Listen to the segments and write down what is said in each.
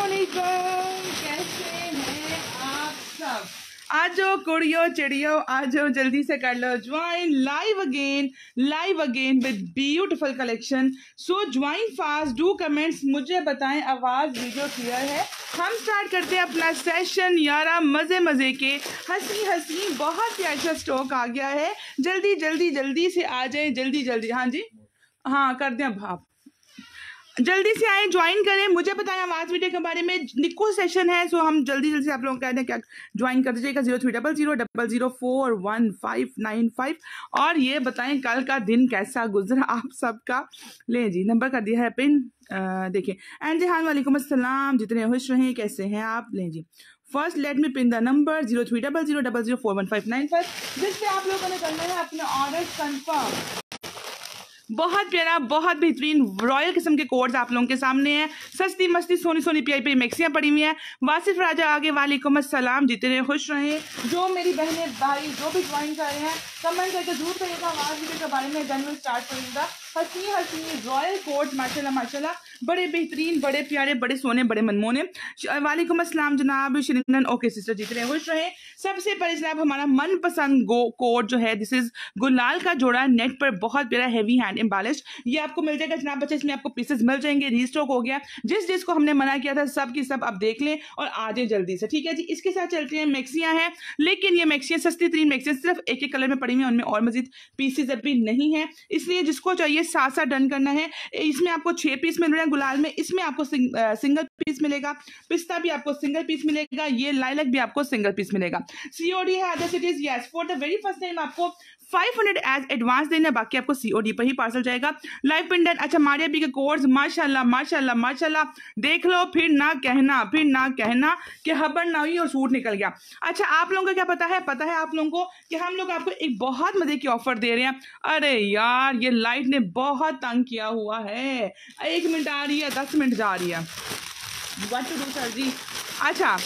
आज आप आ जाओ कुड़ियो चिड़ियो जल्दी से कर लो join live again live again with beautiful collection so join fast do comments मुझे बताएं आवाज़ वीडियो क्लियर है हम स्टार्ट करते हैं अपना सेशन यारा मज़े मज़े के हंसी हंसी बहुत ही अच्छा स्टॉक आ गया है जल्दी जल्दी जल्दी से आ जाए जल्दी जल्दी हाँ जी हाँ कर दें भाप जल्दी से आए ज्वाइन करें मुझे हम आवाज वीडियो के बारे में निको सेशन है सो हम जल्दी जल्दी से आप लोगों को कहते हैं क्या ज्वाइन कर दीजिएगा zero three double zero double zero four one five nine five और ये बताएं कल का दिन कैसा गुजरा आप सबका ले जी नंबर कर दिया है पिन देखिए एंड हाँ वालेकुम असलम जितने खुश रहें कैसे हैं आप लें जी first let me pin the number zero three double zero double zero four one five nine five जिससे आप लोगों ने करना है अपने ऑर्डर कन्फर्म बहुत प्यारा बहुत बेहतरीन रॉयल किस्म के कोर्ड्स आप लोगों के सामने हैं सस्ती मस्ती सोनी सोनी प्याई पी मैक्सियाँ पड़ी हुई हैं वासिफ राजा आगे वालेकुम असलम जीते रहे खुश रहें जो मेरी बहनें भाई जो भी ड्राइंग कर रहे हैं कमेंट करके जरूर करिएगा वहाँ के बारे में देन स्टार्ट करूँगा हसीन हसीन रॉयल कोट माशाल्लाह माशाल्लाह बड़े बेहतरीन बड़े प्यारे बड़े सोने बड़े मनमोने वालेकुम अस्सलाम जनाब श्रीनंदन ओके सिस्टर जीत रहे खुश रहे सबसे पहले जनाब हमारा मनपसंद गो कोट जो है दिस इज गुलाल का जोड़ा नेट पर बहुत प्यारा हैवी हैंड एम्बालिश ये आपको मिल जाएगा जनाब बच्चे इसमें आपको पीसेस मिल जाएंगे रीस्टॉक हो गया जिस को हमने मना किया था सब की सब आप देख लें और आ जाए जल्दी से ठीक है जी इसके साथ चलते हैं मैक्सियाँ हैं लेकिन ये मैक्सियाँ सस्ती तरीन मैक्सियाँ सिर्फ एक एक कलर में पड़ी हुई हैं उनमें और मजीद पीसेज अभी नहीं है इसलिए जिसको चाहिए ये साथ साथ डन करना है इसमें आपको छह पीस मिल रहे हैं गुलाल में इसमें आपको सिंग, आ, सिंगल पीस मिलेगा पिस्ता भी आपको सिंगल पीस मिलेगा ये लाइलक भी आपको सिंगल पीस मिलेगा सीओडी है other cities yes for the very first time आपको 500 एज एडवांस देना बाकी आपको सीओडी पर ही पार्सल जाएगा लाइव पिंडन अच्छा मारिया बी का कोर्स माशाल्लाह माशाल्लाह माशाल्लाह देख लो फिर ना कहना फिर ना कहना कि हबर ना हुई और सूट निकल गया अच्छा आप लोगों का क्या पता है पता है आप लोगों को कि हम लोग आपको एक बहुत मज़े की ऑफर दे रहे हैं अरे यार ये लाइट ने बहुत तंग किया हुआ है एक मिनट आ रही है दस मिनट जा रही है सर जी अच्छा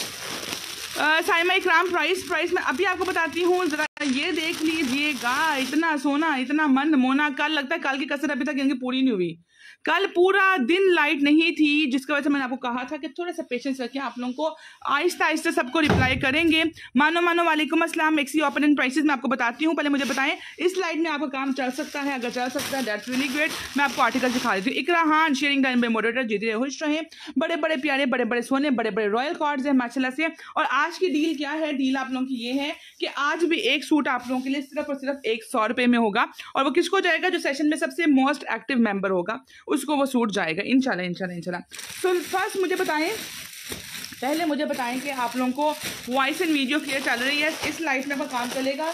साइमा इकराम प्राइस प्राइस मैं अभी आपको बताती हूँ ज़रा ये देख लीजिएगा इतना सोना इतना मन मोना कल लगता है कल की कसर अभी तक इनकी पूरी नहीं हुई कल पूरा दिन लाइट नहीं थी जिसकी वजह से मैंने आपको कहा था कि थोड़ा सा पेशेंस रखिए आप लोगों को आहिस्ता आहिस्ता सबको रिप्लाई करेंगे मानो मानो वालेकुम असलम एक्सी ओपन एंड प्राइसेज मैं आपको बताती हूँ पहले मुझे बताएं इस लाइट में आपका काम चल सकता है अगर चल सकता है डेट्स रियली ग्रेट मैं आपको आर्टिकल दिखा देती हूँ इकरा हान शेयरिंग टाइम में मोडरेटर जीत रहे खुश रहे बड़े बड़े प्यारे बड़े बड़े सोने बड़े बड़े रॉयल कार्ड्स हैं माशाला से और आज की डील क्या है डील आप लोगों की ये है कि आज भी एक सूट आप लोगों के लिए सिर्फ और सिर्फ एक सौ रुपये में होगा और वो किसको जाएगा जो सेशन में सबसे मोस्ट एक्टिव मेंबर होगा उसको वो सूट जाएगा इन शाला इन शाला तो फर्स्ट मुझे बताएं पहले मुझे बताएं कि आप लोगों को वॉइस एंड वीडियो क्लियर चल रही है इस लाइफ में वो काम चलेगा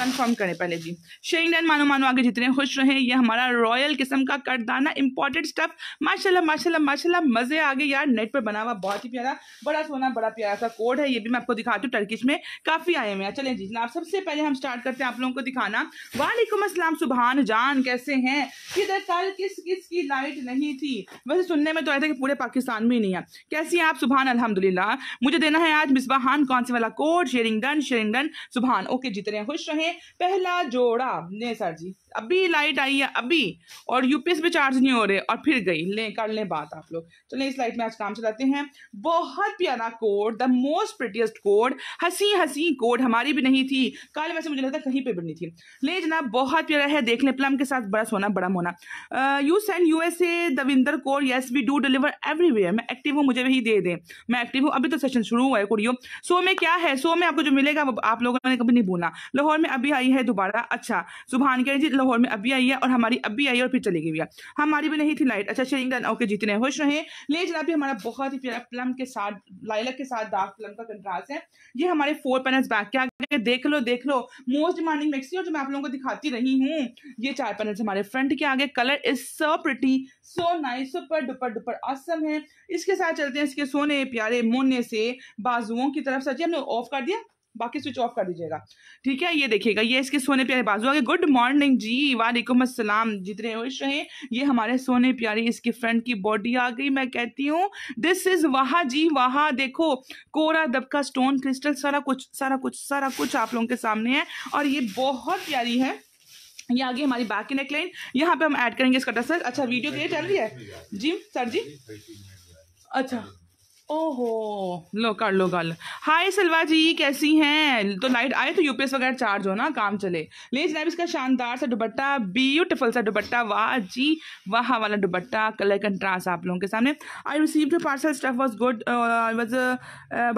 कंफर्म करें पहले जी शेयरिंग डन मानो मानो आगे जितने खुश रहे ये हमारा रॉयल किस्म का करदाना इंपॉर्टेंट स्टफ माशाल्लाह माशाल्लाह माशाल्लाह मजे आ गए यार नेट पर बना हुआ बहुत ही प्यारा बड़ा सोना बड़ा प्यारा सा कोड है ये भी मैं आपको दिखाती हूँ टर्किश में काफ़ी आए हुए चले जी जनाब सबसे पहले हम स्टार्ट करते हैं आप लोगों को दिखाना वालेकुम असलम सुबहान जान कैसे है किधर कल किस किस की लाइट नहीं थी वैसे सुनने में तो आया था कि पूरे पाकिस्तान में ही नहीं है कैसी हैं आप सुबहान अलहमदिल्ला मुझे देना है आज मिसबाहान कौन से वाला code sharing done sharing done सुबहान ओके जितने खुश रहे पहला जोड़ा ने सर जी अभी लाइट आई है अभी और यूपीएस भी चार्ज नहीं हो रहे और फिर गई ले कर ले बात आप लोग चलें इस लाइट में आज काम चलाते हैं बहुत प्यारा code the most prettiest code हसी हसी कोड हमारी भी नहीं थी कल वैसे मुझे लगता कहीं पे भी नहीं थी ले जनाब बहुत प्यारा है देख ले प्लम के साथ बड़ा सोना बड़ा मोना you send U S A Davinder code yes we do deliver everywhere मैं एक्टिव हूँ मुझे वही दे दें मैं एक्टिव हूँ अभी तो सेशन शुरू हुआ है कुड़ियों सो में क्या है सो में आपको जो मिलेगा वो आप लोगों ने कभी नहीं भूलना लाहौर में अभी आई है दोबारा अच्छा सुबहान कह जी लाहौर में अभी आई है और हमारी अभी आई है और फिर चली गई भैया हमारी भी नहीं थी लाइट अच्छा शेरिंग डन ओके जीतने खुश रहे ले जनाब भी हमारा बहुत ही प्यारा प्लम के साथ लाइलक के साथ डार्क प्लम का कंट्रास्ट है ये हमारे फोर पैनल्स बैक के आगे देख लो देख लो मोस्ट डिमांडिंग मिक्सी और जो मैं आप लोगों को दिखाती रही हूँ ये चार पैनल्स हमारे फ्रंट के आगे colour is so pretty so nice super duper duper awesome है इसके साथ चलते हैं इसके सोने प्यारे मोने से बाजुओं की तरफ सचिव हमने ऑफ कर दिया बाकी स्विच ऑफ कर दीजिएगा ठीक है ये देखिएगा ये इसके सोने प्यारे बाजू आगे गुड मॉर्निंग जी वालेकुम असलम जितने खुश रहे ये हमारे सोने प्यारे इसके फ्रेंड की बॉडी आ गई मैं कहती हूँ दिस इज वहा जी वाहा देखो कोरा दबका स्टोन क्रिस्टल सारा कुछ सारा कुछ सारा कुछ आप लोगों के सामने है और ये बहुत प्यारी है ये आगे हमारी बाकी नेकलाइन यहाँ पे हम ऐड करेंगे इसका टसर अच्छा वीडियो के लिए चल रही है जी सर जी अच्छा ओहो लो कर लो गल हाय सिल्वा जी कैसी हैं तो लाइट आए तो यूपीएस वगैरह चार्ज हो ना काम चले ले जनाब इसका शानदार सा दुबट्टा ब्यूटीफुल सा दुबट्टा वाह जी वाह वाला दुबट्टा कलर कंट्रास्ट आप लोगों के सामने I receive parcel stuff was good I was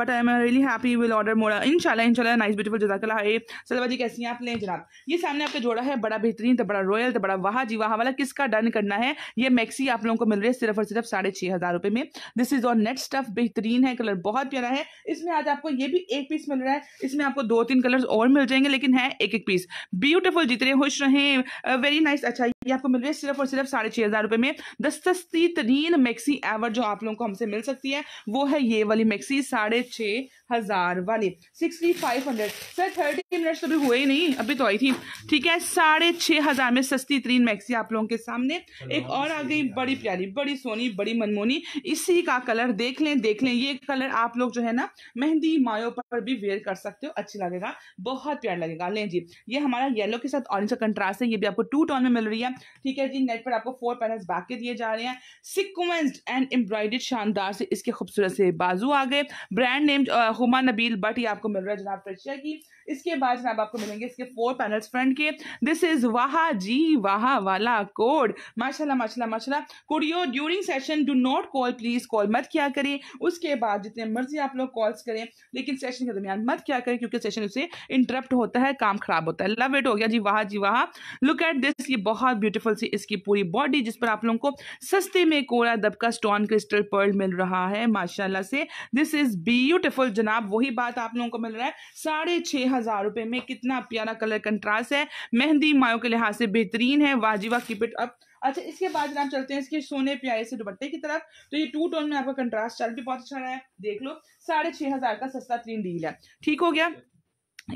but I am really happy will order more इनशाला इनशाला नाइस ब्यूटीफुल जजाकला है सिल्वा जी कैसी हैं आप लें जनाब ये सामने आपका जोड़ा है बड़ा बेहतरीन तो बड़ा रॉयल तो बड़ा वाह जी वाह वाला किसका डन करना है ये मैक्सी आप लोगों को मिल रही है सिर्फ और सिर्फ साढ़े छः हज़ार रुपये में this is on net stuff बेहतरीन है कलर बहुत प्यारा है इसमें आज आपको ये भी एक पीस मिल रहा है इसमें आपको दो तीन कलर्स और मिल जाएंगे लेकिन है एक एक पीस ब्यूटीफुल जितने खुश रहें वेरी नाइस अच्छा ये आपको मिल रही है सिर्फ और सिर्फ साढ़े छह हज़ार रुपए में दस्तस्ती तरीन मैक्सी एवर जो आप लोगों को हमसे मिल सकती है वो है ये वाली मैक्सी साढ़े छह हज़ार वाली sixty five hundred sir thirty minutes तो अभी हुए ही नहीं अभी तो आई थी ठीक है साढ़े छह हज़ार में सस्ती तरीन मैक्सी आप लोगों के सामने एक और आ गई बड़ी प्यारी बड़ी सोनी बड़ी मनमोनी इसी का कलर देख लें देख लें ये कलर आप लोग जो है ना मेहंदी मायो पर भी वेयर कर सकते हो अच्छी लगेगा बहुत प्यार लगेगा लें जी ये हमारा येलो के साथ ऑरेंज का कंट्रास्ट है ये भी आपको टू टॉन में मिल रही है हैं ठीक है जी नेट पर आपको फोर पैनल्स बाग के दिए जा रहे हैं सिक्वेंस्ड एंड एम्ब्रॉयड शानदार से इसके खूबसूरत से बाजू आ गए brand name Huma Nabeel but ये आपको मिल रहा है जनाब फ्रेशिया की इसके बाद जनाब आपको मिलेंगे इसके फोर पैनल्स फ्रंट के दिस इज वाह जी वाह वाला कोड माशाल्लाह माशाल्लाह माशाल्लाह कुड़ियो during session do not call please call मत क्या करें उसके बाद जितने मर्जी आप लोग कॉल्स करें लेकिन सेशन के दरमियान मत क्या करें क्योंकि सेशन उसे इंटरप्ट होता है काम खराब होता है लव इट हो गया जी वाह जी वाह लुक एट दिस ये बहुत ब्यूटीफुल सी इसकी पूरी बॉडी जिस पर आप लोगों को सस्ते में कोरा दबका स्टोन क्रिस्टल पर्ल मिल रहा है माशाला से दिस इज ब्यूटिफुल जनाब वही बात आप लोगों को मिल रहा है साढ़े छः हज़ार रुपए में कितना प्यारा कलर कंट्रास्ट है मेहंदी माओ के लिहाज से बेहतरीन है वाजिबा कीप इट अप अच्छा इसके बाद जनाब चलते हैं इसके सोने प्यारे से दुपट्टे की तरफ तो ये टू टोन में आपका कंट्रास्ट चल भी बहुत अच्छा रहा है देख लो साढ़े छह हज़ार का सस्ता तीन डील है ठीक हो गया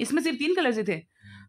इसमें सिर्फ तीन कलर से थे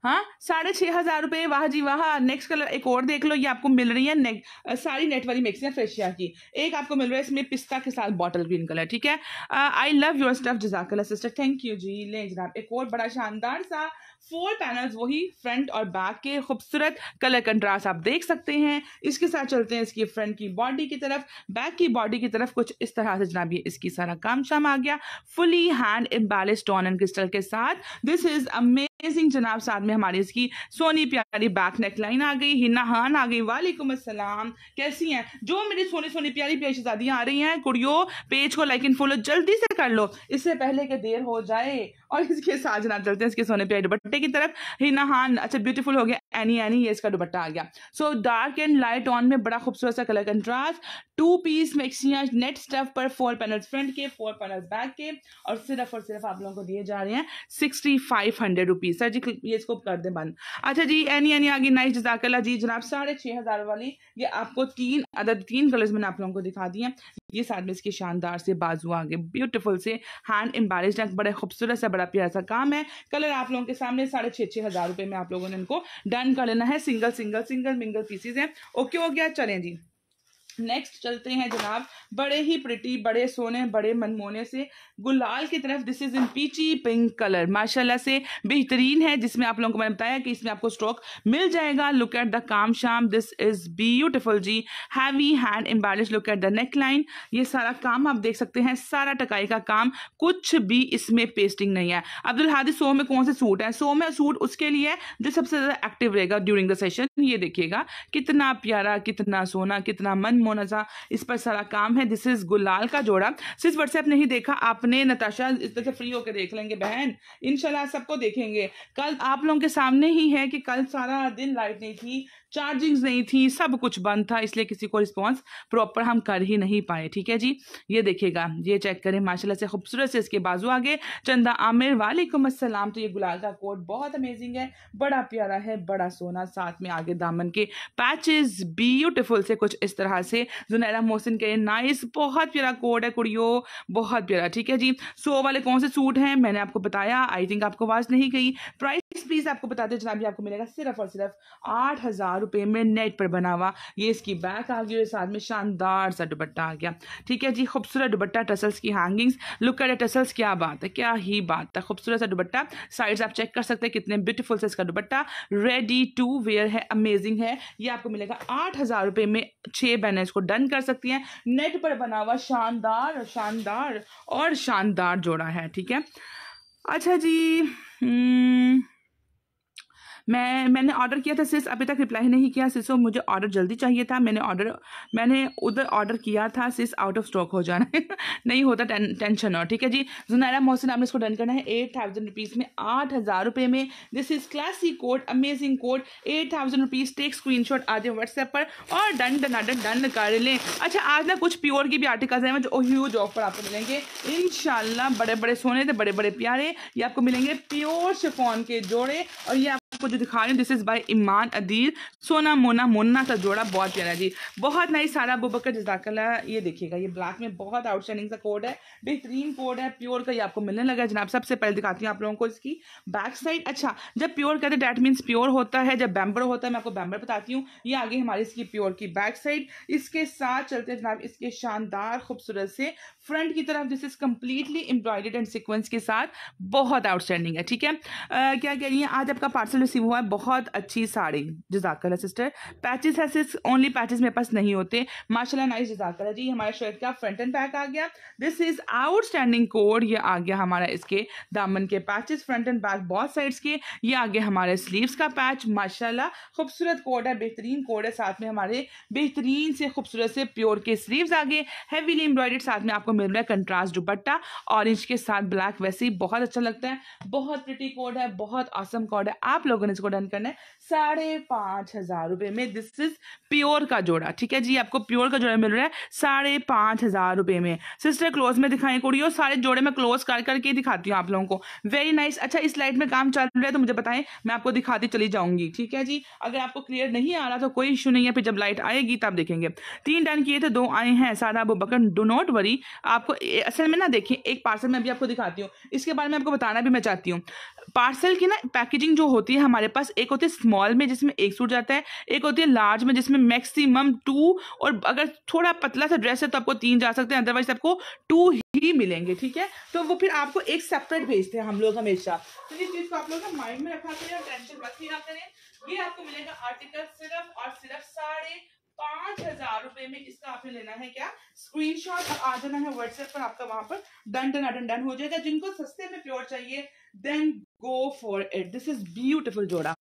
हाँ साढ़े छः हज़ार रुपये वाह जी वाह नेक्स्ट कलर एक और देख लो ये आपको मिल रही है ने, सारी नेट वाली मिक्सियाँ फ्रेशिया की एक आपको मिल रहा है इसमें पिस्ता के साथ बॉटल ग्रीन कलर ठीक है आई लव योर स्टफ जजाकला सिस्टर थैंक यू जी ले जनाब एक और बड़ा शानदार सा फोर पैनल्स वही फ्रंट और बैक के खूबसूरत कलर कंट्रास्ट आप देख सकते हैं इसके साथ चलते हैं इसकी फ्रंट की बॉडी की तरफ बैक की बॉडी की तरफ कुछ इस तरह से जनाब ये इसकी सारा काम शाम आ गया फुली हैंड एम्बेलिश टॉन एंड क्रिस्टल के साथ दिस इज अमेजिंग जनाब साथ में हमारी इसकी सोनी प्यारी बैक नेकलाइन आ गई हिना हान आ गई वालेकुम असलम कैसी हैं जो मेरी सोनी सोनी प्यारी प्यारी शादियाँ आ रही हैं कुड़ियों पेज को लाइक इन फॉलो जल्दी से कर लो इससे पहले कि देर हो जाए और इसके साथ जनाब चलते हैं इसके सोने पे दुपट्टे की तरफ हिना हान अच्छा ब्यूटीफुल हो गया एनी एनी ये इसका दुपट्टा आ गया so dark and light on में बड़ा खूबसूरत सा कलर कंट्रास्ट टू पीस मैक्सियाँ नेट स्टफ पर फोर पैनल्स फ्रंट के फोर पैनल्स बैक के और सिर्फ और सिर्फ आप लोगों को दिए जा रहे हैं sixty five hundred rupees sir जी ये इसको कर दें बंद अच्छा जी एनी एनी आगे नाइस जजाकला जी जनाब साढ़े छः हज़ार वाली ये आपको तीन अदर तीन कलर्स मैंने आप लोगों को दिखा दिए ये साथ में इसके शानदार से बाजू आगे ब्यूटीफुल से हैंड एम्बारिश बड़े खूबसूरत सा बड़ा प्यारा सा काम है कलर आप लोगों के सामने साढ़े छः छः हज़ार रुपये में आप लोगों ने इनको डन डिजाइन कर लेना है single single single mingle pieces हैं ओके हो गया चलें जी नेक्स्ट चलते हैं जनाब बड़े ही प्रिटी बड़े सोने बड़े मनमोने से गुलाल की तरफ this is in peachy pink colour माशाल्लाह से बेहतरीन है जिसमें आप लोगों को मैंने बताया कि इसमें आपको स्ट्रोक मिल जाएगा लुक एट द काम शाम दिस इज ब्यूटिफुल जी heavy hand embellish look at the neck neckline ये सारा काम आप देख सकते हैं सारा टकाई का काम कुछ भी इसमें पेस्टिंग नहीं है अब्दुल हादी सो में कौन से सूट है सो में सूट उसके लिए है जो सबसे ज्यादा एक्टिव रहेगा ड्यूरिंग द सेशन ये देखिएगा कितना प्यारा कितना सोना कितना मन मोनजा इस पर सारा काम है दिस इज गुलाल का जोड़ा सिर्फ व्हाट्सएप नहीं देखा आपने नताशा इस तरह से फ्री होकर देख लेंगे बहन इनशाला सबको देखेंगे कल आप लोगों के सामने ही है कि कल सारा दिन लाइट नहीं थी चार्जिंग्स नहीं थी सब कुछ बंद था इसलिए किसी को रिस्पॉन्स प्रॉपर हम कर ही नहीं पाए ठीक है जी ये देखिएगा ये चेक करें माशाल्लाह से खूबसूरत से इसके बाजू आगे चंदा आमिर वालेकुम असलम तो ये गुलाल का कोट बहुत अमेजिंग है बड़ा प्यारा है बड़ा सोना साथ में आगे दामन के पैचेस ब्यूटिफुल से कुछ इस तरह से जुनैरा मोहसिन के नाइस बहुत प्यारा कोड है कुड़ियो बहुत प्यारा ठीक है जी सो वाले कौन से सूट हैं मैंने आपको बताया आई थिंक आपको आवाज़ नहीं गई प्राइस इस पीस आपको बता दें जनाब ये आपको मिलेगा सिर्फ और सिर्फ आठ हज़ार रुपये में नेट पर बना हुआ ये इसकी बैक आ गई और साथ में शानदार सा दुबट्टा आ गया ठीक है जी खूबसूरत दुबट्टा टसल्स की हैंगिंग्स लुक कर टसल्स क्या बात है क्या ही बात है खूबसूरत सा दुबट्टा साइड्स आप चेक कर सकते हैं कितने ब्यूटीफुल से इसका दुबट्टा रेडी टू वेयर है अमेजिंग है ये आपको मिलेगा आठ में छः बहने इसको डन कर सकती हैं नेट पर बना हुआ शानदार शानदार और शानदार जोड़ा है ठीक है अच्छा जी हम्म मैं मैंने ऑर्डर किया था सिस अभी तक रिप्लाई नहीं किया सिसो मुझे ऑर्डर जल्दी चाहिए था मैंने ऑर्डर मैंने उधर ऑर्डर किया था सिस आउट ऑफ स्टॉक हो जाना है नहीं होता टें, टेंशन और ठीक है जी जुनैरा मोहसिन आपने इसको डन करना है एट थाउजेंड रुपीज़ में आठ हज़ार रुपये में this is classy code amazing code eight thousand rupees take screenshot जाए व्हाट्सएप पर और डन डन डन डन कर लें अच्छा आज ना कुछ प्योर की भी आर्टिकल्स हैं जो ह्यूज ऑफर आपको मिलेंगे इन बड़े बड़े सोने थे बड़े बड़े प्यारे ये आपको मिलेंगे प्योर शिफोन के जोड़े और ये आपको जो दिखा रही हूँ this is by Emaan Adeel सोना मोना मोना का जोड़ा बहुत प्यारा जी बहुत नई सारा बुबकर जजाकला ये देखिएगा ये ब्लैक में बहुत आउटस्टैंडिंग सा कोड है बेहतरीन कोड है प्योर का ये आपको मिलने लगा है जनाब सबसे पहले दिखाती हूँ आप लोगों को इसकी बैक साइड अच्छा जब प्योर कहते हैं डैट मीन्स प्योर होता है जब बैम्बर होता है मैं आपको बैम्बर बताती हूँ ये आगे हमारी इसकी प्योर की बैक साइड इसके साथ चलते हैं जनाब इसके शानदार खूबसूरत से फ्रंट की तरफ this is completely embroidered and sequins के साथ बहुत आउटस्टैंडिंग है ठीक है क्या कह रही है आज आपका पार्सल रिसीव हुआ है बहुत अच्छी साड़ी जजाकला सिस्टर पैचेस है सिर्फ ओनली पैचेस मेरे पास नहीं होते माशाल्लाह नाइस जजाकला जी हमारे शर्ट का फ्रंट एंड बैक आ गया दिस इज आउटस्टैंडिंग कोड ये आ गया हमारा इसके दामन के पैचेस फ्रंट एंड बैक बहुत साइड्स के ये आ गया हमारे स्लीव्स का पैच माशाला खूबसूरत कोड है बेहतरीन कोड है साथ में हमारे बेहतरीन से खूबसूरत से प्योर के स्लीव्स आ गए हैवीली एम्ब्रॉयडेड साथ में आपको मिल रहा है कंट्रास्ट दुपट्टा ऑरेंज के साथ ब्लैक वैसे ही बहुत अच्छा लगता है बहुत प्रिटी कोड है बहुत औसम awesome कोड है आप लोग लोगों ने इसको डन करना है साढ़े पांच हजार रुपए में दिस इज प्योर का जोड़ा ठीक है जी आपको प्योर का जोड़ा मिल रहा है साढ़े पांच हजार रुपए में सिस्टर क्लोज में दिखाई दिखाएं और सारे जोड़े में क्लोज कर करके दिखाती हूँ आप लोगों को वेरी नाइस nice. अच्छा इस लाइट में काम चल रहा है तो मुझे बताएं मैं आपको दिखाती चली जाऊंगी ठीक है जी अगर आपको क्लियर नहीं आ रहा तो कोई इशू नहीं है फिर जब लाइट आएगी तब देखेंगे तीन डन किए थे दो आए हैं सारा Abu Bakar do not worry आपको असल में ना देखिए एक पार्सल में अभी आपको दिखाती हूँ इसके बारे में आपको बताना भी मैं चाहती हूँ पार्सल की ना पैकेजिंग जो होती है हमारे पास एक होती है स्मॉल में जिसमें एक सूट जाता है एक होती है लार्ज में जिसमें मैक्सिमम टू और अगर थोड़ा पतला सा ड्रेस है तो आपको तीन जा सकते हैं अदरवाइज आपको टू ही मिलेंगे ठीक है तो वो फिर आपको एक सेपरेट भेजते हैं हम लोग हमेशा तो ये चीज़ को आप लोग माइंड में रखा करें और टेंशन मत लिया करें ये आपको मिलेगा आर्टिकल सिर्फ और सिर्फ साढ़े पांच हजार रुपए में इसका आपने लेना है क्या स्क्रीनशॉट आ जाना है व्हाट्सएप पर आपका वहां पर डन डन अटन डन हो जाएगा जिनको सस्ते में प्योर चाहिए then go for it this is beautiful जोड़ा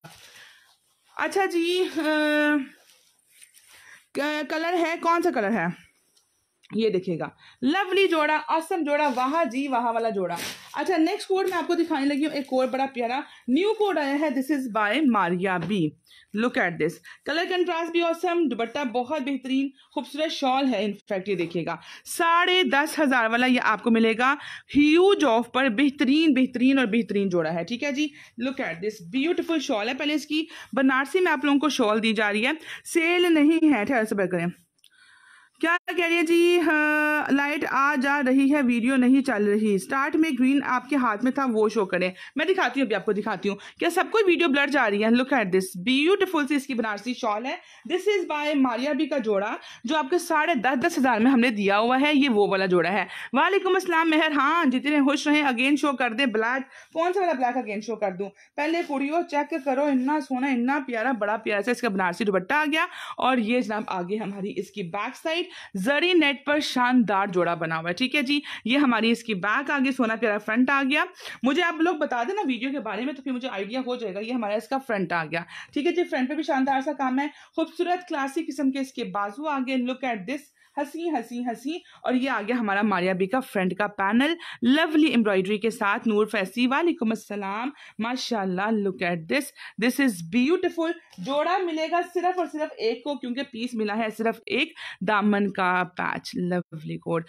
अच्छा जी आ, कलर है कौन सा कलर है ये देखिएगा लवली जोड़ा असम जोड़ा वाह जी वाह वाला जोड़ा अच्छा नेक्स्ट कोड मैं आपको दिखाने लगी हूँ एक और बड़ा प्यारा न्यू कोड आया है this is by Maria B look at this colour contrast भी औसम दुपट्टा बहुत बेहतरीन खूबसूरत शॉल है इनफैक्ट ये देखिएगा साढ़े दस हज़ार वाला ये आपको मिलेगा ह्यूज ऑफ पर बेहतरीन बेहतरीन और बेहतरीन जोड़ा है ठीक है जी look at this beautiful shawl है पहले इसकी बनारसी में आप लोगों को शॉल दी जा रही है सेल नहीं है ठहर से करें क्या कह रही है जी हाँ, लाइट आ जा रही है वीडियो नहीं चल रही स्टार्ट में ग्रीन आपके हाथ में था वो शो करें मैं दिखाती हूँ अभी आपको दिखाती हूँ क्या सब कोई वीडियो ब्लर जा रही है लुक एट दिस ब्यूटीफुल सी इसकी बनारसी शॉल है this is by Maria B का जोड़ा जो आपके साढ़े दस दस हज़ार में हमने दिया हुआ है ये वो वाला जोड़ा है वालेकुम असलम मेहर हाँ जितने खुश रहे अगेन शो कर दे ब्लैक कौन सा वाला ब्लैक अगेन शो कर दूँ पहले कुड़ियों चेक करो इन्ना सोना इन्ना प्यारा बड़ा प्यारा सा इसका बनारसी दुबट्टा आ गया और ये जनाब आगे हमारी इसकी बैक साइड जरी नेट पर शानदार जोड़ा बना हुआ है ठीक है जी ये हमारी इसकी बैक आ गई सोना प्यारा फ्रंट आ गया मुझे आप लोग बता देना वीडियो के बारे में तो फिर मुझे आइडिया हो जाएगा ये हमारा इसका फ्रंट आ गया ठीक है जी फ्रंट पर भी शानदार सा काम है खूबसूरत क्लासिक किस्म के इसके बाजू आ गए लुक एट दिस हंसी हंसी हंसी और ये आ गया हमारा मारिया बी का फ्रंट का पैनल लवली एम्ब्रॉयडरी के साथ नूर फैसी वालेकुम असलम माशाल्लाह look at this this is beautiful जोड़ा मिलेगा सिर्फ और सिर्फ एक को क्योंकि पीस मिला है सिर्फ एक दामन का patch lovely code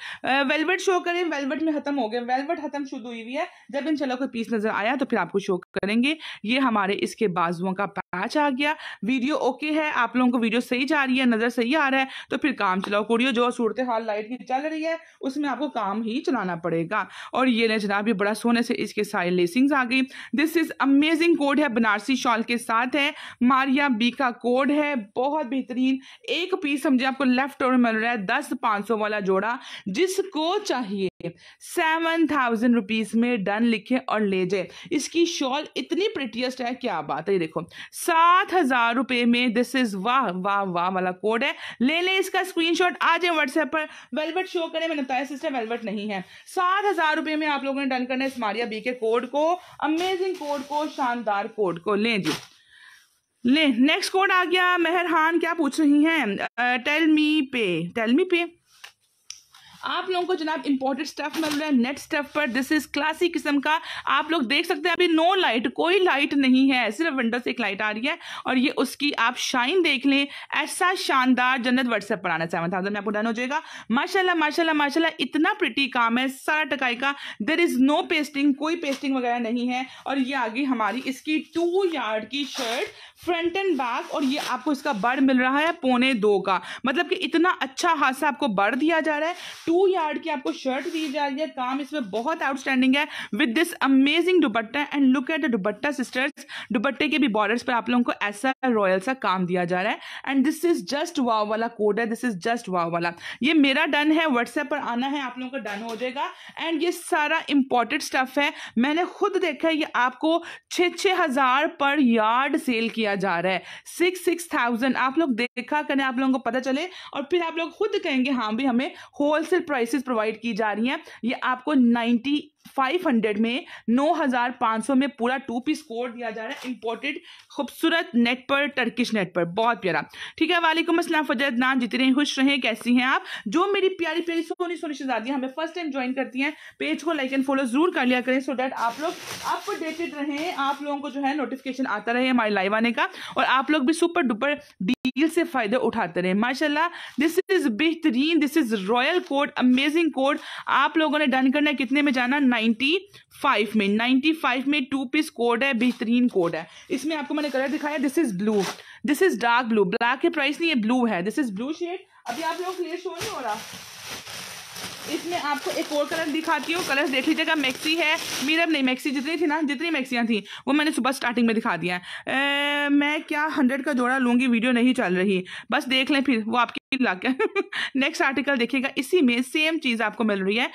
velvet show करें वेलवेट में ख़त्म हो गया वेलवेट ख़त्म शुरू हुई हुई है जब इन चलो कोई पीस नज़र आया तो फिर आपको शो करेंगे ये हमारे इसके बाजुओं का पैच आ गया वीडियो ओके है आप लोगों को वीडियो सही जा रही है नज़र सही आ रहा है तो फिर काम चलाओ कोडियो जो सूरत हाल लाइट की चल रही है उसमें आपको काम ही चलाना पड़ेगा और ये लें जनाब ये बड़ा सोने से इसके सारे लेसिंग्स आ गई दिस इज़ अमेजिंग कोड है बनारसी शॉल के साथ है मारिया बी का कोड है बहुत बेहतरीन एक पीस समझे आपको लेफ्ट और मिल रहा है दस पाँच सौ वाला जोड़ा जिसको चाहिए सेवन थाउजेंड रुपीज में डन लिखे और ले जाए इसकी शॉल इतनी प्रिटियस्ट है क्या बात है देखो सात हजार रुपए में दिस इज वाह वाह वाह वाला कोड है ले ले इसका स्क्रीनशॉट आज हैं व्हाट्सएप पर वेलवेट शो करें मैंने बताया सिस्टर वेलवेट नहीं है सात हज़ार रुपये में आप लोगों ने डन करना है स्मारिया बी के कोड को अमेजिंग कोड को शानदार कोड को लें जी ले नेक्स्ट कोड आ गया मेहरहान क्या पूछ रही हैं टेल मी पे टेल मी पे आप लोगों को जनाब इम्पोर्टेड स्टफ मिल रहा है नेट स्टफ पर दिस इज क्लासिक किस्म का आप लोग देख सकते हैं अभी नो लाइट कोई लाइट नहीं है सिर्फ विंडो से एक लाइट आ रही है और ये उसकी आप शाइन देख लें ऐसा शानदार जन्नत व्हाट्सएप पर आना सेवन थाउजेंड में आपको डन हो जाएगा माशाला माशाला माशाला इतना प्रिटी काम है सारा टकाई का देर इज नो पेस्टिंग कोई पेस्टिंग वगैरह नहीं है और ये आगे हमारी इसकी टू यार्ड की शर्ट फ्रंट एंड बैक और ये आपको इसका बर्ड मिल रहा है पौने दो का मतलब कि इतना अच्छा हादसा आपको बर्ड दिया जा रहा है टू टू यार्ड की आपको शर्ट दी जा रही है काम इसमें बहुत आउटस्टैंडिंग है with this amazing dupatta and look at the dupatta sisters दुपट्टे के भी बॉर्डर्स पर आप लोगों को ऐसा रॉयल सा काम दिया जा रहा है and this is just wow वाला कोड है दिस इज जस्ट वाव वाला ये मेरा डन है व्हाट्सएप पर आना है आप लोगों का डन हो जाएगा एंड ये सारा इंपॉर्टेंट स्टफ है मैंने खुद देखा है ये आपको छ छः हज़ार पर यार्ड सेल किया जा रहा है सिक्स सिक्स थाउजेंड आप लोग देखा करें आप लोगों को पता चले और फिर आप लोग खुद कहेंगे हाँ भी हमें होल होलसेल प्राइसेस प्रोवाइड की जा रही हैं ये आपको 9500 में 9500 में पूरा टू पीस कोड दिया जा रहा है इंपोर्टेड खूबसूरत नेट पर टर्किश नेट पर बहुत प्यारा ठीक है वालेकुम असलम फजरत नाम जितने खुश रहें कैसी हैं आप जो मेरी प्यारी प्यारी सोनी सोनी शहजादी हमें फर्स्ट टाइम ज्वाइन करती हैं पेज को लाइक एंड फॉलो जरूर कर लिया करें सो डैट आप लोग अपडेटेड रहें आप लोगों को जो है नोटिफिकेशन आता रहे हमारे लाइव आने का और आप लोग भी सुपर डुपर तफसील से फ़ायदा उठाते रहे माशाल्लाह दिस इज़ बेहतरीन this is royal code amazing code आप लोगों ने डन करना है कितने में जाना नाइन्टी फाइव में नाइन्टी फाइव में टू पीस कोड है बेहतरीन कोड है इसमें आपको मैंने कलर दिखाया this is blue this is dark blue black के प्राइस नहीं ये ब्लू है दिस इज़ ब्लू शेड अभी आप लोग क्लियर शो नहीं हो रहा इसमें आपको एक और कलर दिखाती हूँ कलर देख लीजिएगा मैक्सी है मीरम नहीं मैक्सी जितनी थी ना जितनी मैक्सियाँ थी वो मैंने सुबह स्टार्टिंग में दिखा दिया है मैं क्या हंड्रेड का जोड़ा लूँगी वीडियो नहीं चल रही बस देख लें फिर वो आपकी लाग नेक्स्ट आर्टिकल देखिएगा इसी में सेम चीज़ आपको मिल रही है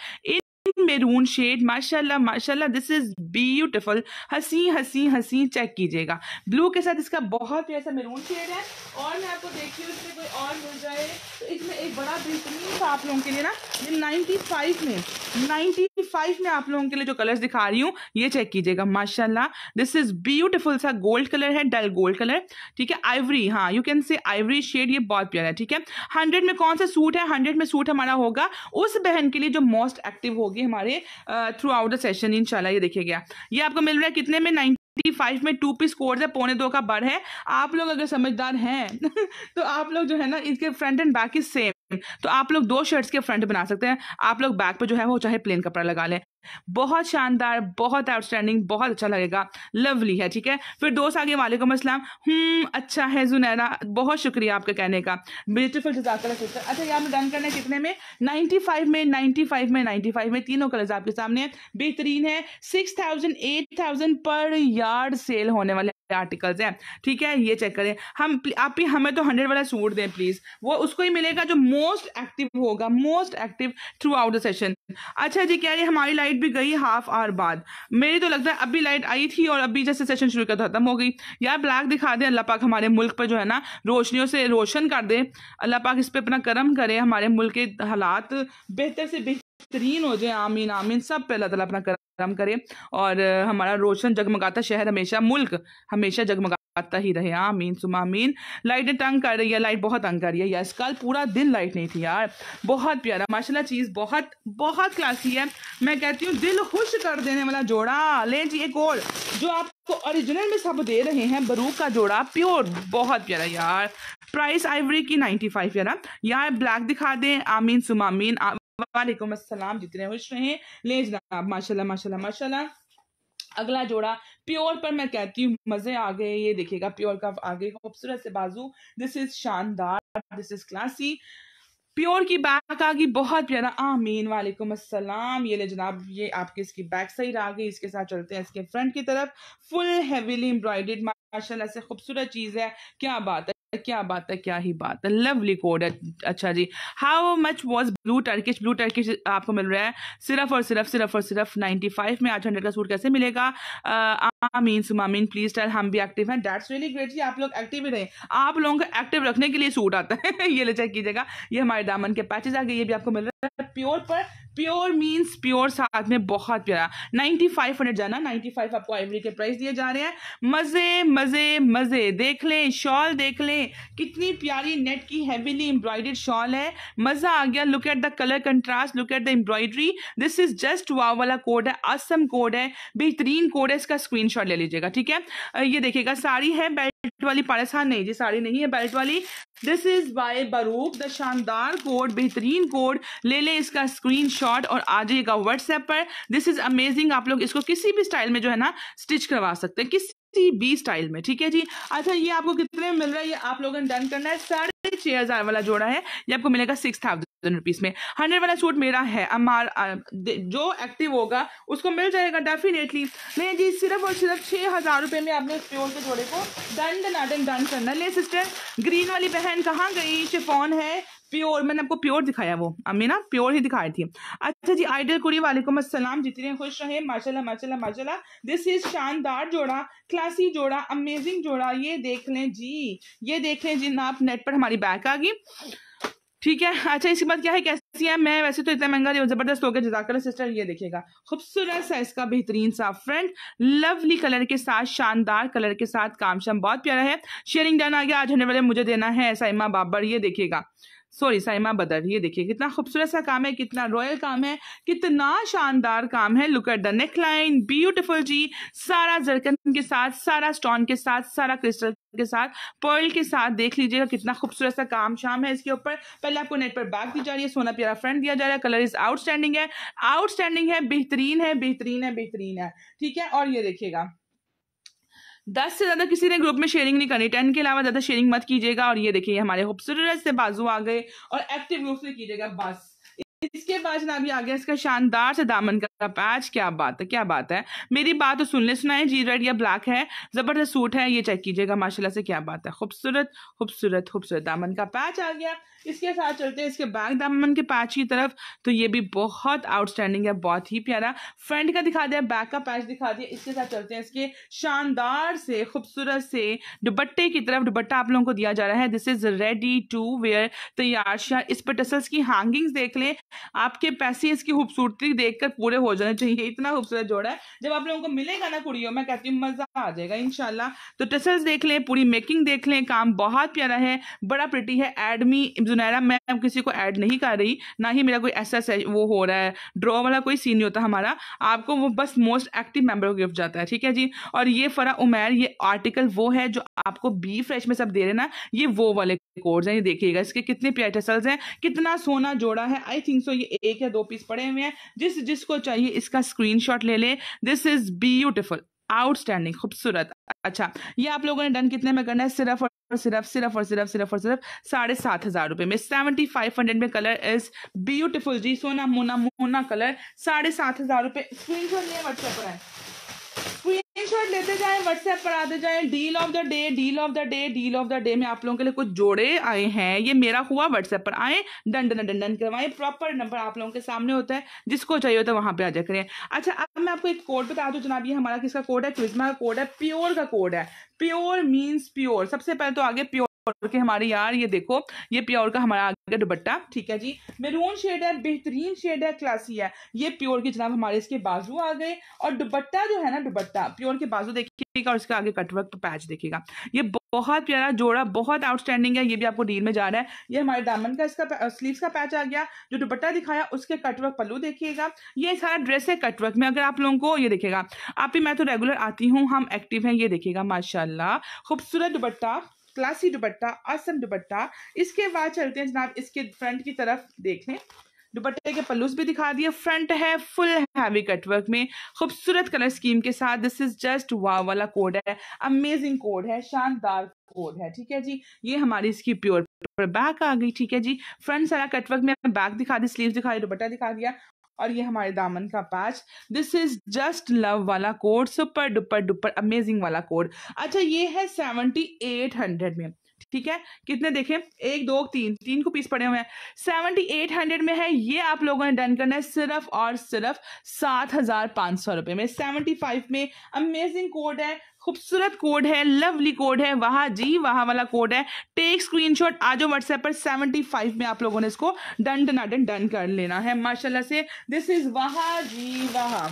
मेरून शेड माशाल्लाह माशाल्लाह दिस इज ब्यूटीफुल हसी हसी हसी चेक कीजिएगा ब्लू के साथ इसका बहुत ही ऐसा मेरून शेड है और मैं आपको देखी हूँ इसमें कोई और मिल जाए तो इसमें एक बड़ा बेहतरीन तो था आप लोगों के लिए ना ये 95 में 95 में आप लोगों के लिए जो कलर्स दिखा रही हूँ ये चेक कीजिएगा माशाल्लाह दिस इज ब्यूटीफुल सा गोल्ड कलर है डल गोल्ड कलर ठीक है आइवरी हाँ you can say ivory shade ये बहुत प्यारा है ठीक है हंड्रेड में कौन सा सूट है हंड्रेड में सूट हमारा होगा उस बहन के लिए जो मोस्ट एक्टिव होगी हमारे थ्रू आउट द सेशन इनशाला ये देखिए ये आपको मिल रहा है कितने में नाइन फाइव में टू पी स्कोर है पौने दो का बढ़ है आप लोग अगर समझदार हैं तो आप लोग जो है ना इसके front and back is same तो आप लोग दो शर्ट्स के फ्रंट बना सकते हैं आप लोग बैक पे जो है वो चाहे प्लेन कपड़ा लगा लें बहुत शानदार बहुत आउटस्टैंडिंग बहुत अच्छा लगेगा लवली है ठीक है फिर दोस्त आगे वालेकुम असलम हम हम्म, अच्छा है जुनैरा बहुत शुक्रिया आपका कहने का ब्यूटीफुल जजाकला सिस्टर अच्छा यार डन करना है कितने में 95 में 95 में 95 में तीनों कलर्स आपके सामने बेहतरीन है सिक्स थाउजेंड एट थाउजेंड पर यार्ड सेल होने वाले आर्टिकल्स हैं ठीक है ये चेक करें हम आप ही हमें तो हंड्रेड वाला सूट दें प्लीज़ वो उसको ही मिलेगा जो मोस्ट एक्टिव होगा most active throughout the session अच्छा जी क्या रही हमारी लाइट भी गई हाफ आवर बाद मेरी तो लगता है अभी लाइट आई थी और अभी जैसे सेशन शुरू कर खत्म हो गई यार ब्लैक दिखा दें अल्लाह पाक हमारे मुल्क पर जो है ना रोशनियों से रोशन कर दें अल्लाह पाक इस पर अपना कर्म करें हमारे मुल्क के हालात बेहतर से बेहतर बेहतरीन हो जाए आमीन आमीन सब पे अल्लाह ताला अपना करम करे और हमारा रोशन जगमगाता शहर हमेशा मुल्क हमेशा जगमगाता ही रहे आमीन सुमामीन लाइट तंग कर रही है लाइट बहुत तंग कर रही है यस कल पूरा दिन लाइट नहीं थी यार बहुत प्यारा माशाल्लाह चीज़ बहुत बहुत क्लासी है मैं कहती हूँ दिल खुश कर देने वाला जोड़ा ले जी एक और जो आपको ओरिजिनल में सब दे रहे हैं बरूक का जोड़ा प्योर बहुत प्यारा यार प्राइस आइवरी की 95 फाइव यार यार ब्लैक दिखा दें आमीन सुमामीन वालेकुम अस्सलाम जितने खुश रहे ले जनाब माशाल्लाह माशाल्लाह माशाल्लाह अगला जोड़ा प्योर पर मैं कहती हूँ मजे आ गए ये देखिएगा प्योर का आगे खूबसूरत से बाजू दिस इज शानदार दिस इज क्लासी प्योर की बैक आ गई बहुत प्यारा आमीन वालेकुम अस्सलाम ये ले जनाब ये आपके इसकी बैक साइड आ गई इसके साथ चलते हैं इसके फ्रंट की तरफ फुल हैवीली एम्ब्रॉयडेड माशाल्लाह से खूबसूरत चीज़ है क्या बात है क्या बात है क्या ही बात है लवली कोड है अच्छा जी how much was blue Turkish blue Turkish आपको मिल रहा है सिर्फ और सिर्फ सिर्फ और सिर्फ फाइव में आज हंड्रेड का सूट कैसे मिलेगा आमीन सुमामीन प्लीज टेल हम भी एक्टिव हैं डैट्स रियली ग्रेट जी आप लोग एक्टिव ही रहे आप लोगों को एक्टिव रखने के लिए सूट आता है ये ले चेक कीजिएगा ये हमारे दामन के पैचेज आ गए ये भी आपको मिल रहा है प्योर पर प्योर मीन्स प्योर साथ में बहुत प्यारा नाइन्टी फाइव हंड्रेड जाना नाइन्टी फाइव आपको आइवरी के प्राइस दिए जा रहे हैं मज़े मज़े मज़े देख लें शॉल देख लें कितनी प्यारी नेट की हैवीली एम्ब्रॉयडेड शॉल है मज़ा आ गया look at the colour contrast look at the embroidery this is just wow वाला कोड है असम कोड है बेहतरीन कोड है इसका स्क्रीन ले लीजिएगा ठीक है ये देखिएगा साड़ी है बेल्ट वाली पाकिस्तान नहीं जी साड़ी नहीं है बेल्ट वाली this is by Baroque the शानदार कोड बेहतरीन कोड ले ले इसका स्क्रीनशॉट और आ जाइएगा व्हाट्सएप पर दिस इज अमेजिंग आप लोग इसको किसी भी स्टाइल में जो है ना स्टिच करवा सकते हैं किस जी बी स्टाइल में ठीक है जी अच्छा ये आपको कितने में मिल रहा है ये आप लोगों ने डन करना है साढ़े छह हज़ार वाला जोड़ा है ये आपको मिलेगा सिक्स थाउजेंड रुपीज़ में हंड्रेड वाला सूट मेरा है अमार जो एक्टिव होगा उसको मिल जाएगा डेफिनेटली नहीं जी सिर्फ और सिर्फ छह हज़ार रुपए में आपने प्योर के जोड़े को डन डन डन करना ले सिस्टर ग्रीन वाली बहन कहाँ गई शिफोन है प्योर मैंने आपको प्योर दिखाया वो अम्मी ना प्योर ही दिखाई थी अच्छा जी आइडल कुड़ी वालेकुम असलम जितने खुश रहे माशाल्लाह माशाल्लाह माशाल्लाह दिस इज शानदार जोड़ा क्लासी जोड़ा अमेजिंग जोड़ा ये देख लें जी ये देख लें जी ना आप नेट पर हमारी बैक आ गई ठीक है अच्छा इसके बाद क्या है कैसी है मैं वैसे तो इतना महंगा जबरदस्त हो गया जजाकर सिस्टर ये देखिएगा खूबसूरत सा इसका बेहतरीन सा फ्रेंड लवली कलर के साथ शानदार कलर के साथ काम शाम बहुत प्यारा है शेयरिंग डन आ गया आज होने वाले मुझे देना है साइमा बाबर ये देखिएगा सॉरी साइमा बदर ये देखिए कितना खूबसूरत सा काम है कितना रॉयल काम है कितना शानदार काम है look at the neck neckline beautiful जी सारा जरकन के साथ सारा स्टोन के साथ सारा क्रिस्टल के साथ पर्ल के साथ देख लीजिएगा कितना खूबसूरत सा काम शाम है इसके ऊपर पहले आपको नेट पर बैग दी जा रही है सोना प्यारा फ्रंट दिया जा रहा है कलर इज आउटस्टैंडिंग है आउटस्टैंडिंग है बेहतरीन है बेहतरीन है बेहतरीन है ठीक है और ये देखिएगा दस से ज़्यादा किसी ने ग्रुप में शेयरिंग नहीं करनी टेन के अलावा ज़्यादा शेयरिंग मत कीजिएगा और ये देखिए हमारे खूबसूरत से बाजू आ गए और एक्टिव ग्रुप से कीजिएगा बस इसके बाद जनाब ये आ गया इसका शानदार से दामन का पैच क्या बात है क्या बात है मेरी बात तो सुन ले सुनाए जी रेड या ब्लैक है जबरदस्त सूट है ये चेक कीजिएगा माशाल्लाह से क्या बात है खूबसूरत खूबसूरत खूबसूरत दामन का पैच आ गया इसके साथ चलते हैं इसके बैक दामन के पैच की तरफ तो ये भी बहुत आउटस्टैंडिंग है बहुत ही प्यारा फ्रंट का दिखा दिया बैक का पैच दिखा दिया इसके साथ चलते हैं इसके शानदार से खूबसूरत से दुपट्टे की तरफ दुपट्टा आप लोगों को दिया जा रहा है this is ready to wear तैयार शाह इस पर टसल्स की हैंगिंग्स देख लें आपके पैसे इसकी खूबसूरती देखकर पूरे हो जाने चाहिए इतना खूबसूरत जोड़ा है जब आप लोगों को मिलेगा ना कुड़ियों मैं कहती हूँ मजा आ जाएगा इनशाला तो टसल्स देख लें पूरी मेकिंग देख लें काम बहुत प्यारा है बड़ा प्रिटी है एड मी जुनैरा मैं किसी को ऐड नहीं कर रही ना ही मेरा कोई ऐसा वो हो रहा है ड्रॉ वाला कोई सीन नहीं होता हमारा आपको वो बस मोस्ट एक्टिव मेंबर को गिफ्ट जाता है ठीक है जी और ये फरा उमैर ये आर्टिकल वो है जो आपको बी फ्रेश में सब दे रहे ना ये वो वाले कोर्स हैं ये देखिएगा इसके कितने प्यारे टसल्स हैं कितना सोना जोड़ा है आई थिंक सो ये एक या दो पीस पड़े हुए हैं जिस जिसको चाहिए इसका स्क्रीनशॉट ले ले दिस इज ब्यूटिफुल आउटस्टैंडिंग खूबसूरत अच्छा ये आप लोगों ने डन कितने में करना है सिर्फ और सिर्फ सिर्फ और सिर्फ सिर्फ और सिर्फ साढ़े सात हजार रुपए में सेवेंटी फाइव हंड्रेड में कलर इज ब्यूटिफुल जी सोना मोना मोना कलर साढ़े सात हजार रुपए स्क्रीन शॉट लिया व्हाट्सएप पर है स्क्रीनशॉट लेते जाएं व्हाट्सएप पर आते जाएं deal of the day deal of the day deal of the day में आप लोगों के लिए कुछ जोड़े आए हैं ये मेरा हुआ व्हाट्सएप पर आए डन डन डन डन करवाए प्रॉपर नंबर आप लोगों के सामने होता है जिसको चाहिए होता है वहां पे आ जा करें अच्छा अब मैं आपको एक कोड बता दू जनाब ये हमारा किसका कोड है क्रिजमा का कोड है प्योर का कोड है प्योर मीन्स प्योर सबसे पहले तो आगे प्योर के हमारे यार ये देखो ये प्योर का हमारा आगे दुबट्टा दुपट्टा ठीक है जी मेरून शेड है बेहतरीन शेड है क्लासी है ये प्योर के जनाब हमारे इसके बाजू आ गए और दुपट्टा जो है ना दुपट्टा प्योर के बाजू देखिएगा और इसका आगे कटवर्क तो पैच देखिएगा ये बहुत प्यारा जोड़ा बहुत आउटस्टैंडिंग है ये भी आपको डील में जा रहा है ये हमारे दामन का इसका स्लीव का पैच आ गया जो दुपट्टा दिखाया उसके कटवर्क पल्लू देखिएगा ये सारा ड्रेस है कटवर्क में अगर आप लोगों को ये देखेगा आप ही मैं तो रेगुलर आती हूँ हम एक्टिव है ये देखेगा माशाला खूबसूरत दुपट्टा क्लासी दुपट्टा आसम दुपट्टा इसके बाद चलते हैं जनाब इसके फ्रंट की तरफ देख लें दुपट्टे के पल्लूस भी दिखा दिए फ्रंट है फुल हैवी कटवर्क में खूबसूरत कलर स्कीम के साथ दिस इज जस्ट वाव वाला कोड है अमेजिंग कोड है शानदार कोड है ठीक है जी ये हमारी इसकी प्योर पर बैक आ गई ठीक है जी फ्रंट सारा कटवर्क में बैक दिखा दी स्लीव दिखा दी दुपट्टा दिखा दिया और ये हमारे दामन का patch this is just love वाला code super duper duper amazing वाला कोड अच्छा ये है सेवेंटी एट हंड्रेड में ठीक है कितने देखें एक दो तीन तीन को पीस पड़े हुए हैं सेवेंटी एट हंड्रेड में है ये आप लोगों ने डन करना है सिर्फ और सिर्फ सात हजार पाँच सौ रुपये में सेवेंटी फाइव में अमेजिंग कोड है खूबसूरत कोड है लवली कोड है वहाँ जी वहाँ वाला कोड है टेक स्क्रीनशॉट आज व्हाट्सएप पर सेवेंटी फाइव में आप लोगों ने इसको डन डना डन डन कर लेना है माशाल्लाह से दिस इज़ वहाँ जी वहाँ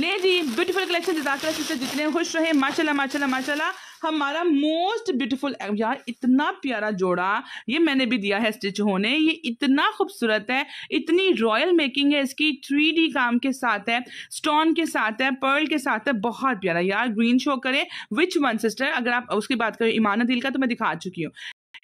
ले जी ब्यूटीफुल कलेक्शन जजाक जितने खुश रहे माशाल्लाह माशाल्लाह माशाल्लाह हमारा मोस्ट ब्यूटीफुल यार इतना प्यारा जोड़ा ये मैंने भी दिया है स्टिच होने ये इतना खूबसूरत है इतनी रॉयल मेकिंग है इसकी थ्री काम के साथ है स्टोन के साथ है पर्ल के साथ है बहुत प्यारा यार ग्रीन शो करें विच वन सिस्टर अगर आप उसकी बात करें इमानत दिल का तो मैं दिखा चुकी हूँ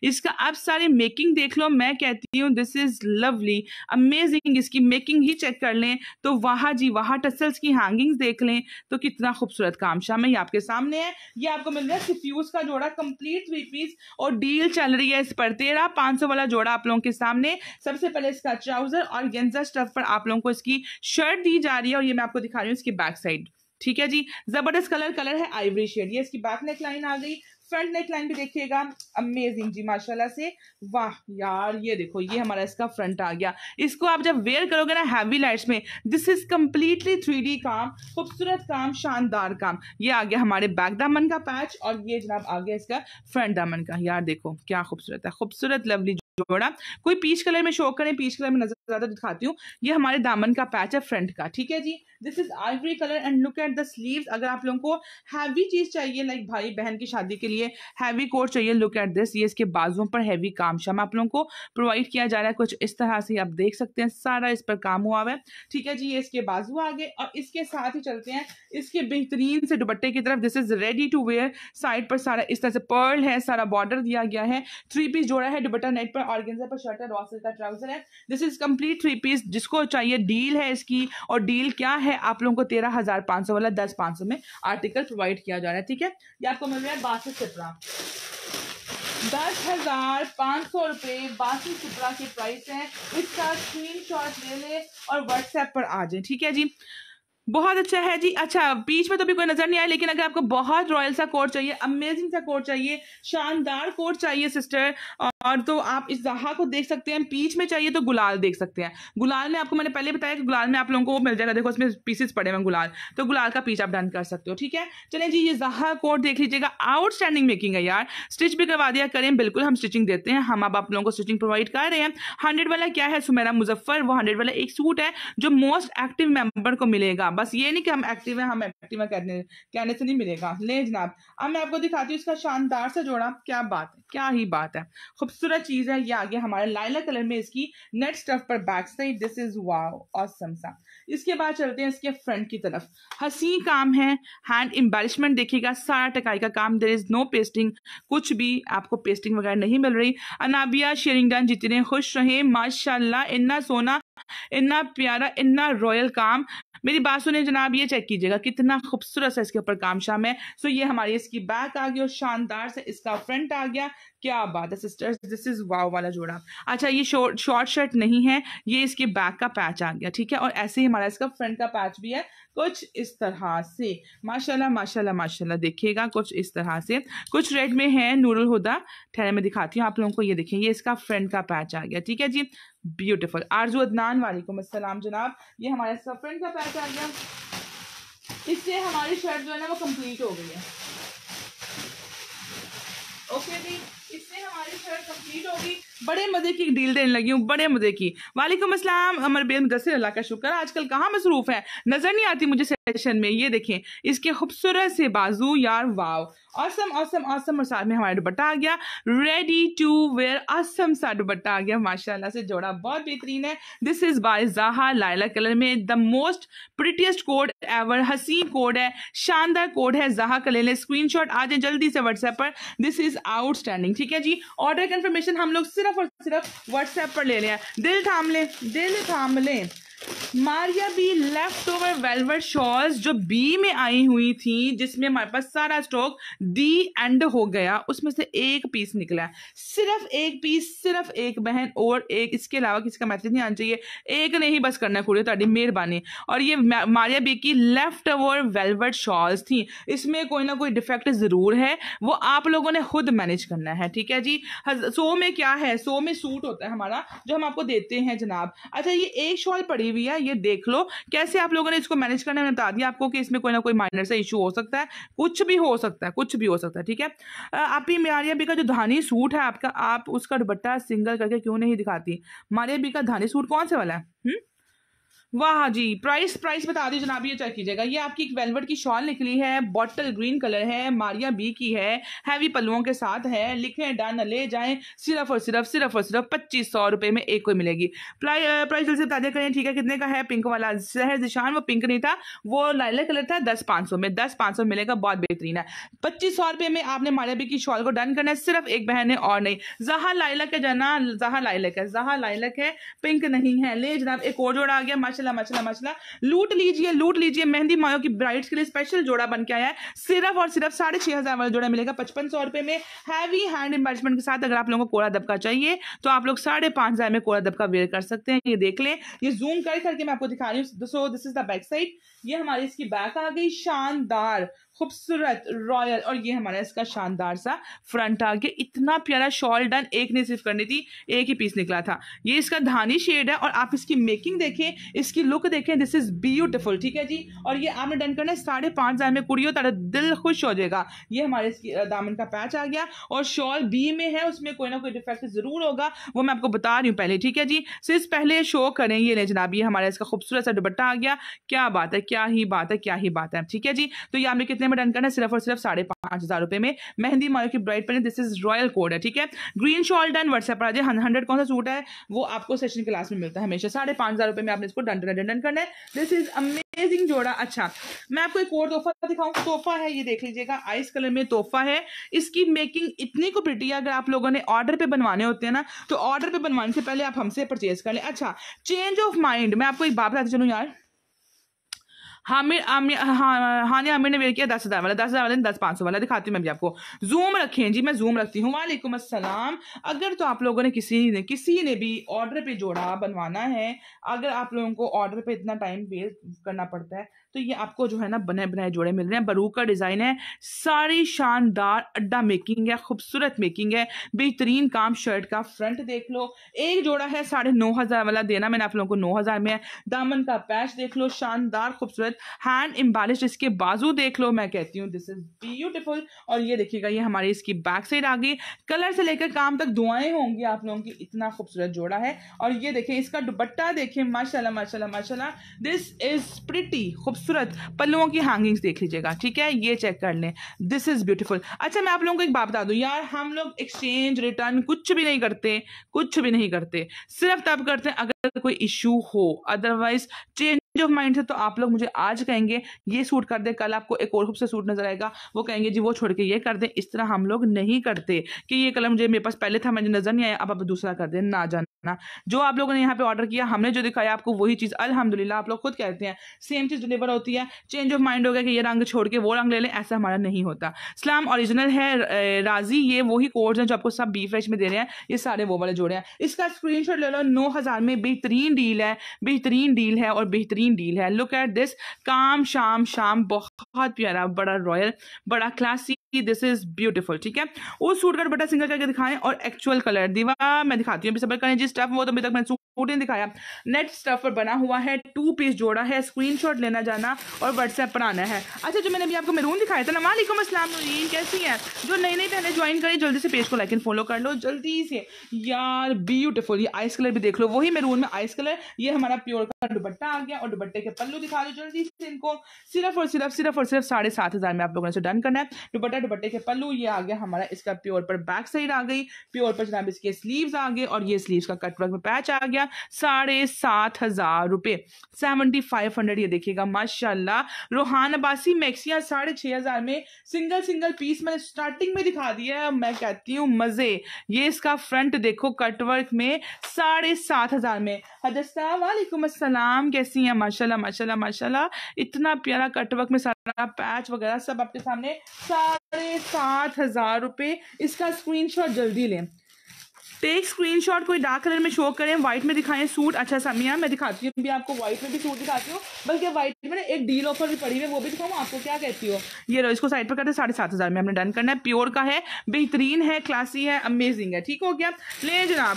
इसका आप सारे मेकिंग देख लो मैं कहती हूँ दिस इज लवली अमेजिंग इसकी मेकिंग ही चेक कर लें तो वहाँ जी वहाँ टसल्स की हैंगिंग्स देख लें तो कितना खूबसूरत काम शाम है आपके सामने है ये आपको मिल रहा है सिफ्यूज का जोड़ा कंप्लीट थ्री पीस और डील चल रही है इस पर तेरह पाँच वाला जोड़ा आप लोगों के सामने सबसे पहले इसका ट्राउजर और गेंजा स्टफ पर आप लोगों को इसकी शर्ट दी जा रही है और ये मैं आपको दिखा रही हूँ इसकी बैक साइड ठीक है जी जबरदस्त कलर कलर है आइवरी शेड ये इसकी बैक नेक लाइन आ गई फ्रंट नेक लाइन भी देखिएगा अमेजिंग जी माशाल्लाह से वाह यार ये देखो ये हमारा इसका फ्रंट आ गया इसको आप जब वेयर करोगे ना हैवी लाइट्स में दिस इज कम्प्लीटली थ्री काम खूबसूरत काम शानदार काम ये आ गया हमारे बैक दामन का पैच और ये जनाब आ गया इसका फ्रंट दामन का यार देखो क्या खूबसूरत है खूबसूरत लवली जोड़ा कोई पीच कलर में शो करें पीच कलर में नजर ज्यादा दिखाती हूँ ये हमारे दामन का पैच है फ्रंट का ठीक है जी this is ivory colour and look at the sleeve अगर आप लोगों को हैवी चीज चाहिए लाइक भाई बहन की शादी के लिए हैवी कोट चाहिए लुक एट दिस ये इसके बाजुओं पर हैवी काम शाम आप लोगों को प्रोवाइड किया जा रहा है कुछ इस तरह से आप देख सकते हैं सारा इस पर काम हुआ हुआ है ठीक है जी ये इसके बाजू आ गए और इसके साथ ही चलते हैं इसके बेहतरीन से दुपट्टे की तरफ this is ready to wear side पर सारा इस तरह से पर्ल है सारा बॉर्डर दिया गया है थ्री पीस जोड़ा है दुपट्टा नेट पर ऑर्गेन्जा पर शर्ट है रॉसल का ट्राउजर है this is complete three piece जिसको चाहिए डील है इसकी और डील क्या है आप लोगों को तेरह हजार पाँच सौ वाला दस पाँच सौ में आर्टिकल प्रोवाइड किया जा रहा है ठीक है ये आपको मिल रहा है बासठ सिपरा दस हजार पाँच सौ रुपये बासी सुपरा की प्राइस है इसका स्क्रीन शॉट ले लें और व्हाट्सएप पर आ जाए ठीक है जी बहुत अच्छा है जी अच्छा बीच में तो भी कोई नजर नहीं आया लेकिन अगर आपको बहुत रॉयल सा कोट चाहिए अमेजिंग सा कोट चाहिए शानदार कोट चाहिए सिस्टर और तो आप इस जहा को देख सकते हैं पीच में चाहिए तो गुलाल देख सकते हैं गुलाल में आपको मैंने पहले बताया कि गुलाल में आप लोगों को वो मिल जाएगा देखो इसमें पीसेस पड़े हुए गुलाल तो गुलाल का पीच आप डन कर सकते हो ठीक है चलें जी ये जहा कोट देख लीजिएगा आउटस्टैंडिंग मेकिंग है यार स्टिच भी करवा दिया करें बिल्कुल हम स्टिचिंग देते हैं हम अब आप लोगों को स्टिचिंग प्रोवाइड कर रहे हैं हंड्रेड वाला क्या है सुमेरा मुजफ्फर वो हंड्रेड वाला एक सूट है जो मोस्ट एक्टिव मेंबर को मिलेगा बस ये नहीं कि हम एक्टिव है हम एक्टिव हैं कहने कहने से नहीं मिलेगा ले जनाब अब मैं आपको दिखाती हूँ इसका शानदार सा जोड़ा क्या बात है क्या ही बात है खूबसूरत चीज़ है ये आगे हमारे लाइला कलर में इसकी नेट स्टफ पर back side this is wow awesome सा इसके बाद चलते हैं इसके फ्रंट की तरफ हसी काम है हैंड एम्बेलिशमेंट देखिएगा सारा टकाई का काम देर इज़ नो पेस्टिंग कुछ भी आपको पेस्टिंग वगैरह नहीं मिल रही अनाबिया शेरिंगन जितने खुश रहे माशाला इन्ना सोना इन्ना प्यारा इन्ना रॉयल काम मेरी बात सुने जनाब ये चेक कीजिएगा कितना खूबसूरत सा इसके ऊपर काम शाम है सो ये हमारी इसकी बैक आ गई और शानदार से इसका फ्रंट आ गया क्या बात है सिस्टर्स दिस इज वाव वाला जोड़ा अच्छा ये शॉर्ट शर्ट नहीं है ये इसके बैक का पैच आ गया ठीक है और ऐसे ही हमारा इसका फ्रंट का पैच भी है कुछ इस तरह से माशाल्लाह माशाल्लाह माशाल्लाह देखिएगा कुछ इस तरह से कुछ रेड में है नूरल हुदा ठहरे में दिखाती हूँ आप लोगों को ये देखिए ये इसका फ्रंट का पैच आ गया ठीक है जी ब्यूटिफुल आरजू अदनान वालेकुम असलम जनाब ये हमारा इसका फ्रंट का पैच आ गया इससे हमारी शर्ट जो है ना वो कम्प्लीट हो गई है ओके जी इससे हमारी शर्ट कंप्लीट होगी बड़े मजे की डील देने लगी हूँ बड़े मजे की वालेकुम असलम अमर बेन गसर अल्लाह का शुक्र आजकल कहाँ मसरूफ है नजर नहीं आती मुझे सेशन में ये देखें इसके खूबसूरत से बाजू यार वाव असम असम असम और साथ में हमारा दुपट्टा आ गया रेडी टू वेयर असम सा दुपट्टा आ गया माशाल्लाह से जोड़ा बहुत बेहतरीन है दिस इज़ बाय जहा लाइला कलर में the most prettiest code ever हसीन कोड है शानदार कोड है जहा का ले शॉट आ जाए जल्दी से व्हाट्सएप पर दिस इज़ आउटस्टैंडिंग ठीक है जी ऑर्डर कन्फर्मेशन हम लोग सिर्फ सिर्फ और सिर्फ व्हाट्सएप पर ले लें दिल थाम लें दिल थाम लें Maria B leftover velvet shawls जो बी में आई हुई थी जिसमें हमारे पास सारा स्टॉक दी एंड हो गया उसमें से एक पीस निकला सिर्फ एक पीस सिर्फ एक बहन और एक इसके अलावा किसी का मैसेज नहीं आना चाहिए एक ने ही बस करना खुड़े थोड़ी मेहरबानी और ये मारिया बी की लेफ्ट ओवर वेलवर शॉल्स थी इसमें कोई ना कोई डिफेक्ट ज़रूर है वो आप लोगों ने खुद मैनेज करना है ठीक है जी सो में क्या है सो में सूट होता है हमारा जो हम आपको देते हैं जनाब अच्छा ये एक शॉल पड़ी पड़ी हुई है ये देख लो कैसे आप लोगों ने इसको मैनेज करना मैंने बता दिया आपको कि इसमें कोई ना कोई माइनर सा इशू हो सकता है कुछ भी हो सकता है कुछ भी हो सकता है ठीक है आपकी मारिया बी का जो धानी सूट है आपका आप उसका दुबट्टा सिंगल करके क्यों नहीं दिखाती मारिया बी का धानी सूट कौन से वाला है हुँ? हम्म? वाह जी प्राइस प्राइस बता दी जनाब ये चेक कीजिएगा ये आपकी एक वेलवेट की शॉल निकली है बॉटल ग्रीन कलर है मारिया बी की है हैवी पलुओं के साथ है लिखे डन ले जाए सिर्फ और सिर्फ सिर्फ और सिर्फ पच्चीस सौ रुपये में एक को मिलेगी प्राइस जल्दी बता दिया करें ठीक है कितने का है पिंक वाला है निशान वो पिंक नहीं था वो लाइल कलर था दस पाँच सौ में दस पाँच सौ मिलेगा बहुत बेहतरीन है पच्चीस सौ रुपये में आपने मारिया बी की शॉल को डन करना है सिर्फ एक बहन है और नहीं जहा लाइलक है जना जहा लाइलक है जहा लाइलक है पिंक नहीं है ले जनाब एक और जोड़ा आ गया मच मचला मचला मचला लूट लीजिए लूट लीजिए मेहंदी मायो की ब्राइड्स के लिए स्पेशल जोड़ा बन के आया है सिर्फ और सिर्फ साढ़े छह हजार वाला जोड़ा मिलेगा पचपन सौ रुपए में हैवी हैंड एम्बारिशमेंट के साथ अगर आप लोगों को कोड़ा दबका चाहिए तो आप लोग साढ़े पांच हजार में कोड़ा दबका वेयर कर सकते हैं ये देख लें ये जूम कर करके मैं आपको दिखा रही हूँ this is the back side ये हमारी इसकी बैक आ गई शानदार खूबसूरत रॉयल और ये हमारा इसका शानदार सा फ्रंट आ गया इतना प्यारा शॉल डन एक ने सिर्फ करनी थी एक ही पीस निकला था ये इसका धानी शेड है और आप इसकी मेकिंग देखें इसकी लुक देखें दिस इज ब्यूटिफुल ठीक है जी और ये आपने डन करना है साढ़े पाँच हज़ार में कुड़ी हो तारा दिल खुश हो जाएगा ये हमारे इसकी दामन का पैच आ गया और शॉल बी में है उसमें कोई ना कोई डिफेक्ट ज़रूर होगा वो मैं आपको बता रही हूँ पहले ठीक है जी सिर्फ पहले शो करें ये ले जनाब ये हमारा इसका खूबसूरत सा दुबट्टा आ गया क्या बात है क्या ही बात है क्या ही बात है ठीक है जी तो ये आपने कितने में डन करना सिर्फ और सिर्फ साढ़े पांच हज़ार रुपए में मेहंदी मायो की ब्राइड पेन दिस इज रॉयल कोड है ठीक है ग्रीन शॉल डन व्हाट्सएप पर आज हंड्रेड हाँ, कौन सा सूट है वो आपको सेशन क्लास में मिलता है हमेशा साढ़े पांच हज़ार रुपए में आपने इसको डन डन डन करना है दिस इज अमेजिंग जोड़ा अच्छा मैं आपको एक और तोहफा दिखाऊँ तोहफा है ये देख लीजिएगा आइस कलर में तोहफा है इसकी मेकिंग इतनी को प्रिटी है अगर आप लोगों ने ऑर्डर पे बनवाने होते हैं ना तो ऑर्डर पे बनवाने से पहले आप हमसे परचेज कर ले अच्छा चेंज ऑफ माइंड मैं आपको एक बात बताती चलूँ यार हामिर हाँ हानिया आमिर ने वेयर किया दस हज़ार वाला दस हज़ार वाला दस पाँच सौ वाला दिखाती हूँ मैं आपको जूम रखें जी मैं जूम रखती हूँ वालेकुम असलम अगर तो आप लोगों ने किसी ने किसी ने भी ऑर्डर पे जोड़ा बनवाना है अगर आप लोगों को ऑर्डर पे इतना टाइम वेस्ट करना पड़ता है तो ये आपको जो है ना बने बनाए जोड़े मिल रहे हैं बरू का डिज़ाइन है सारी शानदार अड्डा मेकिंग है खूबसूरत मेकिंग है बेहतरीन काम शर्ट का फ्रंट देख लो एक जोड़ा है साढ़े नौ हज़ार वाला देना मैंने आप लोगों को नौ हज़ार में है दामन का पैच देख लो शानदार खूबसूरत हैंड एम्बालिश इसके बाजू देख लो मैं कहती हूँ दिस इज़ ब्यूटिफुल और ये देखिएगा ये हमारी इसकी बैक साइड आ गई कलर से लेकर काम तक दुआएं होंगी आप लोगों की इतना खूबसूरत जोड़ा है और ये देखें इसका दुपट्टा देखें माशा माशा माशा दिस इज़ प्रिटी खूब खूबसूरत पल्लुओं की हैंगिंग्स देख लीजिएगा ठीक है ये चेक कर लें दिस इज़ ब्यूटीफुल अच्छा मैं आप लोगों को एक बात बता दूँ यार हम लोग एक्सचेंज रिटर्न कुछ भी नहीं करते कुछ भी नहीं करते सिर्फ तब करते हैं अगर कोई इशू हो otherwise change change of mind से तो आप लोग मुझे आज कहेंगे ये सूट कर दे कल आपको एक और खूब से सूट नजर आएगा वो कहेंगे जी वो छोड़ के ये कर दें इस तरह हम लोग नहीं करते कि ये कलर मुझे मेरे पास पहले था मुझे नजर नहीं आया अब आप दूसरा कर दें ना जाना ना जो आप लोगों ने यहाँ पे ऑर्डर किया हमने जो दिखाया आपको वही चीज़ अल्हम्दुलिल्लाह आप लोग खुद कहते हैं सेम चीज़ डिलीवर होती है चेंज ऑफ माइंड हो गया कि ये रंग छोड़ के वो रंग ले लें ऐसा हमारा नहीं होता इस्लाम ओरिजिनल है राजी ये वही कोर्स हैं जो आपको सब बी फ्रेश में दे रहे हैं ये सारे वो वाले जोड़े हैं इसका स्क्रीन ले लो नौ में बेहतरीन डील है बेहतरीन डील है और बेहतरीन बेहतरीन डील है लुक एट दिस काम शाम शाम बहुत प्यारा बड़ा रॉयल बड़ा क्लासी कि दिस इज ब्यूटीफुल ठीक है वो सूट का बटा सिंगल करके दिखाएं और एक्चुअल कलर दीवा मैं दिखाती हूँ अभी सबर करें जिस स्टफ वो तो अभी तक मैंने सूट नहीं दिखाया नेट स्टफ पर बना हुआ है टू पीस जोड़ा है स्क्रीनशॉट लेना जाना और व्हाट्सएप पर आना है अच्छा जो मैंने अभी आपको मेरून दिखाया था ना असलम कैसी है जो नई नई पहले ज्वाइन करें जल्दी से पेज को लाइक एंड फॉलो कर लो जल्दी से यार ब्यूटीफुल ये आइस कलर भी देख लो वही मेरून में आइस कलर ये हमारा प्योर का दुपट्टा आ गया और दुपट्टे के पल्लू दिखा दो जल्दी से इनको सिर्फ और सिर्फ सिर्फ और सिर्फ साढ़े सात हजार में आप लोगों ने डन करना है दुपट्टा कट बटे के पल्लू ये आ गया हमारा इसका प्योर पर बैक साइड आ गई प्योर पर जनाब इसके स्लीव्स आ गए और ये स्लीव्स का कटवर्क में पैच आ गया साढ़े सात हजार रुपये सेवेंटी फाइव हंड्रेड ये देखिएगा माशाल्लाह रोहान अबासी मैक्सिया साढ़े छः हजार में सिंगल सिंगल पीस मैंने स्टार्टिंग में दिखा दिया है मैं कहती हूँ मज़े ये इसका फ्रंट देखो कटवर्क में साढ़े में हदस्ता वालेकुम अस्सलाम कैसी हैं माशाल्लाह माशाल्लाह माशाल्लाह इतना प्यारा कटवर्क में सारा पैच वगैरह सब आपके सामने साढ़े सात हज़ार रुपये इसका स्क्रीनशॉट जल्दी लें टेक स्क्रीनशॉट कोई डार्क कलर में शो करें व्हाइट में दिखाएं सूट अच्छा सामिया मैं दिखाती हूँ भी आपको व्हाइट में भी सूट दिखाती हूँ बल्कि व्हाइट में एक डील ऑफर भी पड़ी हुई वो भी दिखाऊँ आपको क्या कहती हो ये लो इसको साइड पर करते साढ़े सात हज़ार में हमने डन करना है प्योर का है बेहतरीन है क्लासी है अमेजिंग है ठीक हो गया ले जनाब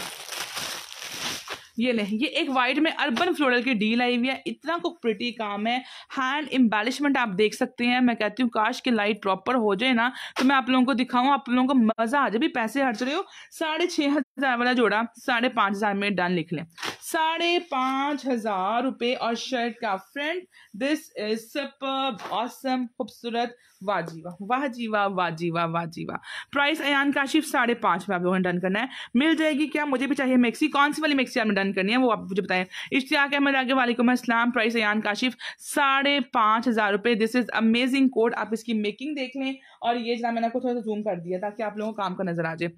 ये ले ये एक वाइट में अर्बन फ्लोरल की डील आई हुई है इतना को प्रिटी काम है हैंड एम्बेलिशमेंट आप देख सकते हैं मैं कहती हूँ काश की लाइट प्रॉपर हो जाए ना तो मैं आप लोगों को दिखाऊँ आप लोगों को मज़ा आ जाए भी पैसे हट रहे हो साढ़े छः हजार वाला जोड़ा साढ़े पांच हजार में डन लिख लें साढ़े पांच हजार रुपए और शर्ट का front this is super awesome खूबसूरत वाजीवा वाजीवा वाजीवा वाजीवा प्राइस अयान काशिफ साढ़े पाँच में आप लोगों ने डन करना है मिल जाएगी क्या मुझे भी चाहिए मैक्सी कौन सी वाली मैक्सी आपने डन करनी है वो आप मुझे बताएं इश्तियाक अहमद आगे वालेकुम असलम प्राइस अयान काशिफ साढ़े पाँच हज़ार रुपये दिस इज़ अमेजिंग कोड आप इसकी मेकिंग देख लें और ये जरा मैंने आपको थोड़ा सा जूम कर दिया ताकि आप लोगों को काम का नजर आ जाए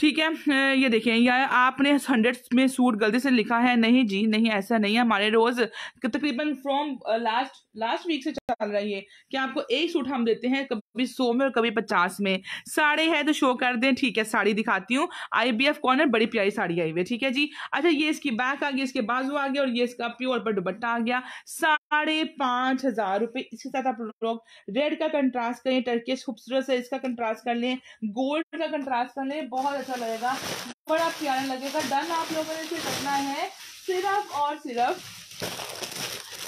ठीक है ये देखें या आपने हंड्रेड में सूट गलती से लिखा है नहीं जी नहीं ऐसा नहीं है हमारे रोज तकरीबन फ्रॉम लास्ट लास्ट वीक से चल रही है कि आपको एक सूट हम देते हैं कभी सौ में और कभी पचास में साड़ी है तो शो कर दें ठीक है साड़ी दिखाती हूँ आई बी एफ कॉर्नर बड़ी प्यारी साड़ी आई हुई है ठीक है जी अच्छा ये इसकी बैक आ गई इसके बाजू आ गया और ये इसका प्योर पर दुबट्टा आ गया साढ़े पांच हजार रुपए इसके साथ आप लोग रेड का कंट्रास्ट करें टर्किश खूबसूरत है इसका कंट्रास्ट कर लें गोल्ड का कंट्रास्ट कर लें बहुत अच्छा लगेगा बड़ा प्यारा लगेगा डन आप लोगों ने इसे रखना है सिर्फ और सिर्फ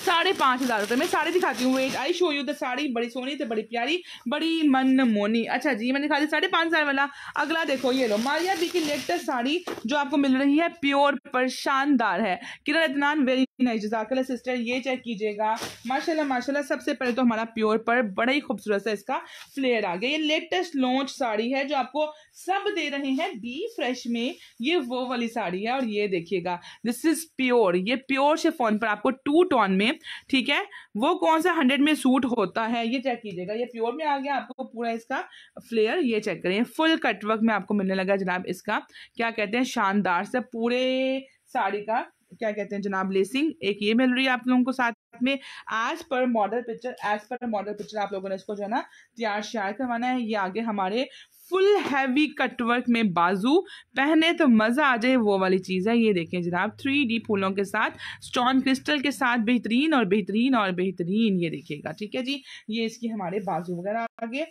साढ़े पाँच हज़ार रुपए मैं साड़ी दिखाती हूँ wait I show you the sari बड़ी सोनी थे बड़ी प्यारी बड़ी मनमोनी अच्छा जी मैंने दिखा दी साढ़े पाँच हज़ार वाला अगला देखो ये लो मारिया दी की लेटेस्ट साड़ी जो आपको मिल रही है प्योर पर शानदार है किरण इतनान वेरी नाइस जजाकला सिस्टर ये चेक कीजिएगा माशाल्लाह माशाल्लाह सबसे पहले तो हमारा प्योर पर बड़ा ही खूबसूरत है इसका फ्लेयर आ गया ये लेटेस्ट लॉन्च साड़ी है जो आपको सब दे रहे हैं बी फ्रेश में ये वो वाली साड़ी है और ये देखिएगा दिस इज प्योर ये प्योर शेफोन पर आपको टू टॉन में ठीक है वो कौन सा हंड्रेड में सूट होता है ये चेक कीजिएगा ये प्योर में आ गया आपको पूरा इसका फ्लेयर ये चेक करिए फुल कटवर्क में आपको मिलने लगा जनाब इसका क्या कहते हैं शानदार से पूरे साड़ी का क्या कहते हैं जनाब लेसिंग एक ये मिल रही है आप लोगों को साथ में एज पर मॉडल पिक्चर एज पर मॉडल पिक्चर आप लोगों ने इसको जो है ना तैयार श्यार करवाना है ये आगे हमारे फुल हैवी कटवर्क में बाजू पहने तो मज़ा आ जाए वो वाली चीज़ है ये देखें जनाब थ्री डी फूलों के साथ स्टोन क्रिस्टल के साथ बेहतरीन और बेहतरीन और बेहतरीन ये देखिएगा ठीक है जी ये इसकी हमारे बाजू वगैरह आगे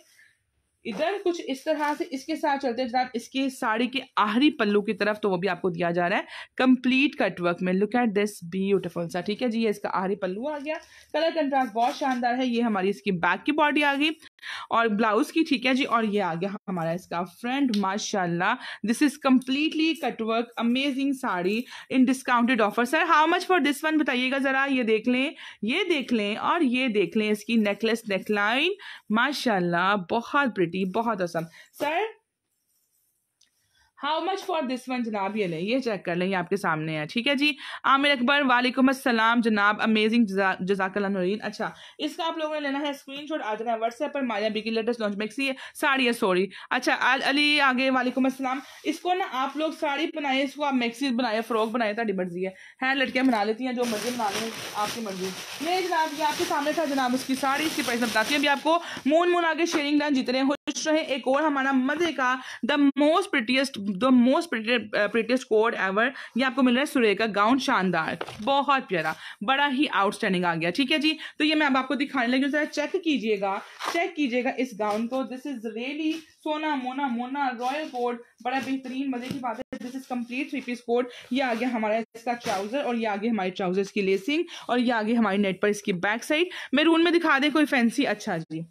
इधर कुछ इस तरह से इसके साथ चलते हैं जनाब इसके साड़ी के आखिरी पल्लू की तरफ तो वो भी आपको दिया जा रहा है कंप्लीट कटवर्क में लुक एट दिस ब्यूटीफुल सा ठीक है जी ये इसका आखिरी पल्लू आ गया कलर कंट्रास्ट बहुत शानदार है ये हमारी इसकी बैक की बॉडी आ गई और ब्लाउज की ठीक है जी और ये आ गया हमारा इसका फ्रेंड माशाल्लाह this is completely cutwork amazing sari in discounted offer sir how much for this one बताइएगा जरा ये देख लें ये देख लें और ये देख लें इसकी नेकलेस नेकलाइन माशाल्लाह बहुत प्रिटी बहुत awesome sir how much for this one जनाब ये ले ये चेक कर लें ये आपके सामने है ठीक है जी आमिर अकबर वालेकुम असलम जनाब अमेजिंग जजाकलानुरीन अच्छा इसका आप लोगों ने लेना है स्क्रीन शॉट आ जाना है व्हाट्सएप पर माया बी की लेटेस्ट लॉन्च मैक्सी है साड़ी है सॉरी अच्छा आल अली आगे वालेकुम असलम इसको ना आप लोग साड़ी बनाए इसको आप मैक्सी बनाए फ्रॉक बनाए तो मर्जी है हैं लड़कियाँ बना लेती हैं जो मर्जी बना लें आपकी मर्जी नहीं जनाब ये आपके सामने था जनाब उसकी साड़ी इसकी प्राइस बताती हूँ अभी आपको मून मून आगे शेयरिंग डांस जितने रहे पूछ रहे एक और हमारा मजे का the most prettiest the most prettiest code ever ये आपको मिल रहा है सुरे का गाउन शानदार बहुत प्यारा बड़ा ही आउटस्टैंडिंग आ गया ठीक है जी तो ये मैं अब आपको दिखाने लगी जरा चेक कीजिएगा चेक कीजिएगा इस गाउन को दिस इज रियली सोना मोना मोना रॉयल कोड बड़ा बेहतरीन मजे की बात है this is complete three piece code ये आगे हमारा इसका ट्राउजर और ये आगे हमारे ट्राउजर की लेसिंग और ये आगे हमारी नेट पर इसकी बैक साइड मैं में दिखा दे कोई फैंसी अच्छा जी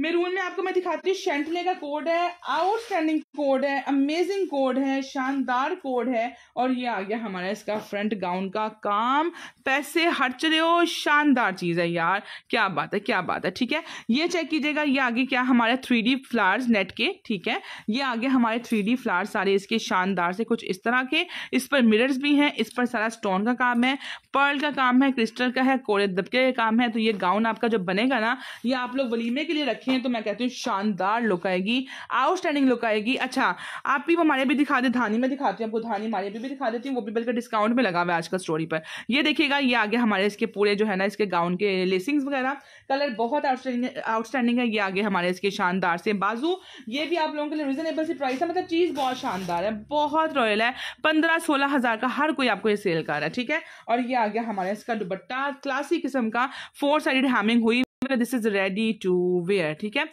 मेरून में आपको मैं दिखाती हूँ शेंटले का कोड है आउटस्टैंडिंग कोड है अमेजिंग कोड है शानदार कोड है और ये आ गया हमारा इसका फ्रंट गाउन का काम पैसे हट रहे हो शानदार चीज़ है यार क्या बात है क्या बात है ठीक है ये चेक कीजिएगा ये आगे क्या हमारे थ्री डी फ्लावर्स नेट के ठीक है ये आगे हमारे थ्री डी फ्लावर्स सारे इसके शानदार से कुछ इस तरह के इस पर मिरर्स भी हैं इस पर सारा स्टोन का काम है पर्ल का काम है क्रिस्टल का है कोड़े दबके का काम है तो ये गाउन आपका जो बनेगा ना ये आप लोग वलीमे के लिए रख हैं तो मैं कहती हूँ शानदार लुक आएगी आउटस्टैंडिंग लुक आएगी अच्छा आप भी हमारे भी दिखा दे धानी में दिखाती हूँ आपको धानी हमारे भी, दिखा देती हूँ वो भी बल्कि डिस्काउंट में लगा हुआ है आज का स्टोरी पर ये देखिएगा ये आगे हमारे इसके पूरे जो है ना इसके गाउन के लेसिंग्स वगैरह कलर बहुत आउटस्टैंडिंग है ये आगे हमारे इसके शानदार से बाजू ये भी आप लोगों के लिए रिजनेबल सी प्राइस है मतलब चीज़ बहुत शानदार है बहुत रॉयल है पंद्रह सोलह हज़ार का हर कोई आपको ये सेल कर रहा है ठीक है और ये आ गया हमारे इसका दुबट्टा क्लासी किस्म का फोर साइडेड हैमिंग हुई this is ready to wear ठीक है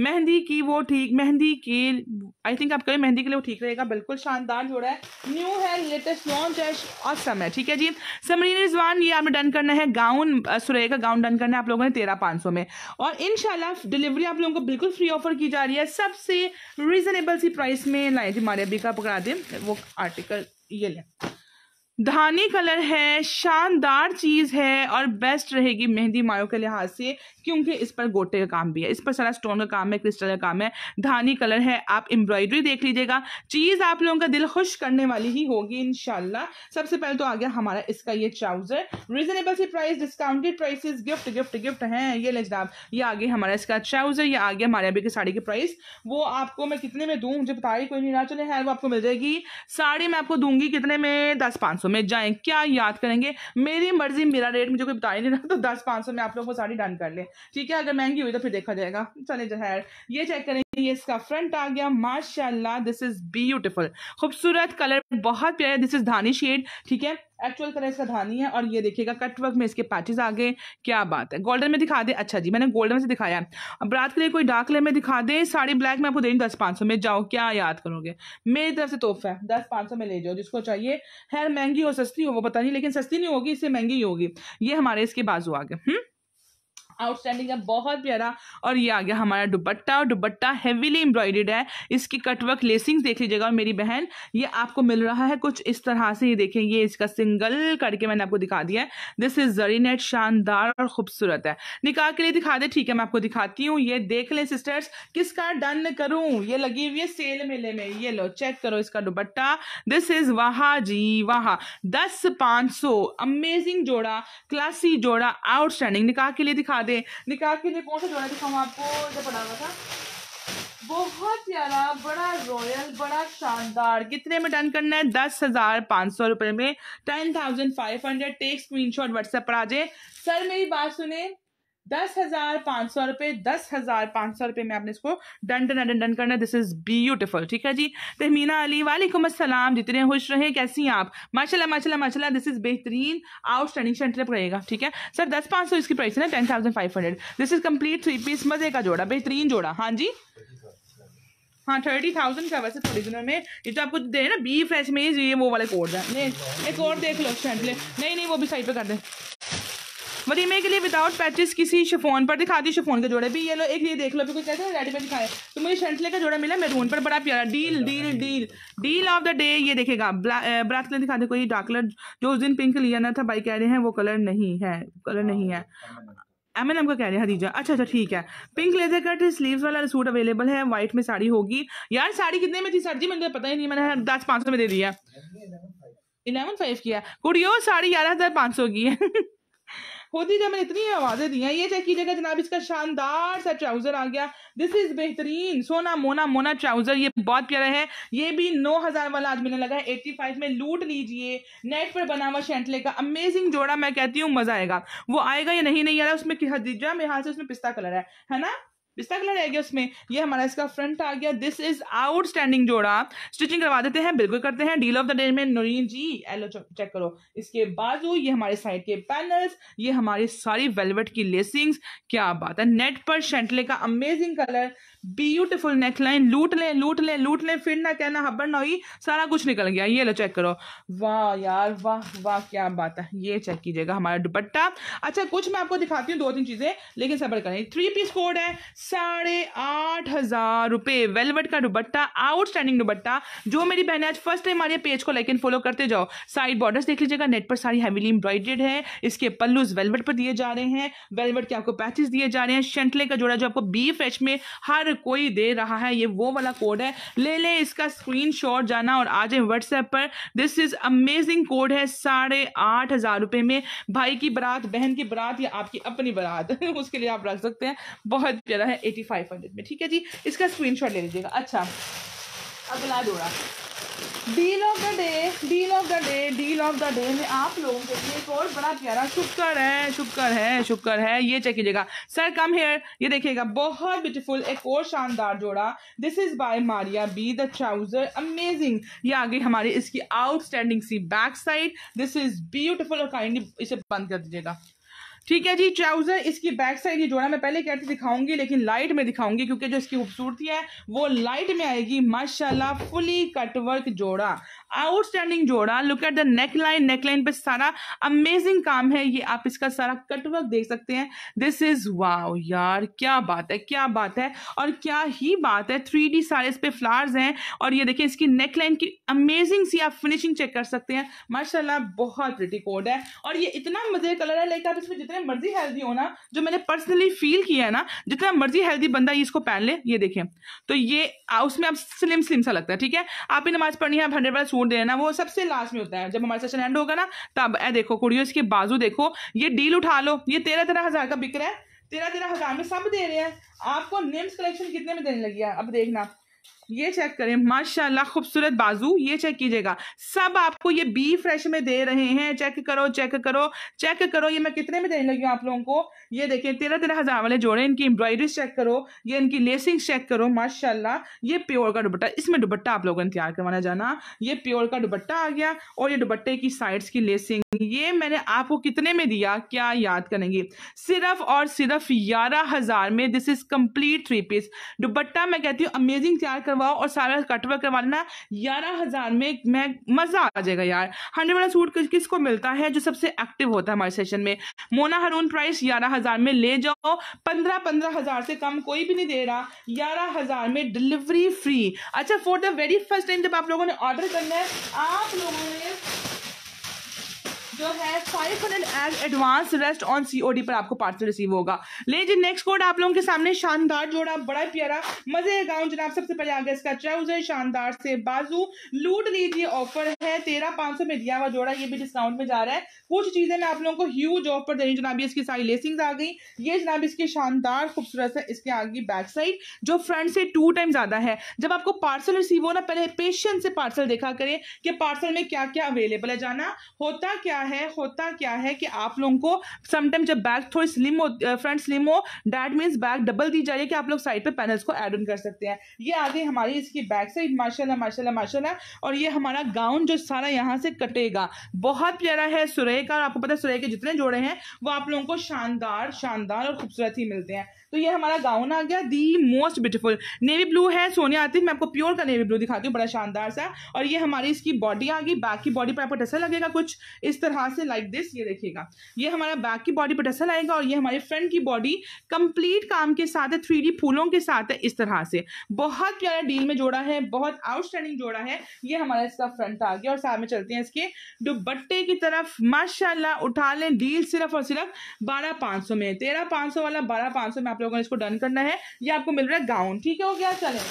मेहंदी की वो ठीक मेहंदी की आई थिंक आप कहें मेहंदी के लिए वो ठीक रहेगा बिल्कुल शानदार जोड़ा है न्यू है लेटेस्ट लॉन्च है ऑसम है ठीक है जी समरीन रिजवान ये आपने डन करना है गाउन सुरह का गाउन डन करना है आप लोगों ने तेरह पाँच सौ में और इनशाला डिलीवरी आप लोगों को बिल्कुल फ्री ऑफर की जा रही है सबसे रिजनेबल सी प्राइस में लाए थी मारे अभी का पकड़ा दें वो आर्टिकल ये लें धानी कलर है शानदार चीज़ है और बेस्ट रहेगी मेहंदी मायो के लिहाज से क्योंकि इस पर गोटे का काम भी है इस पर सारा स्टोन का काम है क्रिस्टल का काम है धानी कलर है आप एम्ब्रॉयडरी देख लीजिएगा चीज़ आप लोगों का दिल खुश करने वाली ही होगी इन सबसे पहले तो आ गया हमारा इसका ये ट्राउज़र रिजनेबल सी price discounted prices gift gift gift है ये ले जनाब ये आगे हमारा इसका ट्राउज़र ये आगे हमारे अभी की साड़ी की प्राइस वो आपको मैं कितने में दूँ मुझे बता कोई नहीं ना चले है वो आपको मिल जाएगी साड़ी मैं आपको दूंगी कितने में दस पाँच सौ में जाएं क्या याद करेंगे मेरी मर्जी मेरा रेट मुझे कोई बता ही नहीं रहा तो दस पाँच सौ में आप लोग वो साड़ी डन कर लें ठीक है अगर महंगी हुई तो फिर देखा जाएगा चले जहर ये चेक करें ये इसका फ्रंट आ गया माशाल्लाह दिस इज ब्यूटीफुल खूबसूरत कलर बहुत प्यारा दिस इज धानी शेड ठीक है एक्चुअल कलर इसका धानी है और ये देखिएगा कट वर्क में इसके पैचेस आ गए क्या बात है गोल्डन में दिखा दे अच्छा जी मैंने गोल्डन में से दिखाया अब रात के लिए कोई डार्क कलर में दिखा दे साड़ी ब्लैक में आपको दे दस पाँच सौ में जाओ क्या याद करोगे मेरी तरफ से तोहफा है दस पाँच सौ में ले जाओ जिसको चाहिए है महंगी हो सस्ती हो वो पता नहीं लेकिन सस्ती नहीं होगी इससे महंगी ही होगी ये हमारे इसके बाजू आ गए हम्म? आउटस्टैंडिंग है बहुत प्यारा और ये आ गया हमारा दुपट्टा और दुपट्टा हैवीली एम्ब्रॉयडेड है इसकी कटवर्क लेसिंग देख लीजिएगा और मेरी बहन ये आपको मिल रहा है कुछ इस तरह से ये देखें ये इसका सिंगल करके मैंने आपको दिखा दिया है दिस इज जरी नेट शानदार और खूबसूरत है निकाह के लिए दिखा दे ठीक है मैं आपको दिखाती हूँ ये देख लें सिस्टर्स किसका डन करूँ ये लगी हुई है सेल मेले में ये लो चेक करो इसका दुपट्टा दिस इज वाह जी वाहा दस पाँच सौ अमेजिंग जोड़ा क्लासी जोड़ा आउटस्टैंडिंग निकाह के लिए दिखा दें निकाह के लिए कौन सा जोड़ा जिसको हम आपको जब पढ़ा हुआ था बहुत प्यारा बड़ा रॉयल बड़ा शानदार कितने में डन करना है दस हजार पाँच सौ रुपये में ten thousand five hundred take screenshot WhatsApp पर आ जाए सर मेरी बात सुने दस हजार पांच सौ रुपए दस हजार पांच सौ रुपए में आपने इसको डन डन डन डन करना दिस इज ब्यूटिफुल ठीक है जी तहमीना तो अली वालेकुम असलम जितने खुश रहे कैसी हैं आप माशाल्लाह माशाल्लाह माशाल्लाह दिस इज बेहतरीन आउटस्टैंडिंग शंटलिप रहेगा ठीक है सर दस पाँच सौ इसकी प्राइस है ना ten thousand five hundred this is complete three piece मजे का जोड़ा बेहतरीन जोड़ा हाँ जी हाँ थर्टी थाउजेंड का वैसे थोड़ी दिनों में ये तो आपको दे ना बी फ्रेश में ये वो वाले कोड है एक और देख लो शंटले नहीं नहीं वो भी साइड पर कर दे वलीमे के लिए विदाउट पैचेस किसी शिफोन पर दिखा दी शिफोन का जोड़ा भी ये लो एक ये देख लो भी कोई कहते हैं रेडी दिखाए तो मुझे शंटले का जोड़ा मिला मेरून पर बड़ा प्यारा deal deal deal deal of the day ये देखेगा ब्लैक कलर दिखा दे कोई डार्क कलर जो उस दिन पिंक लिया ना था भाई कह रहे हैं वो कलर नहीं है कलर हाँ, नहीं है एम एन एम का कह रहे हैं हदीजा अच्छा अच्छा ठीक है पिंक लेजर कट स्लीव्स वाला सूट अवेलेबल है वाइट में साड़ी होगी यार साड़ी कितने में थी सर जी मुझे तो पता ही नहीं मैंने दस पाँच सौ में दे दिया इलेवन फाइव की है कुड़ियो साड़ी ग्यारह हज़ार पाँच सौ की है खुद ही जब मैंने इतनी आवाजें दी हैं ये चेक कीजिएगा जनाब इसका शानदार सा ट्राउजर आ गया दिस इज बेहतरीन सोना मोना मोना ट्राउजर ये बहुत प्यारा है ये भी नौ हजार वाला आज मिलने लगा है एट्टी फाइव में लूट लीजिए नेट पर बना हुआ शेंटले का अमेजिंग जोड़ा मैं कहती हूँ मजा आएगा वो आएगा या नहीं नहीं आ रहा उसमें हदीजा में हाथ से उसमें पिस्ता कलर है है ना बिस्तर कलर रह गया उसमें ये हमारा इसका फ्रंट आ गया दिस इज आउटस्टैंडिंग जोड़ा स्टिचिंग करवा देते हैं बिल्कुल करते हैं डील ऑफ द डे में नरीन जी एलो चेक करो इसके बाजू ये हमारे साइड के पैनल्स ये हमारी सारी वेलवेट की लेसिंग्स क्या बात है नेट पर शेंटले का अमेजिंग कलर ब्यूटीफुल नेकलाइन लूट ले लूट ले लूट ले फिर ना कहना हबड़ हाँ, ना हुई सारा कुछ निकल गया ये लो चेक करो वाह यार वाह वाह क्या बात है ये चेक कीजिएगा हमारा दुपट्टा अच्छा कुछ मैं आपको दिखाती हूँ दो तीन चीज़ें लेकिन सबर करें थ्री पीस कोड है साढ़े आठ हज़ार रुपये वेलवेट का दुपट्टा आउटस्टैंडिंग दुपट्टा जो मेरी बहन आज फर्स्ट टाइम हमारे पेज को लाइक एंड फॉलो करते जाओ साइड बॉर्डर देख लीजिएगा नेट पर सारी हैवीली एम्ब्रॉइडेड है इसके पल्लूज वेलवेट पर दिए जा रहे हैं वेलवेट के आपको पैचेस दिए जा रहे हैं शेंटले का जोड़ा जो आपको बी फ्रेश में हर कोई दे रहा है ये वो वाला कोड है ले ले इसका स्क्रीन जाना और आज व्हाट्सएप पर दिस इज अमेजिंग कोड है साढ़े आठ हजार रुपए में भाई की बारात बहन की बारात या आपकी अपनी बारात उसके लिए आप रख सकते हैं बहुत प्यारा है एटी फाइव हंड्रेड में ठीक है जी इसका स्क्रीन ले लीजिएगा अच्छा अगला दौरा deal of the day deal of the day deal of the day में आप लोगों के लिए एक और बड़ा प्यारा शुक्र है शुक्र है शुक्र है ये चेक कीजिएगा सर कम हेयर ये देखिएगा बहुत ब्यूटीफुल एक और शानदार जोड़ा this is by Maria B the trouser amazing ये आ गई हमारी इसकी आउटस्टैंडिंग सी back side this is beautiful और काइंडली इसे बंद कर दीजिएगा ठीक है जी ट्राउजर इसकी बैक साइड ये जोड़ा मैं पहले कहते दिखाऊंगी लेकिन लाइट में दिखाऊंगी क्योंकि जो इसकी खूबसूरती है वो लाइट में आएगी माशाल्लाह फुली कटवर्क जोड़ा आउटस्टैंडिंग जोड़ा look at the neck line neck line पे सारा अमेजिंग काम है ये आप इसका सारा कटवर्क देख सकते हैं दिस इज वाओ यार क्या बात है क्या बात है और क्या ही बात है थ्री डी सारे इस पे फ्लावर्स हैं और ये देखिए इसकी नेकलाइन की अमेजिंग सी आप फिनिशिंग चेक कर सकते हैं माशाला बहुत प्रिटी कोड है और ये इतना मजे कलर है लेकिन आप इसमें जितने जितने मर्जी हेल्दी हो ना जो मैंने पर्सनली फील किया है ना जितना मर्जी हेल्दी बंदा ये इसको पहन ले ये देखें तो ये उसमें अब स्लिम स्लिम सा लगता है ठीक है आप भी नमाज पढ़नी है आप हंड्रेड वाला सूट देना वो सबसे लास्ट में होता है जब हमारा सेशन एंड होगा ना तब ए देखो कुड़ियों इसके बाजू देखो ये डील उठा लो ये तेरह तेरह हज़ार का बिक रहा है तेरह तेरह हज़ार में सब दे रहे हैं आपको नेम्स कलेक्शन कितने में देने लगी है अब देखना ये चेक करें माशाल्लाह खूबसूरत बाजू ये चेक कीजिएगा सब आपको ये बी फ्रेश में दे रहे हैं चेक करो चेक करो चेक करो ये मैं कितने में देने लगी हूँ आप लोगों को ये देखें तेरह तेरह हजार वाले जोड़े इनकी एम्ब्रॉयडरी चेक करो ये इनकी लेसिंग चेक करो माशाल्लाह ये प्योर का दुबट्टा इसमें दुबट्टा आप लोगों ने तैयार करवाना जाना ये प्योर का दुबट्टा आ गया और ये दुबट्टे की साइड की लेसिंग ये मैंने आपको कितने में दिया क्या याद करेंगे सिर्फ और सिर्फ ग्यारह हजार में this is complete three piece dupatta मैं कहती हूँ अमेजिंग तैयार कर करवाओ और सारा कटवर करवा लेना ग्यारह हज़ार में मैं मज़ा आ जाएगा यार हंड्रेड वाला सूट किस किसको मिलता है जो सबसे एक्टिव होता है हमारे सेशन में मोना हरून प्राइस ग्यारह हज़ार में ले जाओ पंद्रह पंद्रह हज़ार से कम कोई भी नहीं दे रहा ग्यारह हज़ार में डिलीवरी फ्री अच्छा for the very first time जब आप लोगों ने ऑर्डर करना है आप लोगों ने जो है five hundred as advance rest on COD पर आपको पार्सल रिसीव होगा ले जी नेक्स्ट कोड आप लोगों के सामने शानदार जोड़ा बड़ा प्यारा मजे गाउन जनाब सबसे पहले आ गया इसका ट्राउजर शानदार से बाजू लूट लीजिए ऑफर है तेरह पाँच सौ में दिया हुआ जोड़ा ये भी डिस्काउंट में जा रहा है कुछ चीजें मैं आप लोगों को ह्यूज ऑफर दे रही हूँ जनाब इसकी सारी लेसिंग आ गई ये जनाब इसकी शानदार खूबसूरत है इसके आगे बैक साइड जो फ्रंट से टू टाइम ज्यादा है जब आपको पार्सल रिसीव हो ना पहले पेशेंट से पार्सल देखा करें कि पार्सल में क्या क्या अवेलेबल है जाना होता क्या है होता क्या है कि आप लोगों को समटाइम जब बैक थोड़ी स्लिम हो फ्रंट स्लिम हो डैट मीन्स बैक डबल दी जाए कि आप लोग साइड पे पैनल्स को एड ऑन कर सकते हैं ये आ गई हमारी इसकी बैक साइड माशाल्लाह माशाल्लाह माशाल्लाह और ये हमारा गाउन जो सारा यहाँ से कटेगा बहुत प्यारा है सुरह का आपको पता है सुरह के जितने जोड़े हैं वो आप लोगों को शानदार शानदार और खूबसूरत ही मिलते हैं तो ये हमारा गाउन आ गया the most beautiful navy blue है सोनिया आती मैं आपको प्योर का नेवी ब्लू दिखाती हूँ बड़ा शानदार सा और ये हमारी इसकी बॉडी आ गई बैक की बॉडी पर आपको टसल लगेगा कुछ इस तरह से लाइक दिस ये देखिएगा ये हमारा बैक की बॉडी पर टसल आएगा और ये हमारे फ्रंट की बॉडी कंप्लीट काम के साथ है थ्री फूलों के साथ है इस तरह से बहुत प्यारा डील में जोड़ा है बहुत आउटस्टैंडिंग जोड़ा है ये हमारा इसका फ्रंट आ गया और साथ में चलते हैं इसके दुपट्टे की तरफ माशाला उठा लें डील सिर्फ और सिर्फ बारह पाँच सौ में तेरह पाँच सौ वाला बारह पाँच सौ में आप लोग लोगों ने इसको डन करना है ये आपको मिल रहा है गाउन ठीक है हो गया चले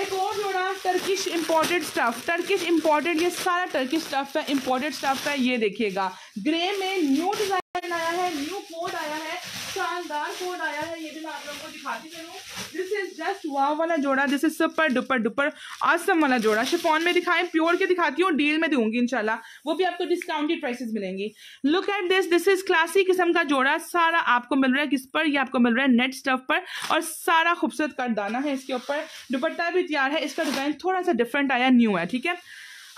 एक और जोड़ा Turkish imported stuff Turkish imported ये सारा टर्किश स्टफ़ है इम्पोर्टेड स्टफ़ है ये देखिएगा ग्रे में न्यू डिज़ाइन आया है न्यू कोड आया है शानदार कोड आया है ये भी मैं आप लोगों को दिखाती चलूँ दिस इज जस्ट वाव वाला जोड़ा this is super duper duper awesome वाला जोड़ा शिफॉन में दिखाएं प्योर के दिखाती हूँ डील में दूंगी इनशाला वो भी आपको डिस्काउंटेड प्राइसेस मिलेंगी look at this this is classy किस्म का जोड़ा सारा आपको मिल रहा है किस पर ये आपको मिल रहा है नेट स्टफ पर और सारा खूबसूरत कर दाना है इसके ऊपर दुपट्टा भी तैयार है इसका डिजाइन थोड़ा सा डिफरेंट आया न्यू है ठीक है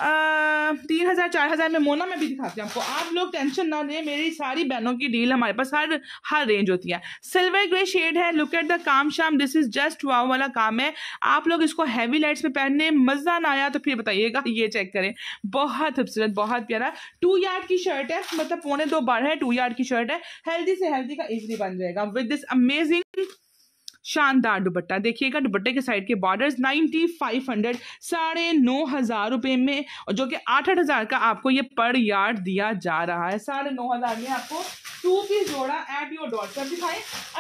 तीन हज़ार चार हज़ार में मोना में भी दिखाती हूँ आपको आप लोग टेंशन ना लें मेरी सारी बहनों की डील हमारे पास हर हर रेंज होती है सिल्वर ग्रे शेड है लुक एट द काम शाम दिस इज जस्ट वाव वाला काम है आप लोग इसको हैवी लाइट्स में पहनने मज़ा ना आया तो फिर बताइएगा ये चेक करें बहुत खूबसूरत बहुत प्यारा टू यार्ड की शर्ट है मतलब पौने दो बार है टू यार्ड की शर्ट है हेल्दी से हेल्दी का इजली बन जाएगा विद दिस अमेजिंग शानदार दुपट्टा देखिएगा दुपट्टे के साइड के बॉर्डर नाइन्टी फाइव हंड्रेड साढ़े नौ हज़ार रुपये में और जो कि आठ आठ हज़ार का आपको ये पर यार्ड दिया जा रहा है साढ़े नौ हज़ार में आपको टू पीस जोड़ा एट योर डॉट कर दिखाएं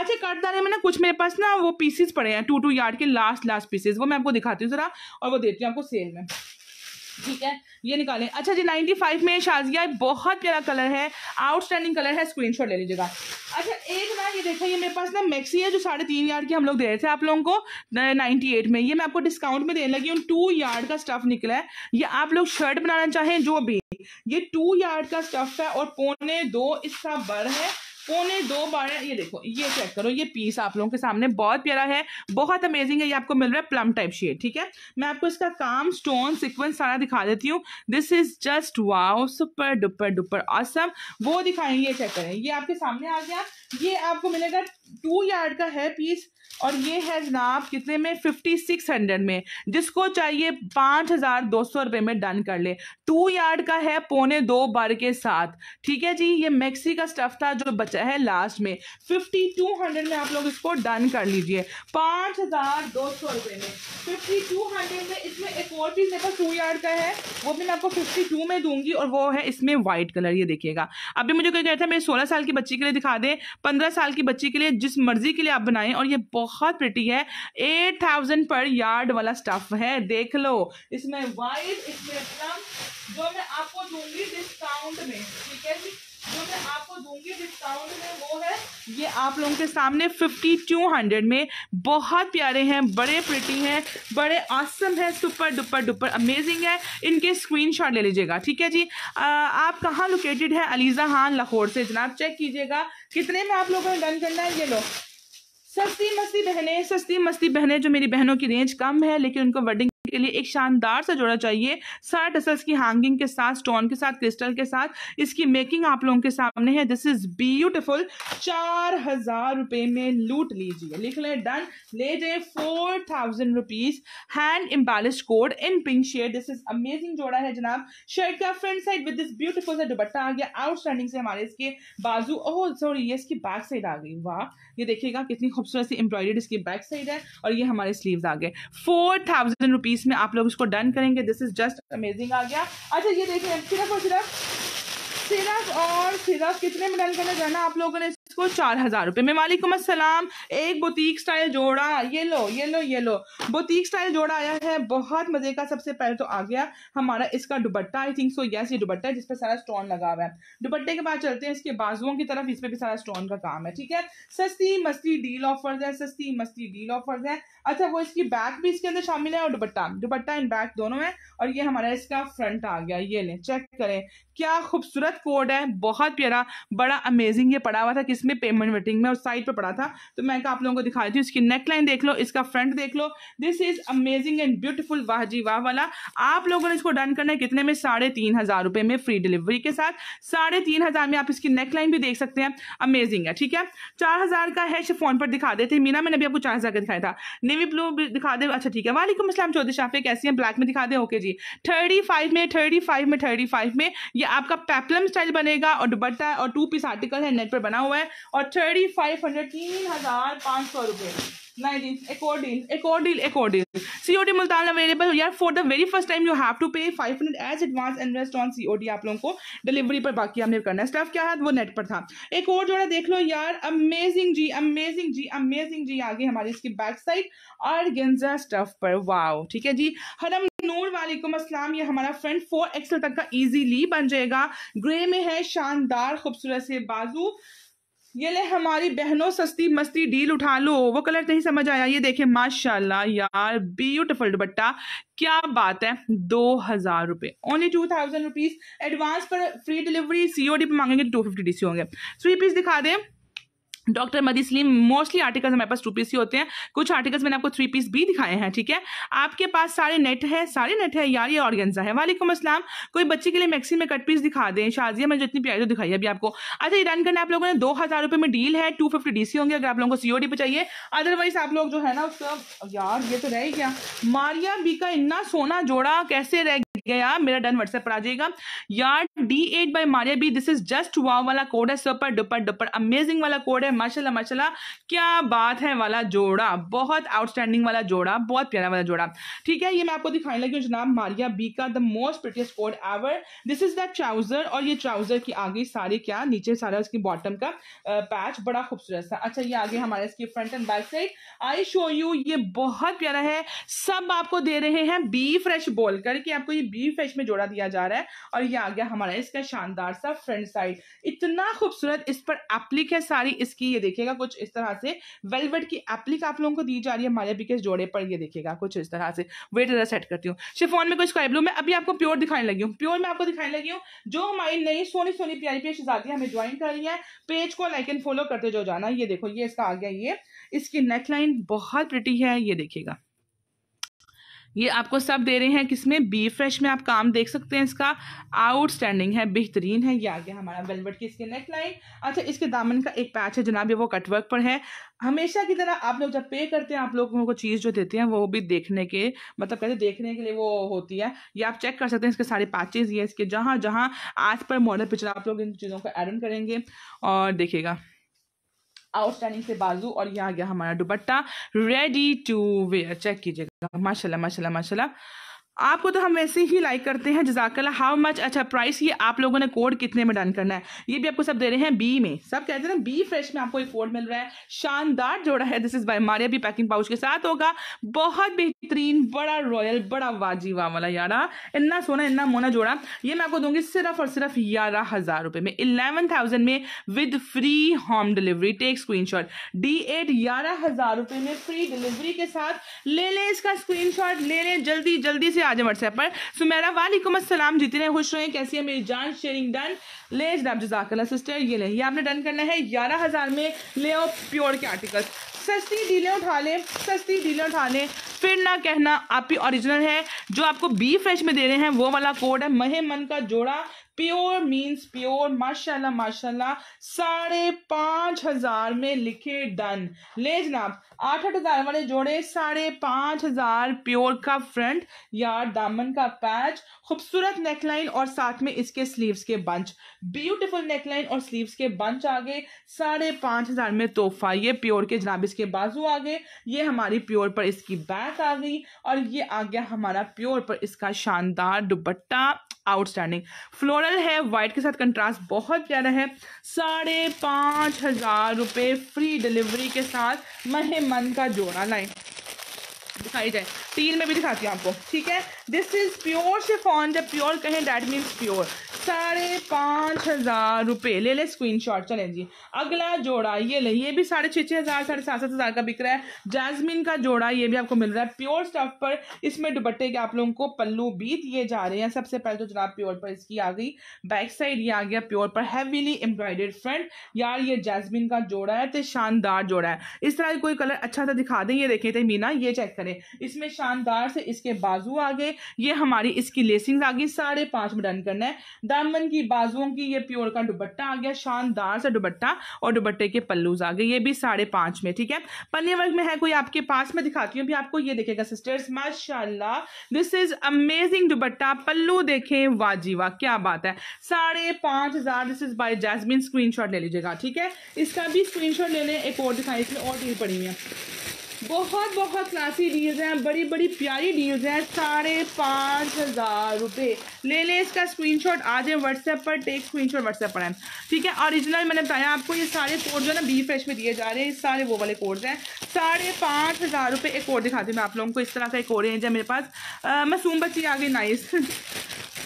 अच्छा कटदारे में ना कुछ मेरे पास ना वो पीसेस पड़े हैं टू टू यार्ड के लास्ट लास्ट पीसेस वो मैं आपको दिखाती हूँ ज़रा और वो देती हूँ आपको सेल में ठीक है ये निकालें अच्छा जी 95 में शाजिया बहुत प्यारा कलर है आउटस्टैंडिंग कलर है स्क्रीनशॉट ले लीजिएगा अच्छा एक ना ये देखा ये मेरे पास ना मैक्सी है जो साढ़े तीन यार्ड की हम लोग दे रहे थे आप लोगों को 98 में ये मैं आपको डिस्काउंट में देने लगी हूँ टू यार्ड का स्टफ निकला है ये आप लोग शर्ट बनाना चाहें जो भी ये टू यार्ड का स्टफ है और पौने दो इसका बड़ है पौने दो बारह ये देखो ये चेक करो ये पीस आप लोगों के सामने बहुत प्यारा है बहुत अमेजिंग है ये आपको मिल रहा है प्लम टाइप शेड ठीक है मैं आपको इसका काम स्टोन सिक्वेंस सारा दिखा देती हूँ this is just wow super duper duper awesome वो दिखाएंगे ये चेक करें ये आपके सामने आ गया ये आपको मिलेगा टू यार्ड का है पीस और ये है जनाब कितने में फिफ्टी सिक्स हंड्रेड में जिसको चाहिए पाँच हज़ार दो सौ रुपये में डन कर ले टू यार्ड का है पौने दो बार के साथ ठीक है जी ये मैक्सी का स्टफ था जो बचा है लास्ट में फिफ्टी टू हंड्रेड में आप लोग इसको डन कर लीजिए पाँच हज़ार दो सौ रुपये में फिफ्टी टू हंड्रेड में इसमें एक और चीज़ देखो टू यार्ड का है वो भी मैं आपको फिफ्टी टू में दूंगी और वो है इसमें व्हाइट कलर ये देखिएगा अभी मुझे कोई कहता है मेरे सोलह साल की बच्ची के लिए दिखा दे पंद्रह साल की बच्ची के लिए जिस मर्जी के लिए आप बनाएं और ये बहुत प्रिटी है एट थाउजेंड पर यार्ड वाला स्टफ है देख लो इसमें वाइट इसमें प्लम जो मैं आपको दूंगी डिस्काउंट में ठीक है जी जो मैं आपको दूंगी डिस्काउंट में वो है ये आप लोगों के सामने फिफ्टी टू हंड्रेड में बहुत प्यारे हैं बड़े प्रिटी हैं बड़े आसम है सुपर डुपर डुपर अमेजिंग है इनके स्क्रीनशॉट ले लीजिएगा ठीक है जी आ, आप कहाँ लोकेटेड है अलीज़ा खान लाहौर से जनाब चेक कीजिएगा कितने में आप लोगों ने डन करना है ये लो सस्ती मस्ती बहनें सस्ती मस्ती बहनें जो मेरी बहनों की रेंज कम है लेकिन उनको वेडिंग के लिए एक शानदार सा जोड़ा चाहिए सारा टसल्स की हैंगिंग के साथ स्टोन के साथ क्रिस्टल के साथ इसकी मेकिंग आप लोगों के सामने है दिस इज ब्यूटिफुल चार हजार रुपए में लूट लीजिए लिख लें डन ले जाए four thousand rupees hand embellish code in pink shade this is amazing जोड़ा है जनाब शर्ट का front side with this beautiful सा दुपट्टा आ गया आउटस्टैंडिंग से हमारे इसके बाजू ओह oh, सॉरी ये इसकी बैक साइड आ गई वाह ये देखिएगा कितनी खूबसूरत सी एम्ब्रॉयडेड इसकी बैक साइड है और ये हमारे स्लीव्स आ गए फोर थाउजेंड रुपीज़ में आप लोग इसको डन करेंगे दिस इज़ जस्ट अमेजिंग आ गया अच्छा ये देखिए सिर्फ और सिर्फ सिर्फ और सिर्फ कितने में डन करना जाना आप लोगों ने इसको चार हजार रुपये में वालेकुम असलम एक बुटीक स्टाइल जोड़ा ये लो ये लो ये लो बुटीक स्टाइल जोड़ा आया है बहुत मजे का सबसे पहले तो आ गया हमारा इसका दुबट्टा आई थिंक सो यस ये दुबट्टा है जिसपे सारा स्टोन लगा हुआ है दुबट्टे के बाद चलते हैं इसके बाजुओं की तरफ इसमें भी सारा स्टोन का काम है ठीक है सस्ती मस्ती डील ऑफर्स है सस्ती मस्ती डील ऑफर्स है अच्छा वो इसकी बैक भी इसके अंदर शामिल है और दुबट्टा दुबट्टा एंड बैक दोनों है और ये हमारा इसका फ्रंट आ गया ये ले चेक करें क्या खूबसूरत कोड है बहुत प्यारा बड़ा अमेजिंग ये पड़ा हुआ था इसमें पेमेंट वेटिंग में और साइड पे पड़ा था तो मैं आप लोगों को दिखा देती हूँ इसकी नेकलाइन देख लो इसका फ्रंट देख लो this is amazing and beautiful वाह जी वाह वाला आप लोगों ने इसको डन करना है कितने में साढ़े तीन हजार रुपए में फ्री डिलीवरी के साथ साढ़े तीन हजार में आप इसकी नेकलाइन भी देख सकते हैं अमेजिंग है ठीक है चार हजार का है फोन पर दिखा देते मीना मैंने अभी आपको चार हजार का दिखाया था नेवी ब्लू भी दिखा दे अच्छा ठीक है वालेकुम असलम चौधरी शाफे कैसी है ब्लैक में दिखा दे ओके जी थर्टी फाइव में थर्टी फाइव में थर्टी फाइव में ये आपका पैपलम स्टाइल बनेगा और दुबट्टा और टू पीस आर्टिकल है नेट पर बना हुआ है है और थर्टी फाइव हंड्रेड तीन हज़ार पाँच सौ रुपये Nineteen, accordion, accordion, accordion. COD Multan available यार for the very first time you have to pay 500 as advance on C O D आप लोगों को डिलीवरी पर बाकी हमने करना है स्टाफ क्या है वो नेट पर था एक और जोड़ा देख लो यार अमेजिंग जी अमेजिंग जी अमेजिंग जी आगे हमारी इसकी बैक साइड और गेंजा स्टफ पर वाओ ठीक है जी हरम नूर वालेकुम असलम ये हमारा फ्रेंड फोर एक्सल तक का इजीली बन जाएगा ग्रे में है शानदार खूबसूरत से बाजू ये ले हमारी बहनों सस्ती मस्ती डील उठा लो वो कलर नहीं समझ आया ये देखे माशाल्लाह यार ब्यूटिफुल दुबट्टा क्या बात है दो हजार रुपए only two thousand rupees advance पर फ्री डिलीवरी सीओडी पे मांगेंगे टू फिफ्टी डी सी होंगे थ्री पीस दिखा दें डॉक्टर मदी सलीम मोस्टली आर्टिकल्स हमारे पास टू पीस ही होते हैं कुछ आर्टिकल्स मैंने आपको थ्री पीस भी दिखाए हैं ठीक है आपके पास सारे नेट है सारे नेट है यार ये ऑर्गेंजा है वालेकुम असलम कोई बच्चे के लिए मैक्सी में कट पीस दिखा दें शाजिया में जितनी इतनी प्यारी तो दिखाई है अभी आपको अच्छा ईरान करना आप लोगों ने दो हज़ार में डील है टू फिफ्टी डी सी होंगे अगर आप लोगों को सी ओ डी चाहिए अदरवाइज आप लोग जो है ना उसका यार ये तो रहे क्या मारिया बी का इन्ना सोना जोड़ा कैसे रह है यार मेरा डन व्हाट्सएप पर आ जाएगा यार D eight by Maria B this is just wow वाला कोड है सुपर डुपर डुपर अमेजिंग वाला कोड है माशाल्लाह माशाल्लाह क्या बात है वाला जोड़ा बहुत आउटस्टैंडिंग वाला जोड़ा बहुत प्यारा वाला जोड़ा ठीक है ये मैं आपको दिखाने लगी हूँ जनाब मारिया बी का the most prettiest code ever this is the trouser और ये ट्राउजर की आगे सारे क्या नीचे सारा उसकी बॉटम का पैच बड़ा खूबसूरत सा अच्छा ये आगे हमारे इसकी front and back side I show you ये बहुत प्यारा है सब आपको दे रहे हैं बी फ्रेश बोल करके आपको ये भी फेच में जोड़ा दिया जा रहा है और ये आ गया हमारा इसका शानदार सा फ्रंट साइड इतना खूबसूरत इस पर एप्लिक है सारी इसकी ये देखिएगा कुछ इस तरह से वेलवेट की एप्लिक आप लोगों को दी जा रही है मारिया बी के जोड़े पर ये देखिएगा कुछ इस तरह से वेट इधर सेट करती हूँ शिफोन में कुछ स्काई ब्लू में अभी आपको प्योर दिखाने लगी हूँ प्योर में आपको दिखाने लगी हूँ जो हमारी नई सोनी सोनी प्यारी प्यारी शहजादी हमें ज्वाइन कर रही है पेज को लाइक एंड फॉलो करते जो जाना ये देखो ये इसका आ गया ये इसकी नेकलाइन बहुत प्रिटी है ये देखिएगा ये आपको सब दे रहे हैं किसमें बी फ्रेश में आप काम देख सकते हैं इसका आउटस्टैंडिंग है बेहतरीन है ये आ गया हमारा वेलवेट की इसके नेक लाइन अच्छा इसके दामन का एक पैच है जनाब ये वो कटवर्क पर है हमेशा की तरह आप लोग जब पे करते हैं आप लोगों को चीज़ जो देते हैं वो भी देखने के मतलब कहते हैं देखने के लिए वो होती है ये आप चेक कर सकते हैं इसके सारे पैचेज ये इसके जहाँ जहाँ आज पर मॉडल पिक्चर आप लोग इन चीज़ों को एडन करेंगे और देखिएगा आउटस्टैंडिंग से बाजू और यह आ गया हमारा dupatta ready to wear check कीजिएगा माशाल्लाह माशाल्लाह माशाल्लाह आपको तो हम वैसे ही लाइक करते हैं जजाकला हाउ मच अच्छा प्राइस ये आप लोगों ने कोड कितने में डन करना है ये भी आपको सब दे रहे हैं बी में सब कहते हैं ना बी फ्रेश में आपको एक कोड मिल रहा है शानदार जोड़ा है दिस इज बाय मारिया भी पैकिंग पाउच के साथ होगा बहुत बेहतरीन बड़ा रॉयल बड़ा वाजीवा वाला यारा इन्ना सोना इन्ना मोना जोड़ा ये मैं आपको दूंगी सिर्फ और सिर्फ ग्यारह हज़ार रुपये में इलेवन थाउजेंड में with free home delivery take screenshot D eight ग्यारह हज़ार रुपये में फ्री डिलीवरी के साथ ले लें इसका स्क्रीन शॉट ले लें जल्दी जल्दी से आज व्हाट्सएप पर सुमेरा वालेकुम असलम जीती रहे खुश रहे कैसी है मेरी जान शेयरिंग डन ले जनाब जजाकला सिस्टर ये ले ये आपने डन करना है ग्यारह हज़ार में ले आओ प्योर के आर्टिकल्स सस्ती डीलें उठा लें सस्ती डीलें उठा लें फिर ना कहना आपकी ओरिजिनल है जो आपको बी फ्रेश में दे रहे हैं वो वाला कोड है महे मन का जोड़ा प्योर मीन्स प्योर माशाल्लाह माशाल्लाह साढ़े पांच हजार में लिखे डन ले जनाब आठ आठ हजार वाले जोड़े साढ़े पांच हजार प्योर का फ्रंट या दामन का पैच खूबसूरत नेकलाइन और साथ में इसके स्लीव्स के बंच ब्यूटीफुल नेकलाइन और स्लीव्स के बंच आ गए साढ़े पांच हजार में तोहफा ये प्योर के जनाब इसके बाजू आ गए ये हमारी प्योर पर इसकी बैक आ गई और ये आ गया हमारा प्योर पर इसका शानदार दुपट्टा आउटस्टैंडिंग फ्लोरल है वाइट के साथ कंट्रास्ट बहुत प्यारा है साढ़े पाँच हज़ार रुपये फ्री डिलीवरी के साथ महे मन का जोड़ा लाएँ दिखाई जाए टील में भी दिखाती हूँ आपको ठीक है दिस इज़ प्योर शिफॉन जब प्योर कहें डैट मीन्स प्योर साढ़े पाँच हज़ार रुपये ले ले स्क्रीन शॉट चलें जी अगला जोड़ा ये ले ये भी साढ़े छः छः हज़ार साढ़े सात सात हज़ार का बिक रहा है जैस्मिन का जोड़ा ये भी आपको मिल रहा है प्योर स्टफ पर इसमें दुपट्टे के आप लोगों को पल्लू भी दिए जा रहे हैं सबसे पहले तो जनाब प्योर पर इसकी आ गई बैक साइड ये आ गया प्योर पर हैवीली एम्ब्रॉयडेड फ्रंट यार ये जैसमिन का जोड़ा है तो शानदार जोड़ा है इस तरह कोई कलर अच्छा सा दिखा दें ये देखें थे तो मीना ये चेक करें इसमें शानदार से इसके बाजू आ गए ये हमारी इसकी लेसिंग आ गई साढ़े पांच में डन करना है दामन की बाजुओं की ये प्योर का दुबट्टा आ गया शानदार सा दुबट्टा और दुबट्टे के पल्लूज आ गए ये भी साढ़े पांच में ठीक है पन्ने वर्ग में है कोई आपके पास में दिखाती हूँ आपको ये देखेगा सिस्टर्स माशाला this is amazing dupatta pallu देखे वाजीवा क्या बात है साढ़े पांच हजार this is by Jasmine screen ले लीजिएगा ठीक है इसका भी स्क्रीन ले लें एक और दिखाई इसमें और डील पड़ी हुई है बहुत बहुत क्लासी डील्स हैं बड़ी बड़ी प्यारी डील्स हैं साढ़े पाँच हज़ार रुपये ले लें इसका स्क्रीनशॉट आ जाए व्हाट्सएप पर टेक स्क्रीनशॉट व्हाट्सएप पर है ठीक है ओरिजिनल मैंने बताया आपको ये सारे कोड जो है ना बी फ्रेश में दिए जा रहे हैं सारे वो वाले कोड्स हैं साढ़े पाँच हज़ार रुपये एक और दिखाती हूँ मैं आप लोगों को इस तरह का एक और रेंज है मेरे पास मसूम बच्ची आ गई नाइस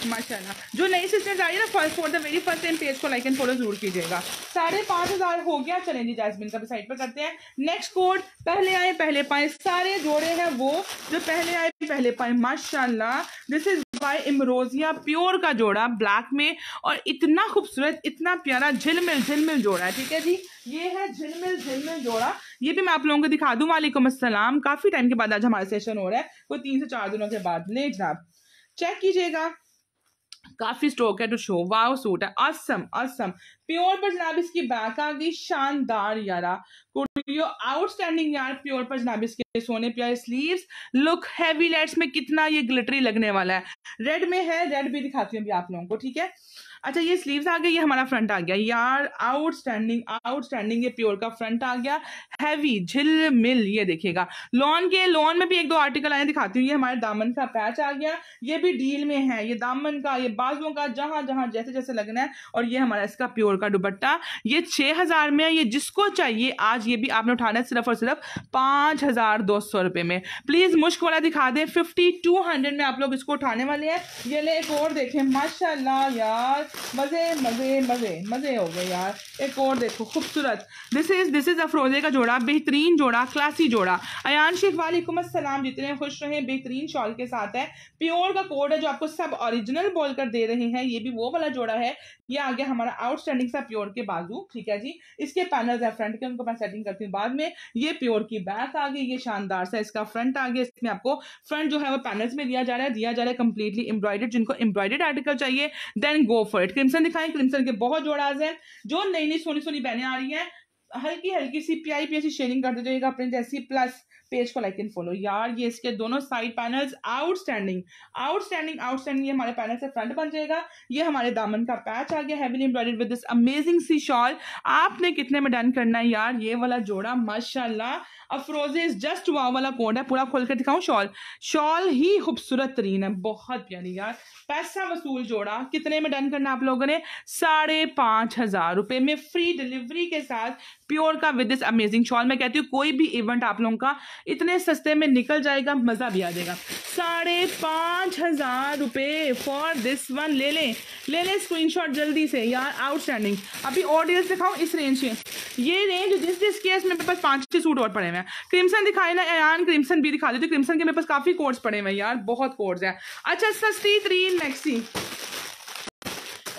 माशाल्लाह जो नई सिस्टर्स आ रही है ना first for the very first time page को लाइक एंड फॉलो जरूर कीजिएगा साढ़े पाँच हज़ार हो गया चलें जी जैसमिन का भी साइड पर करते हैं नेक्स्ट कोड पहले आए पहले पाए सारे जोड़े हैं वो जो पहले आए पहले पाए माशाल्लाह this is by Imrozia pure का जोड़ा ब्लैक में और इतना खूबसूरत इतना प्यारा झिलमिल झिलमिल जोड़ा है ठीक है जी ये है झिलमिल झिलमिल जोड़ा ये भी मैं आप लोगों को दिखा दूँ वालेकुम असलम काफ़ी टाइम के बाद आज हमारा सेशन हो रहा है कोई तीन से चार दिनों के बाद ले जनाब चेक कीजिएगा काफ़ी स्टॉक है टू शो वाव सूट है असम असम प्योर पर जनाब इसकी बैक आ गई शानदार यारा कुर्तियों आउटस्टैंडिंग यार प्योर पर जनाब इसके सोने प्यारे स्लीव्स लुक हैवी लाइट्स में कितना ये ग्लिटरी लगने वाला है रेड में है रेड भी दिखाती हूँ अभी आप लोगों को ठीक है अच्छा ये स्लीव्स आ गए ये हमारा फ्रंट आ गया यार आउटस्टैंडिंग आउटस्टैंडिंग ये प्योर का फ्रंट आ गया हैवी झिल मिल ये देखिएगा लॉन के लॉन में भी एक दो आर्टिकल आए दिखाती हूँ ये हमारे दामन का पैच आ गया ये भी डील में है ये दामन का ये बाजुओं का जहां जहां जैसे जैसे लगना है और ये हमारा इसका प्योर का दुपट्टा ये छह हजार में है ये जिसको चाहिए आज ये भी आपने उठाना है सिर्फ और सिर्फ पांच हजार दो सौ रुपए में प्लीज मुश्क वाला दिखा दें फिफ्टी टू हंड्रेड में आप लोग इसको उठाने वाले हैं ये ले एक और देखें माशाल्लाह यार मज़े मज़े मज़े मज़े हो गए यार एक और देखो खूबसूरत this is this is Afrozeh का जोड़ा बेहतरीन जोड़ा क्लासी जोड़ा अयान शेख वालेकुम असलम जितने खुश रहें बेहतरीन शॉल के साथ है प्योर का कोड है जो आपको सब ओरिजिनल बोल कर दे रहे हैं ये भी वो वाला जोड़ा है ये आ गया हमारा आउटस्टैंडिंग सा प्योर के बाजू ठीक है जी इसके पैनल्स है फ्रंट के उनको मैं सेटिंग करती हूँ बाद में ये प्योर की बैक आ गई ये शानदार सा इसका फ्रंट आ गया इसमें आपको फ्रंट जो है वो पैनल्स में दिया जा रहा है दिया जा रहा है कंप्लीटली एम्ब्रॉयडेड जिनको एम्ब्रॉयडेड आर्टिकल चाहिए then go for for it crimson दिखाएं क्रिम्सन के बहुत जोड़ाज हैं जो नई नई सोनी सोनी बहनें आ रही हैं हल्की हल्की सी प्यारी प्यारी सी शेयरिंग करते जाइएगा अपने जैसी प्लस पेज को लाइक एंड फॉलो यार ये इसके दोनों side panels outstanding outstanding outstanding ये हमारे पैनल से फ्रंट बन जाएगा ये हमारे दामन का पैच आ गया heavily embroidered with this amazing सी शॉल आपने कितने में डन करना है यार ये वाला जोड़ा माशाल्लाह अफरोजे इज जस्ट वाव वाला कोड है पूरा खोल कर दिखाऊं शॉल शॉल ही खूबसूरत तरीन है बहुत प्यारी यार पैसा वसूल जोड़ा कितने में डन करना आप लोगों ने साढ़े पांच हजार रुपए में फ्री डिलीवरी के साथ प्योर का विद दिस अमेजिंग शॉल मैं कहती हूँ कोई भी इवेंट आप लोगों का इतने सस्ते में निकल जाएगा मज़ा भी आ जाएगा साढ़े पाँच हज़ार रुपये फॉर दिस वन ले लें ले लें शॉट जल्दी से यार आउटस्टैंडिंग अभी और डील्स दिखाओ इस रेंज के ये रेंज जिस जिस केस मेरे पास पाँच छः सूट और पड़े हुए हैं क्रिम्सन दिखाए ना यार क्रिम्सन भी दिखा देती क्रिम्सन के मेरे पास काफ़ी कोर्स पड़े हुए हैं यार बहुत कोर्स है अच्छा सस्ती थ्री मैक्सी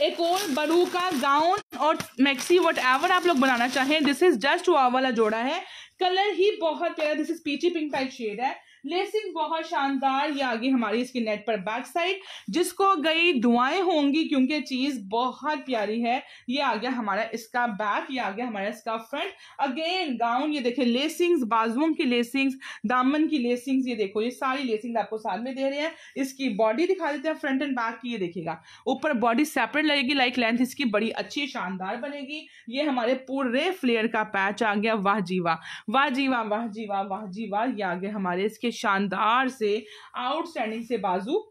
एक और बरू का गाउन और मैक्सी वट एवर आप लोग बनाना चाहें दिस इज जस्ट वो वाला जोड़ा है कलर ही बहुत प्यारा this is peachy pink type shade है लेसिंग बहुत शानदार ये आगे हमारी इसकी नेट पर बैक साइड जिसको गई दुआएं होंगी क्योंकि चीज बहुत प्यारी है ये आ गया हमारा इसका बैक ये आ गया हमारा इसका फ्रंट अगेन गाउन ये देखे लेसिंग्स बाजुओं की लेसिंग्स दामन की लेसिंग्स ये देखो ये सारी लेसिंग आपको साथ में दे रहे हैं इसकी बॉडी दिखा देते हैं फ्रंट एंड बैक की ये देखेगा ऊपर बॉडी सेपरेट लगेगी लाइक लेंथ इसकी बड़ी अच्छी शानदार बनेगी ये हमारे पूरे फ्लेयर का पैच आ गया वाह जीवा वाह जीवा वाह जीवा वाह जीवा ये आ गया हमारे इसके के शानदार से आउटस्टैंडिंग से बाजू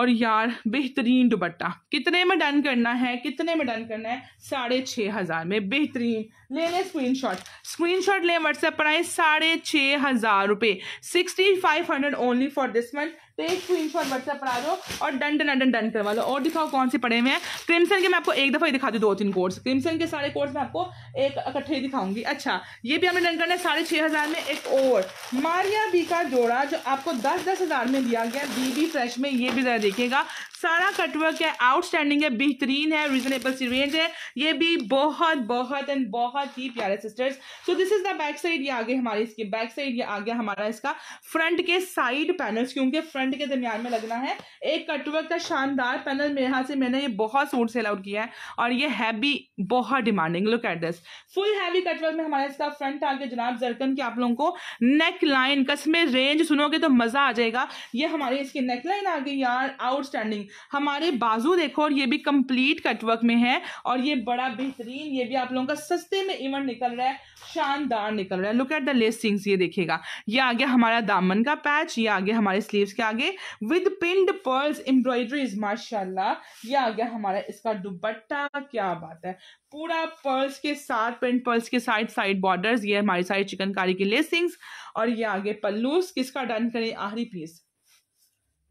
और यार बेहतरीन दुपट्टा कितने में डन करना है कितने में डन करना है साढ़े छः हज़ार में बेहतरीन ले लें स्क्रीनशॉट स्क्रीनशॉट लें व्हाट्सएप पर आए साढ़े छः हज़ार रुपये sixty five hundred only for this month एक स्क्रीन शॉट व्हाट्सएप पर आ जाओ और डन डन डन डन करवा लो और दिखाओ कौन से पड़े हुए हैं क्रिमसन के मैं आपको एक दफ़ा ही दिखा दूँ दो तीन कोर्स क्रिमसन के सारे कोर्स मैं आपको एक इकट्ठे ही दिखाऊंगी अच्छा ये भी हमें डन करना है साढ़े छः हज़ार में एक और मारिया बी का जोड़ा जो आपको दस दस हज़ार में दिया गया बीबी फ्रेश में ये भी ज़रा देखिएगा सारा कटवर्क है आउटस्टैंडिंग है बेहतरीन है रिजनेबल सी रेंज है ये भी बहुत बहुत एंड बहुत ही प्यारे sisters so this is the back side ये आगे हमारे इसकी बैक साइड ये आगे हमारा इसका फ्रंट के साइड पैनल्स क्योंकि फ्रंट के दरमियान में लगना है एक कटवर्क का शानदार पैनल मेरे यहाँ से मैंने ये बहुत सूट सेल आउट किया है और ये हैवी बहुत demanding look at this full heavy cutwork में हमारा इसका फ्रंट आगे जनाब जरकन के आप लोगों को नेक लाइन कसमें रेंज सुनोगे तो मजा आ जाएगा ये हमारे इसकी नेक लाइन आ गई यार आउटस्टैंडिंग हमारे बाजू देखो और ये भी कंप्लीट कटवर्क में है और ये बड़ा बेहतरीन ये भी आप लोगों का सस्ते में इवन निकल रहा है शानदार निकल रहा है लुक एट द लेसिंग्स ये देखिएगा ये आ गया हमारा दामन का पैच ये आ गया हमारे स्लीव्स के आगे विद पिंड पर्ल्स एम्ब्रॉयडरीज माशाल्लाह ये आ गया हमारा इसका दुबट्टा क्या बात है पूरा पर्ल्स के साथ प्रिंट पर्ल्स के साइड साइड बॉर्डर्स ये हमारी साइड चिकनकारी की लेसिंग्स और ये आगे पल्लूस किसका डन करें आखिरी पीस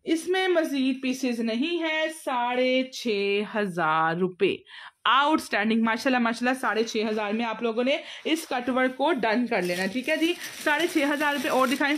इसमें मजीद पीसेज नहीं है साढ़े छ हजार रुपये आउटस्टैंडिंग माशाल्लाह माशाल्लाह साढ़े छ हज़ार में आप लोगों ने इस कटवर्क को डन कर लेना ठीक है जी साढ़े छ हज़ार रुपये और दिखाएं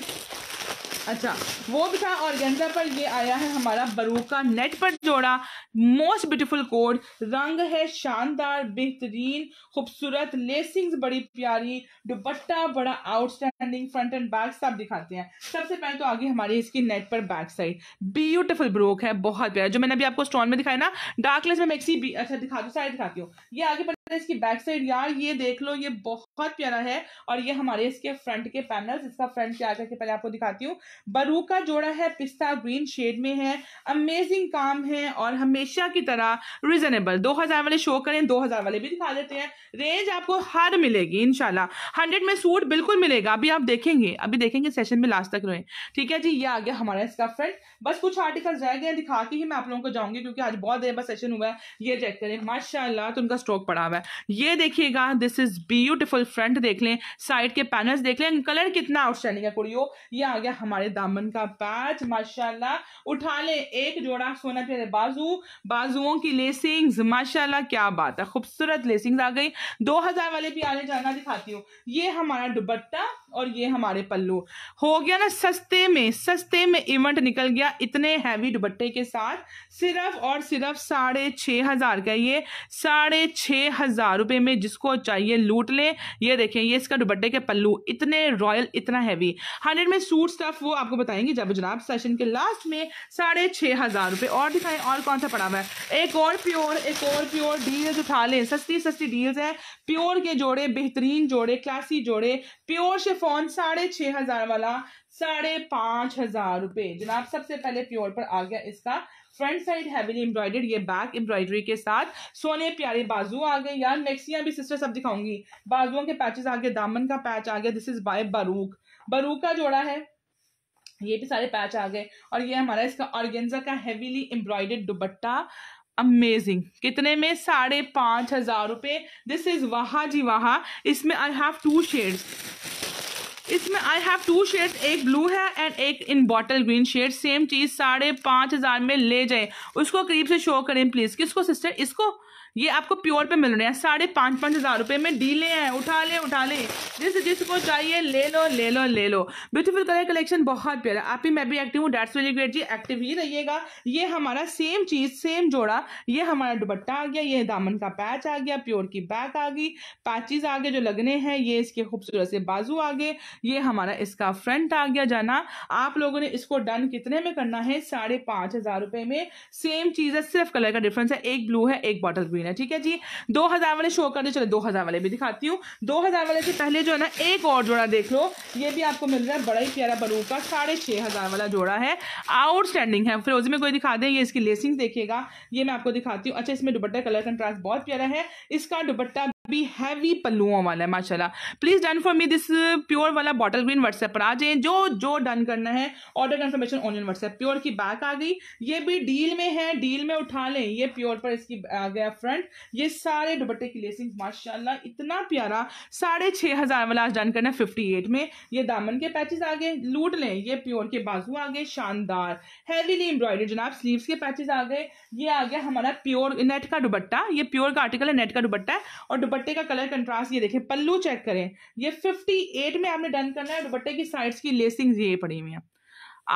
अच्छा वो भी था गेंजा पर ये आया है हमारा बरूका नेट पर जोड़ा मोस्ट ब्यूटीफुल कोड रंग है शानदार बेहतरीन खूबसूरत लेसिंग्स बड़ी प्यारी दुपट्टा बड़ा आउटस्टैंडिंग फ्रंट एंड बैक सब दिखाते हैं सबसे पहले तो आगे हमारी इसकी नेट पर बैक साइड ब्यूटीफुल ब्रोक है बहुत प्यारा जो मैंने अभी आपको स्टोन में दिखाया ना डार्कलेस में मैक्सी अच्छा दिखा दो साइड दिखाती हूँ ये आगे तो इसकी बैक साइड यार ये देख लो ये बहुत प्यारा है और ये हमारे इसके फ्रंट के पैनल्स इसका फ्रंट क्या करके पहले आपको दिखाती हूँ बरू का जोड़ा है पिस्ता ग्रीन शेड में है अमेजिंग काम है और हमेशा की तरह रिजनेबल दो हजार वाले शो करें दो हजार वाले भी दिखा देते हैं रेंज आपको हर मिलेगी इनशाला हंड्रेड में सूट बिल्कुल मिलेगा अभी आप देखेंगे अभी देखेंगे सेशन में लास्ट तक रहे ठीक है जी ये आ गया हमारा इसका फ्रंट बस कुछ आर्टिकल रह गए दिखा के ही मैं आप लोगों को जाऊंगी क्योंकि आज बहुत देर बाद सेशन हुआ है ये चेक करें माशाला तो उनका स्टॉक पड़ा हुआ है है ये देखिएगा दिस इज ब्यूटिफुल फ्रंट देख लें साइड के पैनल्स देख लें कलर कितना आउटस्टैंडिंग है कुड़ियों ये आ गया हमारे दामन का पैच माशाल्लाह उठा लें एक जोड़ा सोना प्यारे बाजू बाजुओं की लेसिंग्स माशाल्लाह क्या बात है खूबसूरत लेसिंग्स आ गई 2000 वाले भी आने जाना दिखाती हूँ ये हमारा दुबट्टा और ये हमारे पल्लू हो गया ना सस्ते में सस्ते में इवेंट निकल गया इतने हैवी दुबट्टे के साथ सिर्फ और सिर्फ साढ़े छह हज़ार का ये साढ़े छह हज़ार रुपए में जिसको चाहिए लूट ले ये देखें ये इसका दुबट्टे के पल्लू इतने रॉयल इतना हैवी हंड्रेड में सूट स्टफ वो आपको बताएंगे जब जनाब सेशन के लास्ट में साढ़े छह हज़ार रुपए और दिखाएं और कौन सा पड़ा हुआ है एक और प्योर एक और प्योर डील उठा लें सस्ती सस्ती डील्स है प्योर के जोड़े बेहतरीन जोड़े क्लासी जोड़े प्योर शेफोन साढ़े छः हज़ार वाला साढ़े पांच हज़ार रुपए जनाब सबसे पहले प्योर पर आ गया इसका फ्रंट साइड हैवीली एम्ब्रॉयडर्ड ये बैक एम्ब्रॉयडरी के साथ सोने प्यारे बाजू आ गए यार मैक्सियाँ भी सिस्टर सब दिखाऊंगी बाजुओं के पैचेस आ गए दामन का पैच आ गया this is by Baroque Baroque का जोड़ा है ये भी सारे पैच आ गए और ये हमारा इसका ऑर्गेंजा का हैवीली एम्ब्रॉयडर्ड दुबट्टा अमेजिंग कितने में साढ़े पाँच हज़ार रुपये दिस इज़ वहा जी वहा इसमें आई हैव टू शेड्स इसमें आई हैव टू शेड्स एक ब्लू है एंड एक in bottle green shade same चीज़ साढ़े पाँच हज़ार में ले जाए उसको करीब से शो करें प्लीज़ किसको सिस्टर इसको ये आपको प्योर पे मिल रहे हैं साढ़े पाँच पाँच हज़ार रुपये में डीले हैं उठा ले उठा ले जिस जिसको चाहिए ले लो ले लो ले लो ब्यूटीफुल कलर कलेक्शन बहुत प्यारा आप ही मैं भी एक्टिव हूँ डेट्स वेरी ग्रेट जी एक्टिव ही रहिएगा ये हमारा सेम चीज़ सेम जोड़ा ये हमारा दुपट्टा आ गया ये दामन का पैच आ गया प्योर की बैक आ गई पैचिज आ गए जो लगने हैं ये इसके खूबसूरत से बाजू आ गए ये हमारा इसका फ्रंट आ गया जाना आप लोगों ने इसको डन कितने में करना है साढ़े पाँच हज़ार रुपये में सेम चीज़ है सिर्फ कलर का डिफरेंस है एक ब्लू है एक बॉटल ग्रीन हुई ना ठीक है जी दो हजार वाले शो कर दो चलो दो हजार वाले भी दिखाती हूँ दो हजार वाले से पहले जो है ना एक और जोड़ा देख लो ये भी आपको मिल रहा है बड़ा ही प्यारा बलू का साढ़े छः हजार वाला जोड़ा है आउटस्टैंडिंग है फिरोजी में कोई दिखा दें ये इसकी लेसिंग देखिएगा ये मैं आपको दिखाती हूँ अच्छा इसमें दुपट्टा कलर कंट्रास्ट बहुत प्यारा है इसका दुपट्टा भी हैवी पल्लुओं वाला है माशाल्लाह please done for me this pure वाला बॉटल ग्रीन व्हाट्सएप पर आ जाए जो जो डन करना है order confirmation online WhatsApp pure की बैक आ गई ये भी डील में है डील में उठा लें ये प्योर पर इसकी आ गया फ्रंट ये सारे दुपट्टे की लेसिंग माशाल्लाह इतना प्यारा साढ़े छः हज़ार वाला आज डन करना है फिफ्टी एट में ये दामन के पैचेज आ गए लूट लें ये प्योर के बाजू आ गए शानदार हैवीली एम्ब्रॉयडरी जनाब स्लीव्स के पैचेज आ गए ये आ गया हमारा प्योर नेट का दुपट्टा ये प्योर का आर्टिकल है नेट का दुपट्टा है और दुपट्टे का कलर कंट्रास्ट ये देखें पल्लू चेक करें ये 58 में आपने डन करना है दुपट्टे की साइड्स की लेसिंग्स ये पड़ी हुई हैं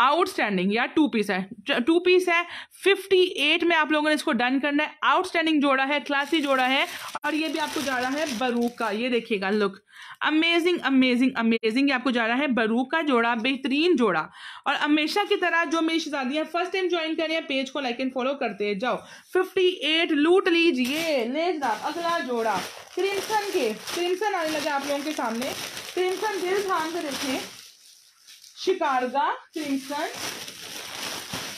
आउटस्टैंडिंग या टू पीस है टू पीस है 58 में आप लोगों ने इसको डन करना है आउटस्टैंडिंग जोड़ा है क्लासी जोड़ा है और ये भी आपको जा रहा है बरूक का ये देखिएगा लुक अमेजिंग अमेजिंग अमेजिंग आपको जा रहा है बरूक का जोड़ा बेहतरीन जोड़ा और हमेशा की तरह जो मेरी शादी है फर्स्ट टाइम ज्वाइन करें पेज को लाइक एंड फॉलो करते जाओ 58 लूट लीजिए ले अगला जोड़ा क्रिमसन के क्रिमसन आने लगे आप लोगों के सामने क्रिमसन दिल थाम से देखें शिकारगा क्रिम्सन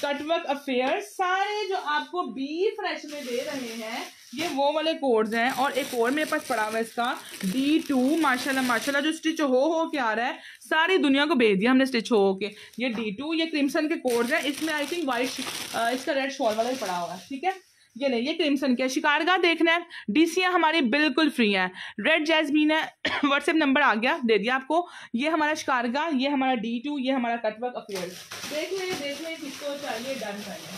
कटवर्क अफेयर सारे जो आपको बी फ्रेश में दे रहे हैं ये वो वाले कोड्स हैं और एक और मेरे पास पड़ा हुआ है इसका डी टू माशाल्लाह माशाल्लाह जो स्टिच हो हो के आ रहा है सारी दुनिया को भेज दिया हमने स्टिच हो के ये डी टू ये क्रिम्सन के कोड्स हैं इसमें आई थिंक वाइट इसका रेड शॉल वाला भी पड़ा हुआ है ठीक है ये नहीं ये क्रिमसन के शिकारगा देखना है सी हमारी बिल्कुल फ्री हैं रेड जैसमीन है व्हाट्सएप नंबर आ गया दे दिया आपको ये हमारा शिकारगा ये हमारा डी टू ये हमारा कटवर्क अफेयर देख लें देख लें किसको चाहिए डन चाहिए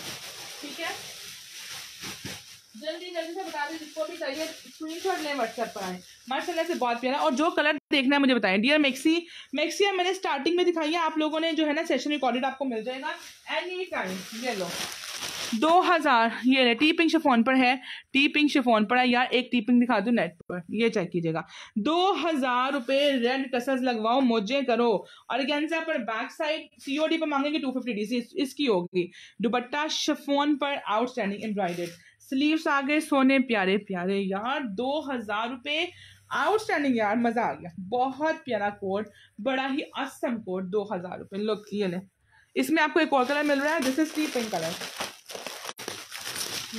ठीक है जल्दी जल्दी से बता दें जिसको भी चाहिए शॉट लें व्हाट्सएप पर आए माशाला से बहुत प्यारा और जो कलर देखना है मुझे बताएं डियर मैक्सी मैक्सी मैंने स्टार्टिंग में दिखाई है आप लोगों ने जो है ना सेशन रिकॉर्डेड आपको मिल जाएगा एनी टाइम ये लो दो हज़ार ये रहे टी पिंक शिफोन पर है टी पिंक शिफोन पर है यार एक टी पिंक दिखा दो नेट पर ये चेक कीजिएगा दो हज़ार रुपए रेड कसर लगवाओ मोजे करो और पर बैक साइड सीओडी पर मांगेंगे टू फिफ्टी डी इसकी होगी दुपट्टा शिफोन पर आउटस्टैंडिंग एम्ब्रॉयडेड स्लीव्स आ गए सोने प्यारे प्यारे यार दो हज़ार रुपए आउटस्टैंडिंग यार मज़ा आ गया बहुत प्यारा कोट बड़ा ही असम कोट दो हज़ार रुपये लुक ये ले इसमें आपको एक और कलर मिल रहा है this is tea pink colour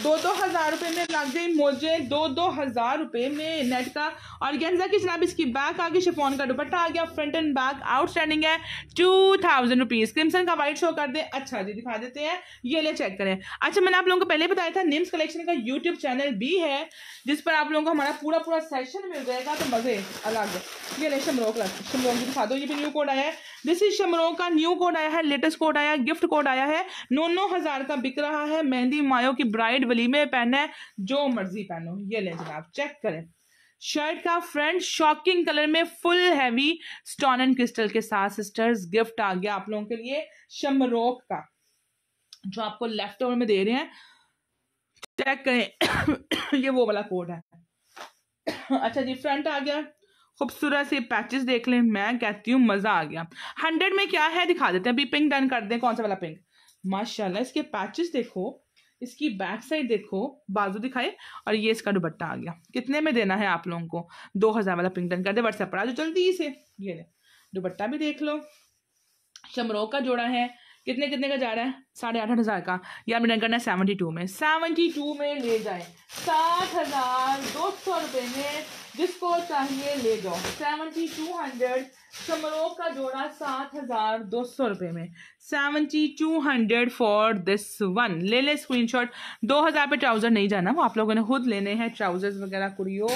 दो दो हज़ार रुपये में लग गई मुझे दो दो हज़ार रुपए में नेट का और गेंजा की जनाब इसकी बैक आ गई शिफोन का दुपट्टा आ गया फ्रंट एंड बैक आउटस्टैंडिंग है टू थाउजेंड रुपीज़ क्रिम्सन का वाइट शो कर दे अच्छा जी दिखा देते हैं ये ले चेक करें अच्छा मैंने आप लोगों को पहले बताया था निम्स कलेक्शन का यूट्यूब चैनल भी है जिस पर आप लोगों को हमारा पूरा पूरा सेशन मिल जाएगा तो मज़े अलग ये ले शमरोक शमरोक दिखा दो ये भी न्यू कोड आया है दिस इज शमरो का न्यू कोड आया है लेटेस्ट कोड आया गिफ्ट कोड आया है नौ नौ हजार का बिक रहा है मेहंदी मायो की ब्राइड वलीमे पहना है जो मर्जी पहनो ये ले जनाब चेक करें शर्ट का फ्रंट शॉकिंग कलर में full heavy stone and crystal के साथ सिस्टर्स गिफ्ट आ गया आप लोगों के लिए शमरोक का जो आपको लेफ्ट ओवर में दे रहे हैं चेक करें ये वो वाला कोड है अच्छा जी फ्रंट आ गया खूबसूरत से पैचेस देख लें मैं कहती हूँ मज़ा आ गया हंड्रेड में क्या है दिखा देते हैं अभी पिंक डन कर दें कौन सा वाला पिंक माशाल्लाह इसके पैचेस देखो इसकी बैक साइड देखो बाजू दिखाए और ये इसका दुबट्टा आ गया कितने में देना है आप लोगों को दो हज़ार वाला पिंक डन कर दे व्हाट्सएप पर आ जल्दी से ये ले दुबट्टा भी देख लो शमरो का जोड़ा है कितने कितने का जा रहा है साढ़े आठ हज़ार का या मैंने करना है सेवेंटी टू में सेवेंटी टू में ले जाए सात हज़ार दो सौ रुपये में जिसको चाहिए ले जाओ सेवेंटी टू हंड्रेड समरोह का जोड़ा सात हज़ार दो सौ रुपए में seventy two hundred for this one ले ले स्क्रीनशॉट दो हज़ार पे ट्राउज़र नहीं जाना वो आप लोगों ने खुद लेने हैं ट्राउज़र्स वगैरह कुरियो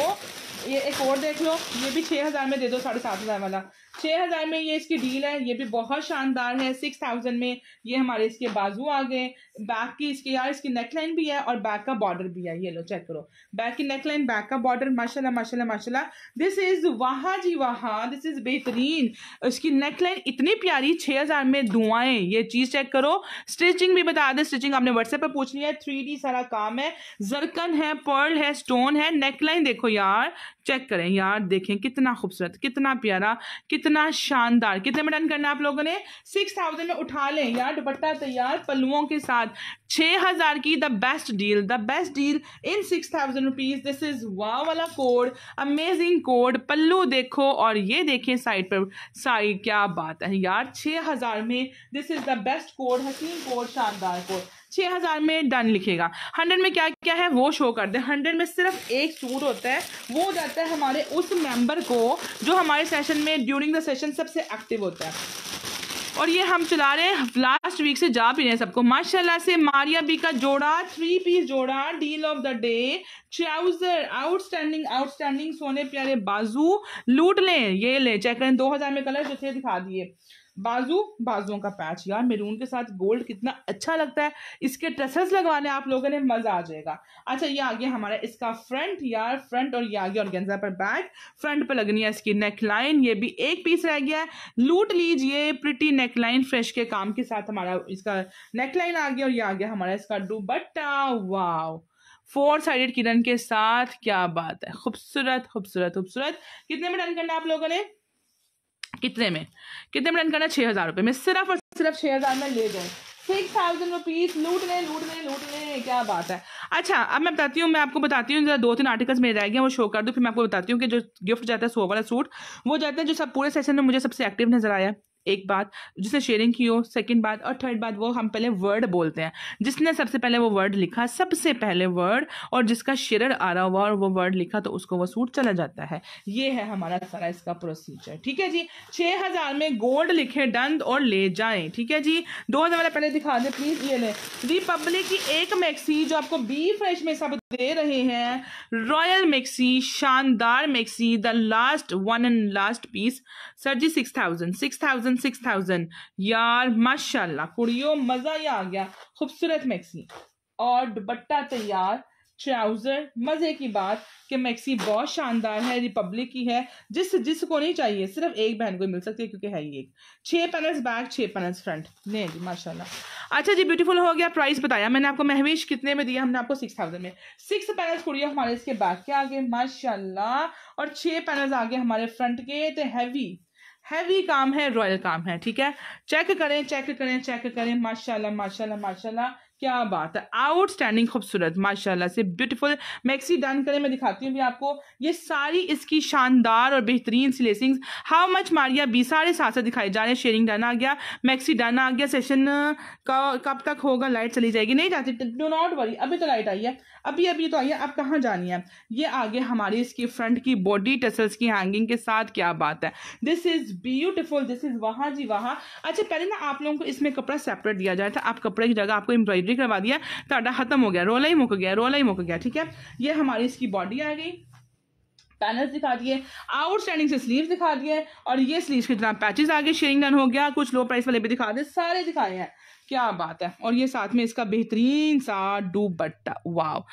ये एक और देख लो ये भी छः हज़ार में दे दो साढ़े सात हज़ार वाला छः हज़ार में ये इसकी डील है ये भी बहुत शानदार है सिक्स थाउजेंड में ये हमारे इसके बाजू आ गए बैक की इसके यार इसकी नेकलाइन भी है और बैक का बॉर्डर भी है ये लो चेक करो बैक की नेकलाइन बैक का बॉर्डर माशाल्लाह माशाल्लाह माशाल्लाह दिस इज वाहा जी वाहा दिस इज बेहतरीन इसकी नेकलाइन इतनी प्यारी छः हज़ार में दुआएं ये चीज़ चेक करो स्टिचिंग भी बता दें स्टिचिंग आपने व्हाट्सएप पर पूछनी है थ्री सारा काम है जरकन है पर्ल है स्टोन है नेकलाइन देखो यार चेक करें यार देखें कितना खूबसूरत कितना प्यारा कितना शानदार कितने में डन करना आप लोगों ने सिक्स थाउजेंड में उठा लें यार दुपट्टा तैयार पलुओं के साथ छः हज़ार की the best deal the best deal in six thousand rupees this is वाह वाला कोड अमेजिंग कोड पल्लू देखो और ये देखें साइड पर साइड क्या बात है यार छः हज़ार में this is the best code हसीन कोड शानदार कोड छः हज़ार में डन लिखेगा हंड्रेड में क्या क्या है वो शो कर दे हंड्रेड में सिर्फ एक सूट होता है वो जाता है हमारे उस मेंबर को जो हमारे सेशन में ड्यूरिंग द सेशन सबसे एक्टिव होता है और ये हम चला रहे हैं लास्ट वीक से जा भी रहे हैं सबको माशाल्लाह से मारिया बी का जोड़ा थ्री पीस जोड़ा deal of the day trouser outstanding outstanding सोने प्यारे बाजू लूट लें ये लें चेक करें दो हजार में कलर जो थे दिखा दिए बाजू बाजुओं का पैच यार मेरून के साथ गोल्ड कितना अच्छा लगता है इसके ट्रेसेस लगवाने आप लोगों ने मजा आ जाएगा अच्छा ये आ गया हमारा इसका फ्रंट यार फ्रंट और ये आ गया और गेंजा पर बैक फ्रंट पर लगनी है इसकी नेक लाइन ये भी एक पीस रह गया है लूट लीजिए प्रिटी नेक लाइन फ्रेश के काम के साथ हमारा इसका नेक लाइन आ गया और ये आ गया हमारा इसका दुबट्टा वाव फोर साइडेड किरण के साथ क्या बात है खूबसूरत खूबसूरत खूबसूरत कितने में डन करना आप लोगों ने कितने में कितने में रन करना छः हज़ार रुपये में सिर्फ और सिर्फ छः हज़ार में ले जाऊँ सिक्स थाउजेंड रुपीज़ लूट लें लूट लें लूट लें क्या बात है अच्छा अब मैं बताती हूँ मैं आपको बताती हूँ जरा दो तीन आर्टिकल्स मेरे रह गए वो शो कर दूँ फिर मैं आपको बताती हूँ कि जो गिफ्ट जाता है सो वाला सूट वो जाता है जो सब पूरे सेशन में मुझे सबसे एक्टिव नजर आया एक बात जिसने शेयरिंग की हो सेकेंड बात और थर्ड बात वो हम पहले वर्ड बोलते हैं जिसने सबसे पहले वो वर्ड लिखा सबसे पहले वर्ड और जिसका शेयर आ रहा हुआ और वो वर्ड लिखा तो उसको वो सूट चला जाता है ये है हमारा सारा इसका प्रोसीजर ठीक है जी छः हज़ार में गोल्ड लिखे डन और ले जाए ठीक है जी दो हज़ार वाला पहले दिखा दे प्लीज़ ये लें रिपब्लिक की एक मैक्सी जो आपको बी फ्रेश में सब दे रहे हैं रॉयल मैक्सी शानदार maxi the last one and last piece sir ji six thousand six thousand thousand six thousand यार माशाल्लाह कुड़ियों मज़ा ही आ गया खूबसूरत मैक्सी और दुपट्टा तैयार ट्राउज़र मज़े की बात कि मैक्सी बहुत शानदार है रिपब्लिक की है जिस जिसको नहीं चाहिए सिर्फ एक बहन को मिल सकती है क्योंकि है ही एक छह पनस बैक छह पनस फ्रंट नहीं जी माशाल्लाह अच्छा जी ब्यूटीफुल हो गया प्राइस बताया मैंने आपको महवेश कितने में दिया हमने आपको सिक्स थाउजेंड में सिक्स पैनल्स कुड़िया हमारे इसके बैक के आगे माशाला और छह पैनल्स आगे हमारे फ्रंट के तो हैवी हैवी काम है रॉयल काम है ठीक है चेक करें चेक करें चेक करें माशाल्लाह माशाल्लाह माशाल्लाह क्या बात है आउटस्टैंडिंग खूबसूरत माशाल्लाह से ब्यूटीफुल मैक्सी डन करें मैं दिखाती हूँ भी आपको ये सारी इसकी शानदार और बेहतरीन स्लेसिंग्स हाउ मच मारिया बी साढ़े सात सौ दिखाई जा रहे हैं शेयरिंग डन आ गया मैक्सी डन आ गया सेशन uh, का कब तक होगा लाइट चली जाएगी नहीं जाती डो नॉट वरी अभी तो लाइट आई है अभी अभी तो आइए आप कहाँ जानी है ये आगे हमारी इसकी फ्रंट की बॉडी टसल्स की हैंगिंग के साथ क्या बात है this is beautiful this is वहाँ जी वहाँ अच्छा पहले ना आप लोगों को इसमें कपड़ा सेपरेट दिया जाए था आप कपड़े की जगह आपको एम्ब्रॉयडरी करवा दिया ताडा खत्म हो गया रोला ही मुक गया रोला ही मुक गया ठीक है ये हमारी इसकी बॉडी आ गई पैनल्स दिखा दिए आउटस्टैंडिंग से स्लीव्स दिखा दिए और ये स्लीव्स के जितना पैचेस आगे शेयरिंग डन हो गया कुछ लो प्राइस वाले भी दिखा दिए सारे दिखाए हैं क्या बात है और ये साथ में इसका बेहतरीन सा दुपट्टा वाव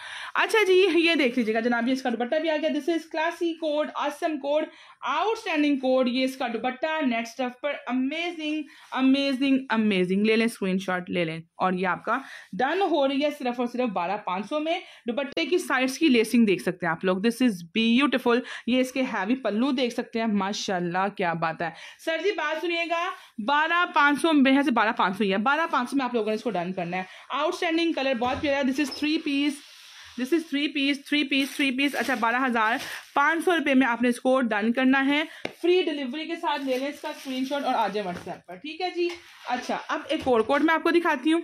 अच्छा जी ये देख लीजिएगा जनाब ये इसका दुपट्टा भी आ गया this is classy code awesome code outstanding code ये इसका दुपट्टा नेट स्टफ पर अमेजिंग अमेजिंग अमेजिंग ले लें स्क्रीनशॉट ले लें और ये आपका डन हो रही है सिर्फ और सिर्फ बारह पाँच सौ में दुपट्टे की साइड्स की लेसिंग देख सकते हैं आप लोग दिस इज ब्यूटिफुल ये इसके हैवी पल्लू देख सकते हैं माशाल्लाह क्या बात है सर जी बात सुनिएगा बारह पाँच सौ मेरे से बारह पाँच सौ ही है बारह सौ में आप लोगों ने इसको डन करना है आउटस्टैंडिंग कलर बहुत प्यारा this is three piece this is three piece three piece three piece अच्छा बारह हज़ार पाँच सौ रुपये में आपने इसको डन करना है फ्री डिलीवरी के साथ ले लें इसका स्क्रीनशॉट और आ जाए व्हाट्सएप पर ठीक है जी अच्छा अब एक और कोड मैं आपको दिखाती हूँ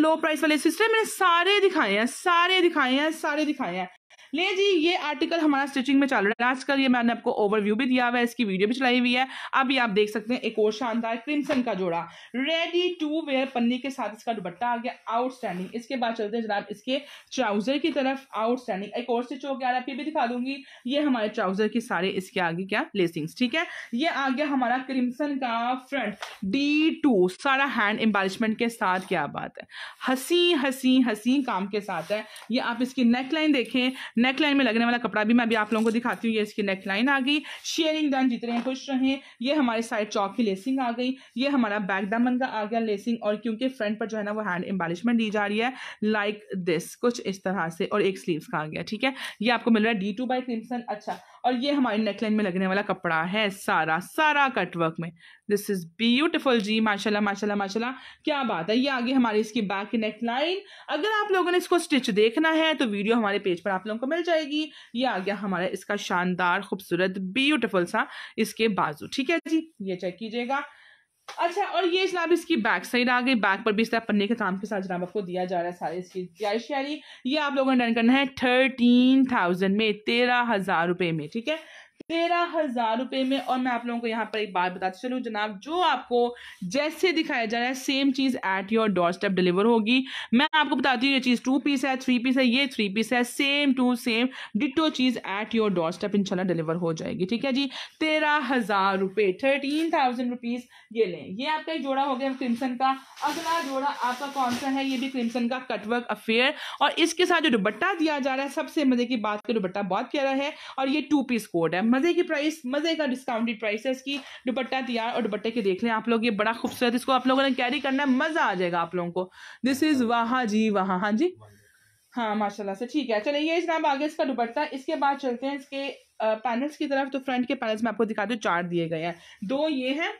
लो प्राइस वाले सिस्टर मैंने सारे दिखाए हैं सारे दिखाए हैं सारे दिखाए हैं ले जी ये आर्टिकल हमारा स्टिचिंग में चल रहा है आजकल ये मैंने आपको ओवरव्यू भी दिया हुआ है इसकी वीडियो भी चलाई हुई है अभी आप देख सकते हैं एक और शानदार क्रिमसन का जोड़ा रेडी टू वेयर पन्नी के साथ इसका दुपट्टा आ गया आउटस्टैंडिंग इसके बाद चलते हैं जनाब इसके ट्राउजर की तरफ आउटस्टैंडिंग एक और स्टिच हो गया आप ये भी दिखा दूंगी ये हमारे ट्राउजर के सारे इसके आगे क्या लेसिंग्स ठीक है ये आ गया हमारा क्रिमसन का फ्रंट डी टू सारा हैंड एम्बालिशमेंट के साथ क्या बात है हसी हसी हसी काम के साथ है ये आप इसकी नेकलाइन देखें नेक लाइन में लगने वाला कपड़ा भी मैं अभी आप लोगों को दिखाती हूँ ये इसकी नेक लाइन आ गई शेयरिंग डन जितने खुश रहें ये हमारे साइड चौक की लेसिंग आ गई ये हमारा बैक दामन का आ गया लेसिंग और क्योंकि फ्रंट पर जो है ना वो हैंड एम्बालिशमेंट दी जा रही है लाइक like दिस कुछ इस तरह से और एक स्लीव का आ गया ठीक है ये आपको मिल रहा है डी टू बाई क्रिमसन अच्छा और ये हमारी नेकलाइन में लगने वाला कपड़ा है सारा सारा कटवर्क में दिस इज ब्यूटिफुल जी माशाल्लाह माशाल्लाह माशाल्लाह क्या बात है ये आगे हमारी इसकी बैक की नेकलाइन अगर आप लोगों ने इसको स्टिच देखना है तो वीडियो हमारे पेज पर आप लोगों को मिल जाएगी ये आ गया हमारा इसका शानदार खूबसूरत ब्यूटिफुल सा इसके बाजू ठीक है जी ये चेक कीजिएगा अच्छा और ये जनाब इसकी बैक साइड आ गई बैक पर भी इस तरह पन्ने के काम के साथ जनाब आपको दिया जा रहा है सारी इसकी तैयारी शायरी ये आप लोगों ने डन करना है थर्टीन थाउजेंड में तेरह हज़ार रुपये में ठीक है तेरह हजार रुपए में और मैं आप लोगों को यहाँ पर एक बात बताते चलूँ जनाब जो आपको जैसे दिखाया जा रहा है सेम चीज़ at your doorstep deliver होगी मैं आपको बताती हूँ ये चीज़ टू पीस है थ्री पीस है ये थ्री पीस है सेम टू सेम डिटो चीज़ एट योर डोर स्टेप इनशाला डिलीवर हो जाएगी ठीक है जी तेरह हजार रुपए थर्टीन थाउजेंड रुपीज़ ये लें ये आपका एक जोड़ा हो गया क्रिमसन का अगला जोड़ा आपका कौन सा है ये भी क्रिमसन का कटवर्क अफेयर और इसके साथ जो दुपट्टा दिया जा रहा है सबसे मजे की बात कर दुबट्टा बहुत प्यारा है और ये टू पीस कोड है मज़े की प्राइस मज़े का डिस्काउंटेड प्राइस है इसकी दुपट्टा तैयार और दुपट्टे के देख लें आप लोग ये बड़ा खूबसूरत इसको आप लोगों ने कैरी करना है मज़ा आ जाएगा आप लोगों को दिस इज़ वहा जी वहा हाँ जी हाँ माशाल्लाह से ठीक है चलिए ये जनाब आगे इसका दुपट्टा इसके बाद चलते हैं इसके पैनल्स की तरफ तो फ्रंट के पैनल्स में आपको दिखा दो चार दिए गए हैं दो ये हैं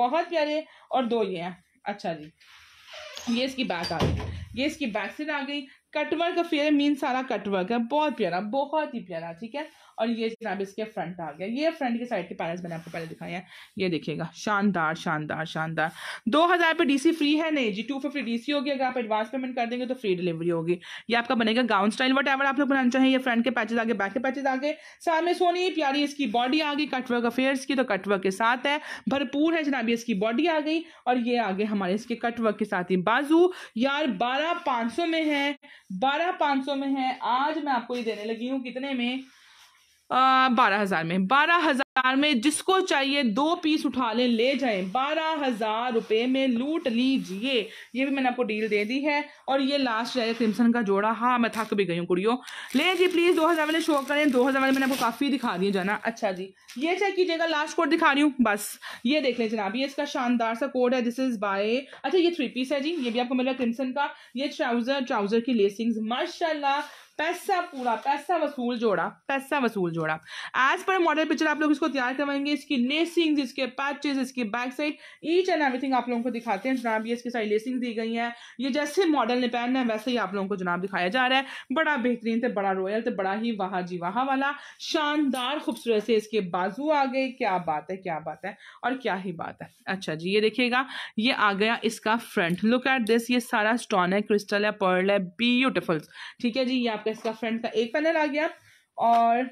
बहुत प्यारे और दो ये हैं अच्छा जी ये इसकी बैक आ गई ये इसकी बैक से आ गई कटवर्क का फेयर मीन सारा कटवर्क है बहुत प्यारा बहुत ही प्यारा ठीक है और ये जनाब इसके फ्रंट आ गया ये फ्रंट के साइड के पैलेस मैंने आपको पहले दिखाए हैं ये देखिएगा शानदार शानदार शानदार दो हज़ार रुपये डीसी फ्री है नहीं जी टू फिफ्टी डीसी होगी अगर आप एडवांस पेमेंट कर देंगे तो फ्री डिलीवरी होगी ये आपका बनेगा गाउन स्टाइल वट एवर आप लोग बनाना चाहिए ये फ्रंट के पैचेज आगे बैक के पैचेज आगे सामने सोनी प्यारी इसकी बॉडी आ गई कटवर्क अफेयर्स की तो कटवर्क के साथ है भरपूर है जनाबी इसकी बॉडी आ गई और ये आगे हमारे इसके कटवर्क के साथ ही बाजू यार बारह पाँच में है बारह पाँच में है आज मैं आपको ये देने लगी हूँ कितने में बारह हजार में बारह हजार में जिसको चाहिए दो पीस उठा लें ले जाएं बारह हजार रुपये में लूट लीजिए ये भी मैंने आपको डील दे दी है और ये लास्ट रह क्रिमसन का जोड़ा हाँ मैं थक भी गई हूँ कुड़ियों ले जी प्लीज़ दो हज़ार वाले शो करें दो हज़ार वाले मैंने आपको काफ़ी दिखा दिए जाना अच्छा जी ये चेक कीजिएगा लास्ट कोड दिखा रही हूँ बस ये देख लें जनाब ये इसका शानदार सा कोड है दिस इज़ बाय अच्छा ये थ्री पीस है जी ये भी आपको मिल रहा है क्रिमसन का ये ट्राउज़र ट्राउज़र की लेसिंग माशाला पैसा पूरा पैसा वसूल जोड़ा पैसा वसूल जोड़ा एज पर मॉडल पिक्चर आप लोग इसको तैयार करवाएंगे इसकी लेसिंग इसके पैचेस इसकी back side each and everything आप लोगों को दिखाते हैं जनाब ये इसकी सारी लेसिंग दी गई है ये जैसे मॉडल ने पहनना है वैसे ही आप लोगों को जनाब दिखाया जा रहा है बड़ा बेहतरीन थे बड़ा रॉयल तो बड़ा ही वाह जी वहा वाला शानदार खूबसूरत से इसके बाजू आ गए क्या बात है क्या बात है और क्या ही बात है अच्छा जी ये देखिएगा ये आ गया इसका फ्रंट लुक एट दिस ये सारा स्टोन है क्रिस्टल है पर्ल है ब्यूटिफुल ठीक है जी ये आप आपका इसका फ्रंट का एक पैनल आ गया और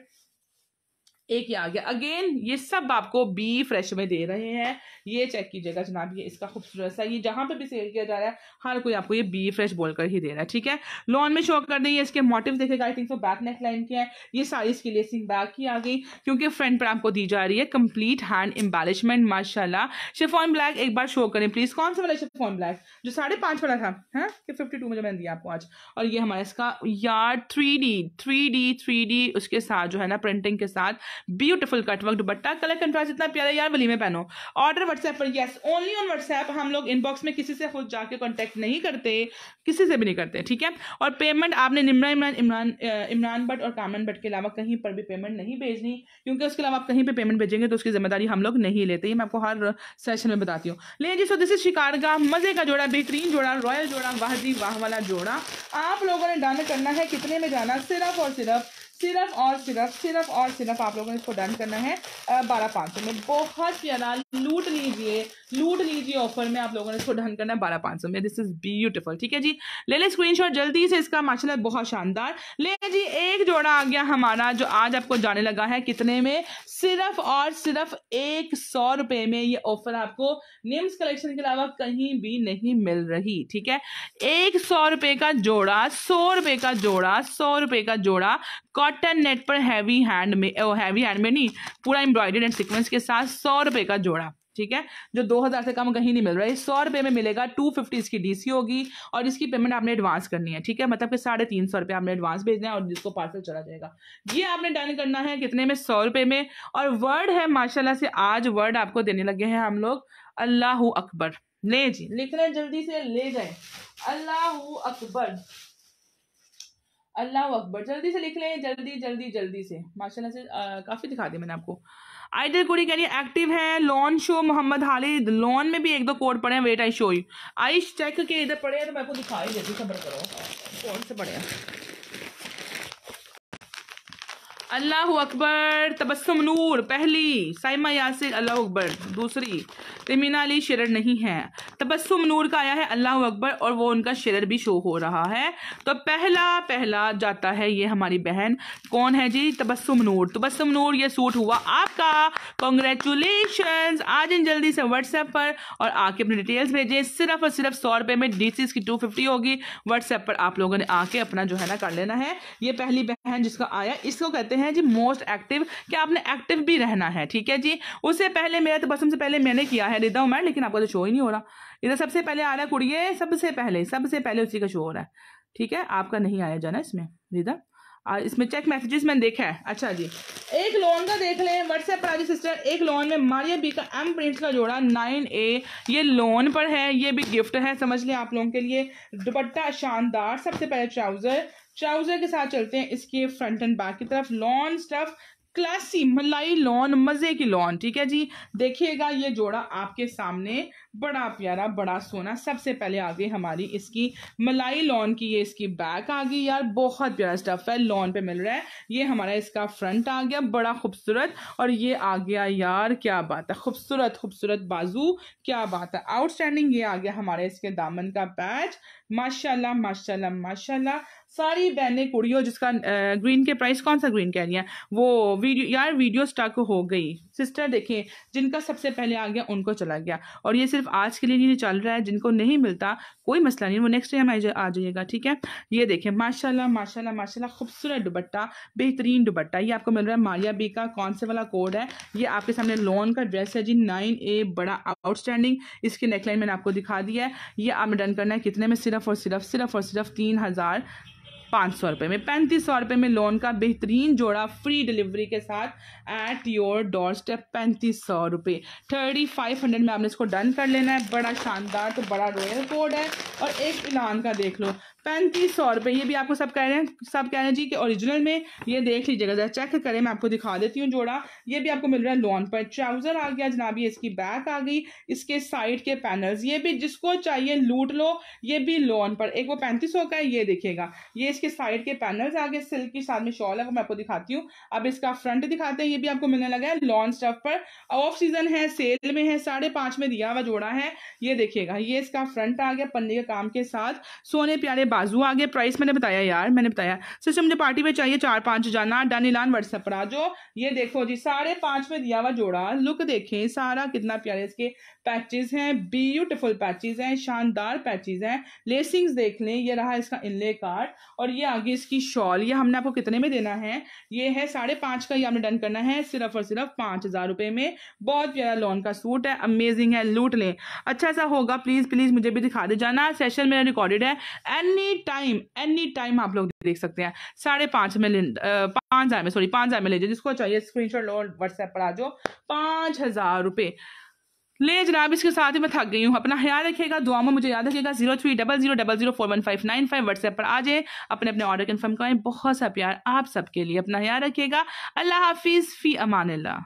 एक ही आ गया अगेन ये सब आपको बी फ्रेश में दे रहे हैं ये चेक कीजिएगा जनाब ये इसका खूबसूरत सा ये जहाँ पे भी सेल किया जा रहा है हर कोई आपको ये बी फ्रेश बोलकर ही दे रहा है ठीक है लॉन में शो कर देंगे इसके मोटिव देखेगा I think so back neckline के हैं ये सारी लिए सिंग बैक की आ गई क्योंकि फ्रंट पर आपको दी जा रही है कंप्लीट हैंड एम्बेलिशमेंट माशाला शेफॉन ब्लैक एक बार शो करें प्लीज कौन सा वाला शेफॉन ब्लैक जो साढ़े पाँच वाला था कि फिफ्टी टू में मैंने दिया आपको आज और ये हमारा इसका यार three D three D three D उसके साथ जो है ना प्रिंटिंग के साथ beautiful cutwork dupatta colour contrast इतना प्यारा यार वली में पहनो ऑर्डर व्हाट्सएप पर यस ओनली ऑन व्हाट्सएप हम लोग इनबॉक्स में किसी से खुद जाके कॉन्टैक्ट नहीं करते किसी से भी नहीं करते ठीक है और पेमेंट आपने निमरा इमरान इमरान इमरान भट्ट और कामन भट्ट के अलावा कहीं पर भी पेमेंट नहीं भेजनी क्योंकि उसके अलावा आप कहीं पर पे पेमेंट भेजेंगे तो उसकी जिम्मेदारी हम लोग नहीं लेते ये मैं आपको हर सेशन में बताती हूँ लेकिन जी सो दिस इज शिकार का मज़े का जोड़ा बेहतरीन जोड़ा रॉयल जोड़ा वाह जी वाह वाला जोड़ा आप लोगों ने डन करना है कितने में जाना सिर्फ और सिर्फ सिर्फ और सिर्फ सिर्फ और सिर्फ आप लोगों ने इसको डन करना है बारह पाँच सौ में बहुत प्यारा लूट लीजिए लूट लीजिए ऑफर में आप लोगों ने इसको डन करना है बारह पाँच सौ में दिस इज ब्यूटीफुल ठीक है जी ले ले स्क्रीनशॉट जल्दी से इसका माशाल्लाह बहुत शानदार ले जी एक जोड़ा आ गया हमारा जो आज आपको जाने लगा है कितने में सिर्फ और सिर्फ एक सौ रुपये में ये ऑफर आपको निम्स कलेक्शन के अलावा कहीं भी नहीं मिल रही ठीक है एक सौ रुपये का जोड़ा सौ रुपये का जोड़ा सौ रुपये का जोड़ा कॉट कॉटन नेट पर हैवी हैंड में ओ, हैवी हैंड में नहीं पूरा एम्ब्रॉयडेड एंड सीक्वेंस के साथ सौ रुपए का जोड़ा ठीक है जो 2000 से कम कहीं नहीं मिल रहा है सौ रुपये में मिलेगा 250 फिफ्टी इसकी डीसी होगी और इसकी पेमेंट आपने एडवांस करनी है ठीक है मतलब कि साढ़े तीन सौ रुपये आपने एडवांस भेजना है और जिसको पार्सल चला जाएगा ये आपने डन करना है कितने में सौ रुपये में और वर्ड है माशाल्लाह से आज वर्ड आपको देने लगे हैं हम लोग अल्लाह अकबर ले जी लिख रहे जल्दी से ले जाए अल्लाह अकबर अल्लाह अकबर जल्दी से लिख लें जल्दी जल्दी जल्दी से माशाल्लाह से काफ़ी दिखा दिया मैंने आपको आइडल कुड़ी कह रही है एक्टिव है lawn show Mohammad Khalid lawn में भी एक दो कोड पड़े हैं वेट आई शो यू आइश चेक के इधर पड़े हैं तो मैं आपको दिखाई ही देती खबर करो कौन से पड़े हैं अल्लाह अकबर तबस्सुम नूर पहली साइमा यासिर अल्लाह अकबर दूसरी तमीना अली शेर नहीं है तबस्सुम नूर का आया है अल्लाह अकबर और वो उनका शेर भी शो हो रहा है तो पहला पहला जाता है ये हमारी बहन कौन है जी तबस्सुम नूर तबस्सुम नूर ये सूट हुआ आपका कॉन्ग्रेचुलेशन आज इन जल्दी से व्हाट्सएप पर और आके अपनी डिटेल्स भेजें सिर्फ और सिर्फ सौ रुपये में डी की टू फिफ्टी होगी व्हाट्सएप पर आप लोगों ने आके अपना जो है ना कर लेना है ये पहली बहन जिसका आया इसको कहते हैं हैं जी मोस्ट एक्टिव कि आपने एक्टिव भी रहना है ठीक है जी उससे पहले मेरा तो बस हमसे पहले मैंने किया है रिदा मैं लेकिन आपका तो शो ही नहीं हो रहा इधर सबसे पहले आ रहा है कुड़िए सबसे पहले सबसे पहले उसी का शो हो रहा है ठीक है आपका नहीं आया जाना इसमें रिदा इसमें चेक मैसेजेस मैंने देखा है अच्छा जी एक लोन का देख लें व्हाट्सएप पर आज सिस्टर एक लोन में मारिया बी का एम प्रिंट्स का जोड़ा नाइन ए ये लोन पर है ये भी गिफ्ट है समझ लें आप लोगों के लिए दुपट्टा शानदार सबसे पहले ट्राउज़र ट्राउज़र के साथ चलते हैं इसके फ्रंट एंड बैक की तरफ लॉन्ग स्टफ क्लासी मलाई लॉन मज़े की लॉन ठीक है जी देखिएगा ये जोड़ा आपके सामने बड़ा प्यारा बड़ा सोना सबसे पहले आ गई हमारी इसकी मलाई लॉन की ये इसकी बैक आ गई यार बहुत प्यारा स्टफ है लॉन पे मिल रहा है ये हमारा इसका फ्रंट आ गया बड़ा खूबसूरत और ये आ गया यार क्या बात है खूबसूरत खूबसूरत बाजू क्या बात है आउटस्टैंडिंग ये आ गया हमारे इसके दामन का बैच माशाला माशाला माशाला सारी बहनें कुड़ियों जिसका ग्रीन के प्राइस कौन सा ग्रीन कह रही है वो वीडियो यार वीडियो स्टक हो गई सिस्टर देखें जिनका सबसे पहले आ गया उनको चला गया और ये सिर्फ आज के लिए नहीं चल रहा है जिनको नहीं मिलता कोई मसला नहीं वो नेक्स्ट टाइम आ जाइएगा ठीक है ये देखें माशाल्लाह माशाल्लाह माशाल्लाह खूबसूरत दुबट्टा बेहतरीन दुबट्टा ये आपको मिल रहा है मारिया बी का कौन से वाला कोड है ये आपके सामने लोन का ड्रेस है जी नाइन ए बड़ा आउटस्टैंडिंग इसकी नेकलाइन मैंने आपको दिखा दिया है ये आपने डन करना है कितने में सिर्फ और सिर्फ सिर्फ और सिर्फ तीन हज़ार पाँच सौ रुपये में पैंतीस सौ रुपये में लोन का बेहतरीन जोड़ा फ्री डिलीवरी के साथ एट योर डोर स्टेप पैंतीस सौ रुपये थर्टी फाइव हंड्रेड में आपने इसको डन कर लेना है बड़ा शानदार तो बड़ा रोयल कोड है और एक ऐलान का देख लो पैंतीस सौ रुपये ये भी आपको सब कह रहे हैं सब कह रहे हैं जी कि ओरिजिनल में ये देख लीजिएगा जरा चेक करें मैं आपको दिखा देती हूँ जोड़ा ये भी आपको मिल रहा है लॉन पर ट्राउज़र आ गया जनाब ये इसकी बैक आ गई इसके साइड के पैनल्स ये भी जिसको चाहिए लूट लो ये भी लॉन पर एक वो पैंतीस सौ का है ये देखिएगा ये इसके साइड के पैनल्स आ गए सिल्क के साथ में शॉल है वो मैं आपको दिखाती हूँ अब इसका फ्रंट दिखाते हैं ये भी आपको मिलने लगा है लॉन स्टफ पर ऑफ सीजन है सेल में है साढ़े पाँच में दिया हुआ जोड़ा है ये देखिएगा ये इसका फ्रंट आ गया पन्ने के काम के साथ सोने प्यारे बाजू आ गया प्राइस मैंने बताया यार मैंने बताया सिस्टर मुझे पार्टी में चाहिए चार पाँच जाना डन इलान व्हाट्सएप पर आ जाओ ये देखो जी साढ़े पाँच में दिया हुआ जोड़ा लुक देखें सारा कितना प्यारे इसके पैचेस हैं ब्यूटिफुल पैचेज हैं शानदार पैचेज हैं लेसिंग्स देख लें ये रहा इसका इनले कार्ड और ये आगे इसकी शॉल ये हमने आपको कितने में देना है ये है साढ़े पाँच का ये हमने डन करना है सिर्फ और सिर्फ पाँच हज़ार रुपये में बहुत प्यारा लॉन का सूट है अमेजिंग है लूट लें अच्छा ऐसा होगा प्लीज़ प्लीज़ मुझे भी दिखा दे जाना सेशन मेरा रिकॉर्डेड है एनी टाइम एनी टाइम आप लोग देख सकते हैं साढ़े पाँच में पाँच हज़ार में सॉरी पाँच हज़ार में ले जिसको चाहिए स्क्रीन शॉट लो व्हाट्सएप पर आ जाओ पाँच हज़ार रुपये ले जनाब इसके साथ ही मैं थक गई हूँ अपना ख्याल रखिएगा दुआ में मुझे याद रखिएगा zero three double zero double zero four one five nine five WhatsApp पर आ जाए अपने अपने ऑर्डर कन्फर्म करें बहुत सा प्यार आप सबके लिए अपना ख्याल रखिएगा अल्लाह हाफिज़ फ़ी अमान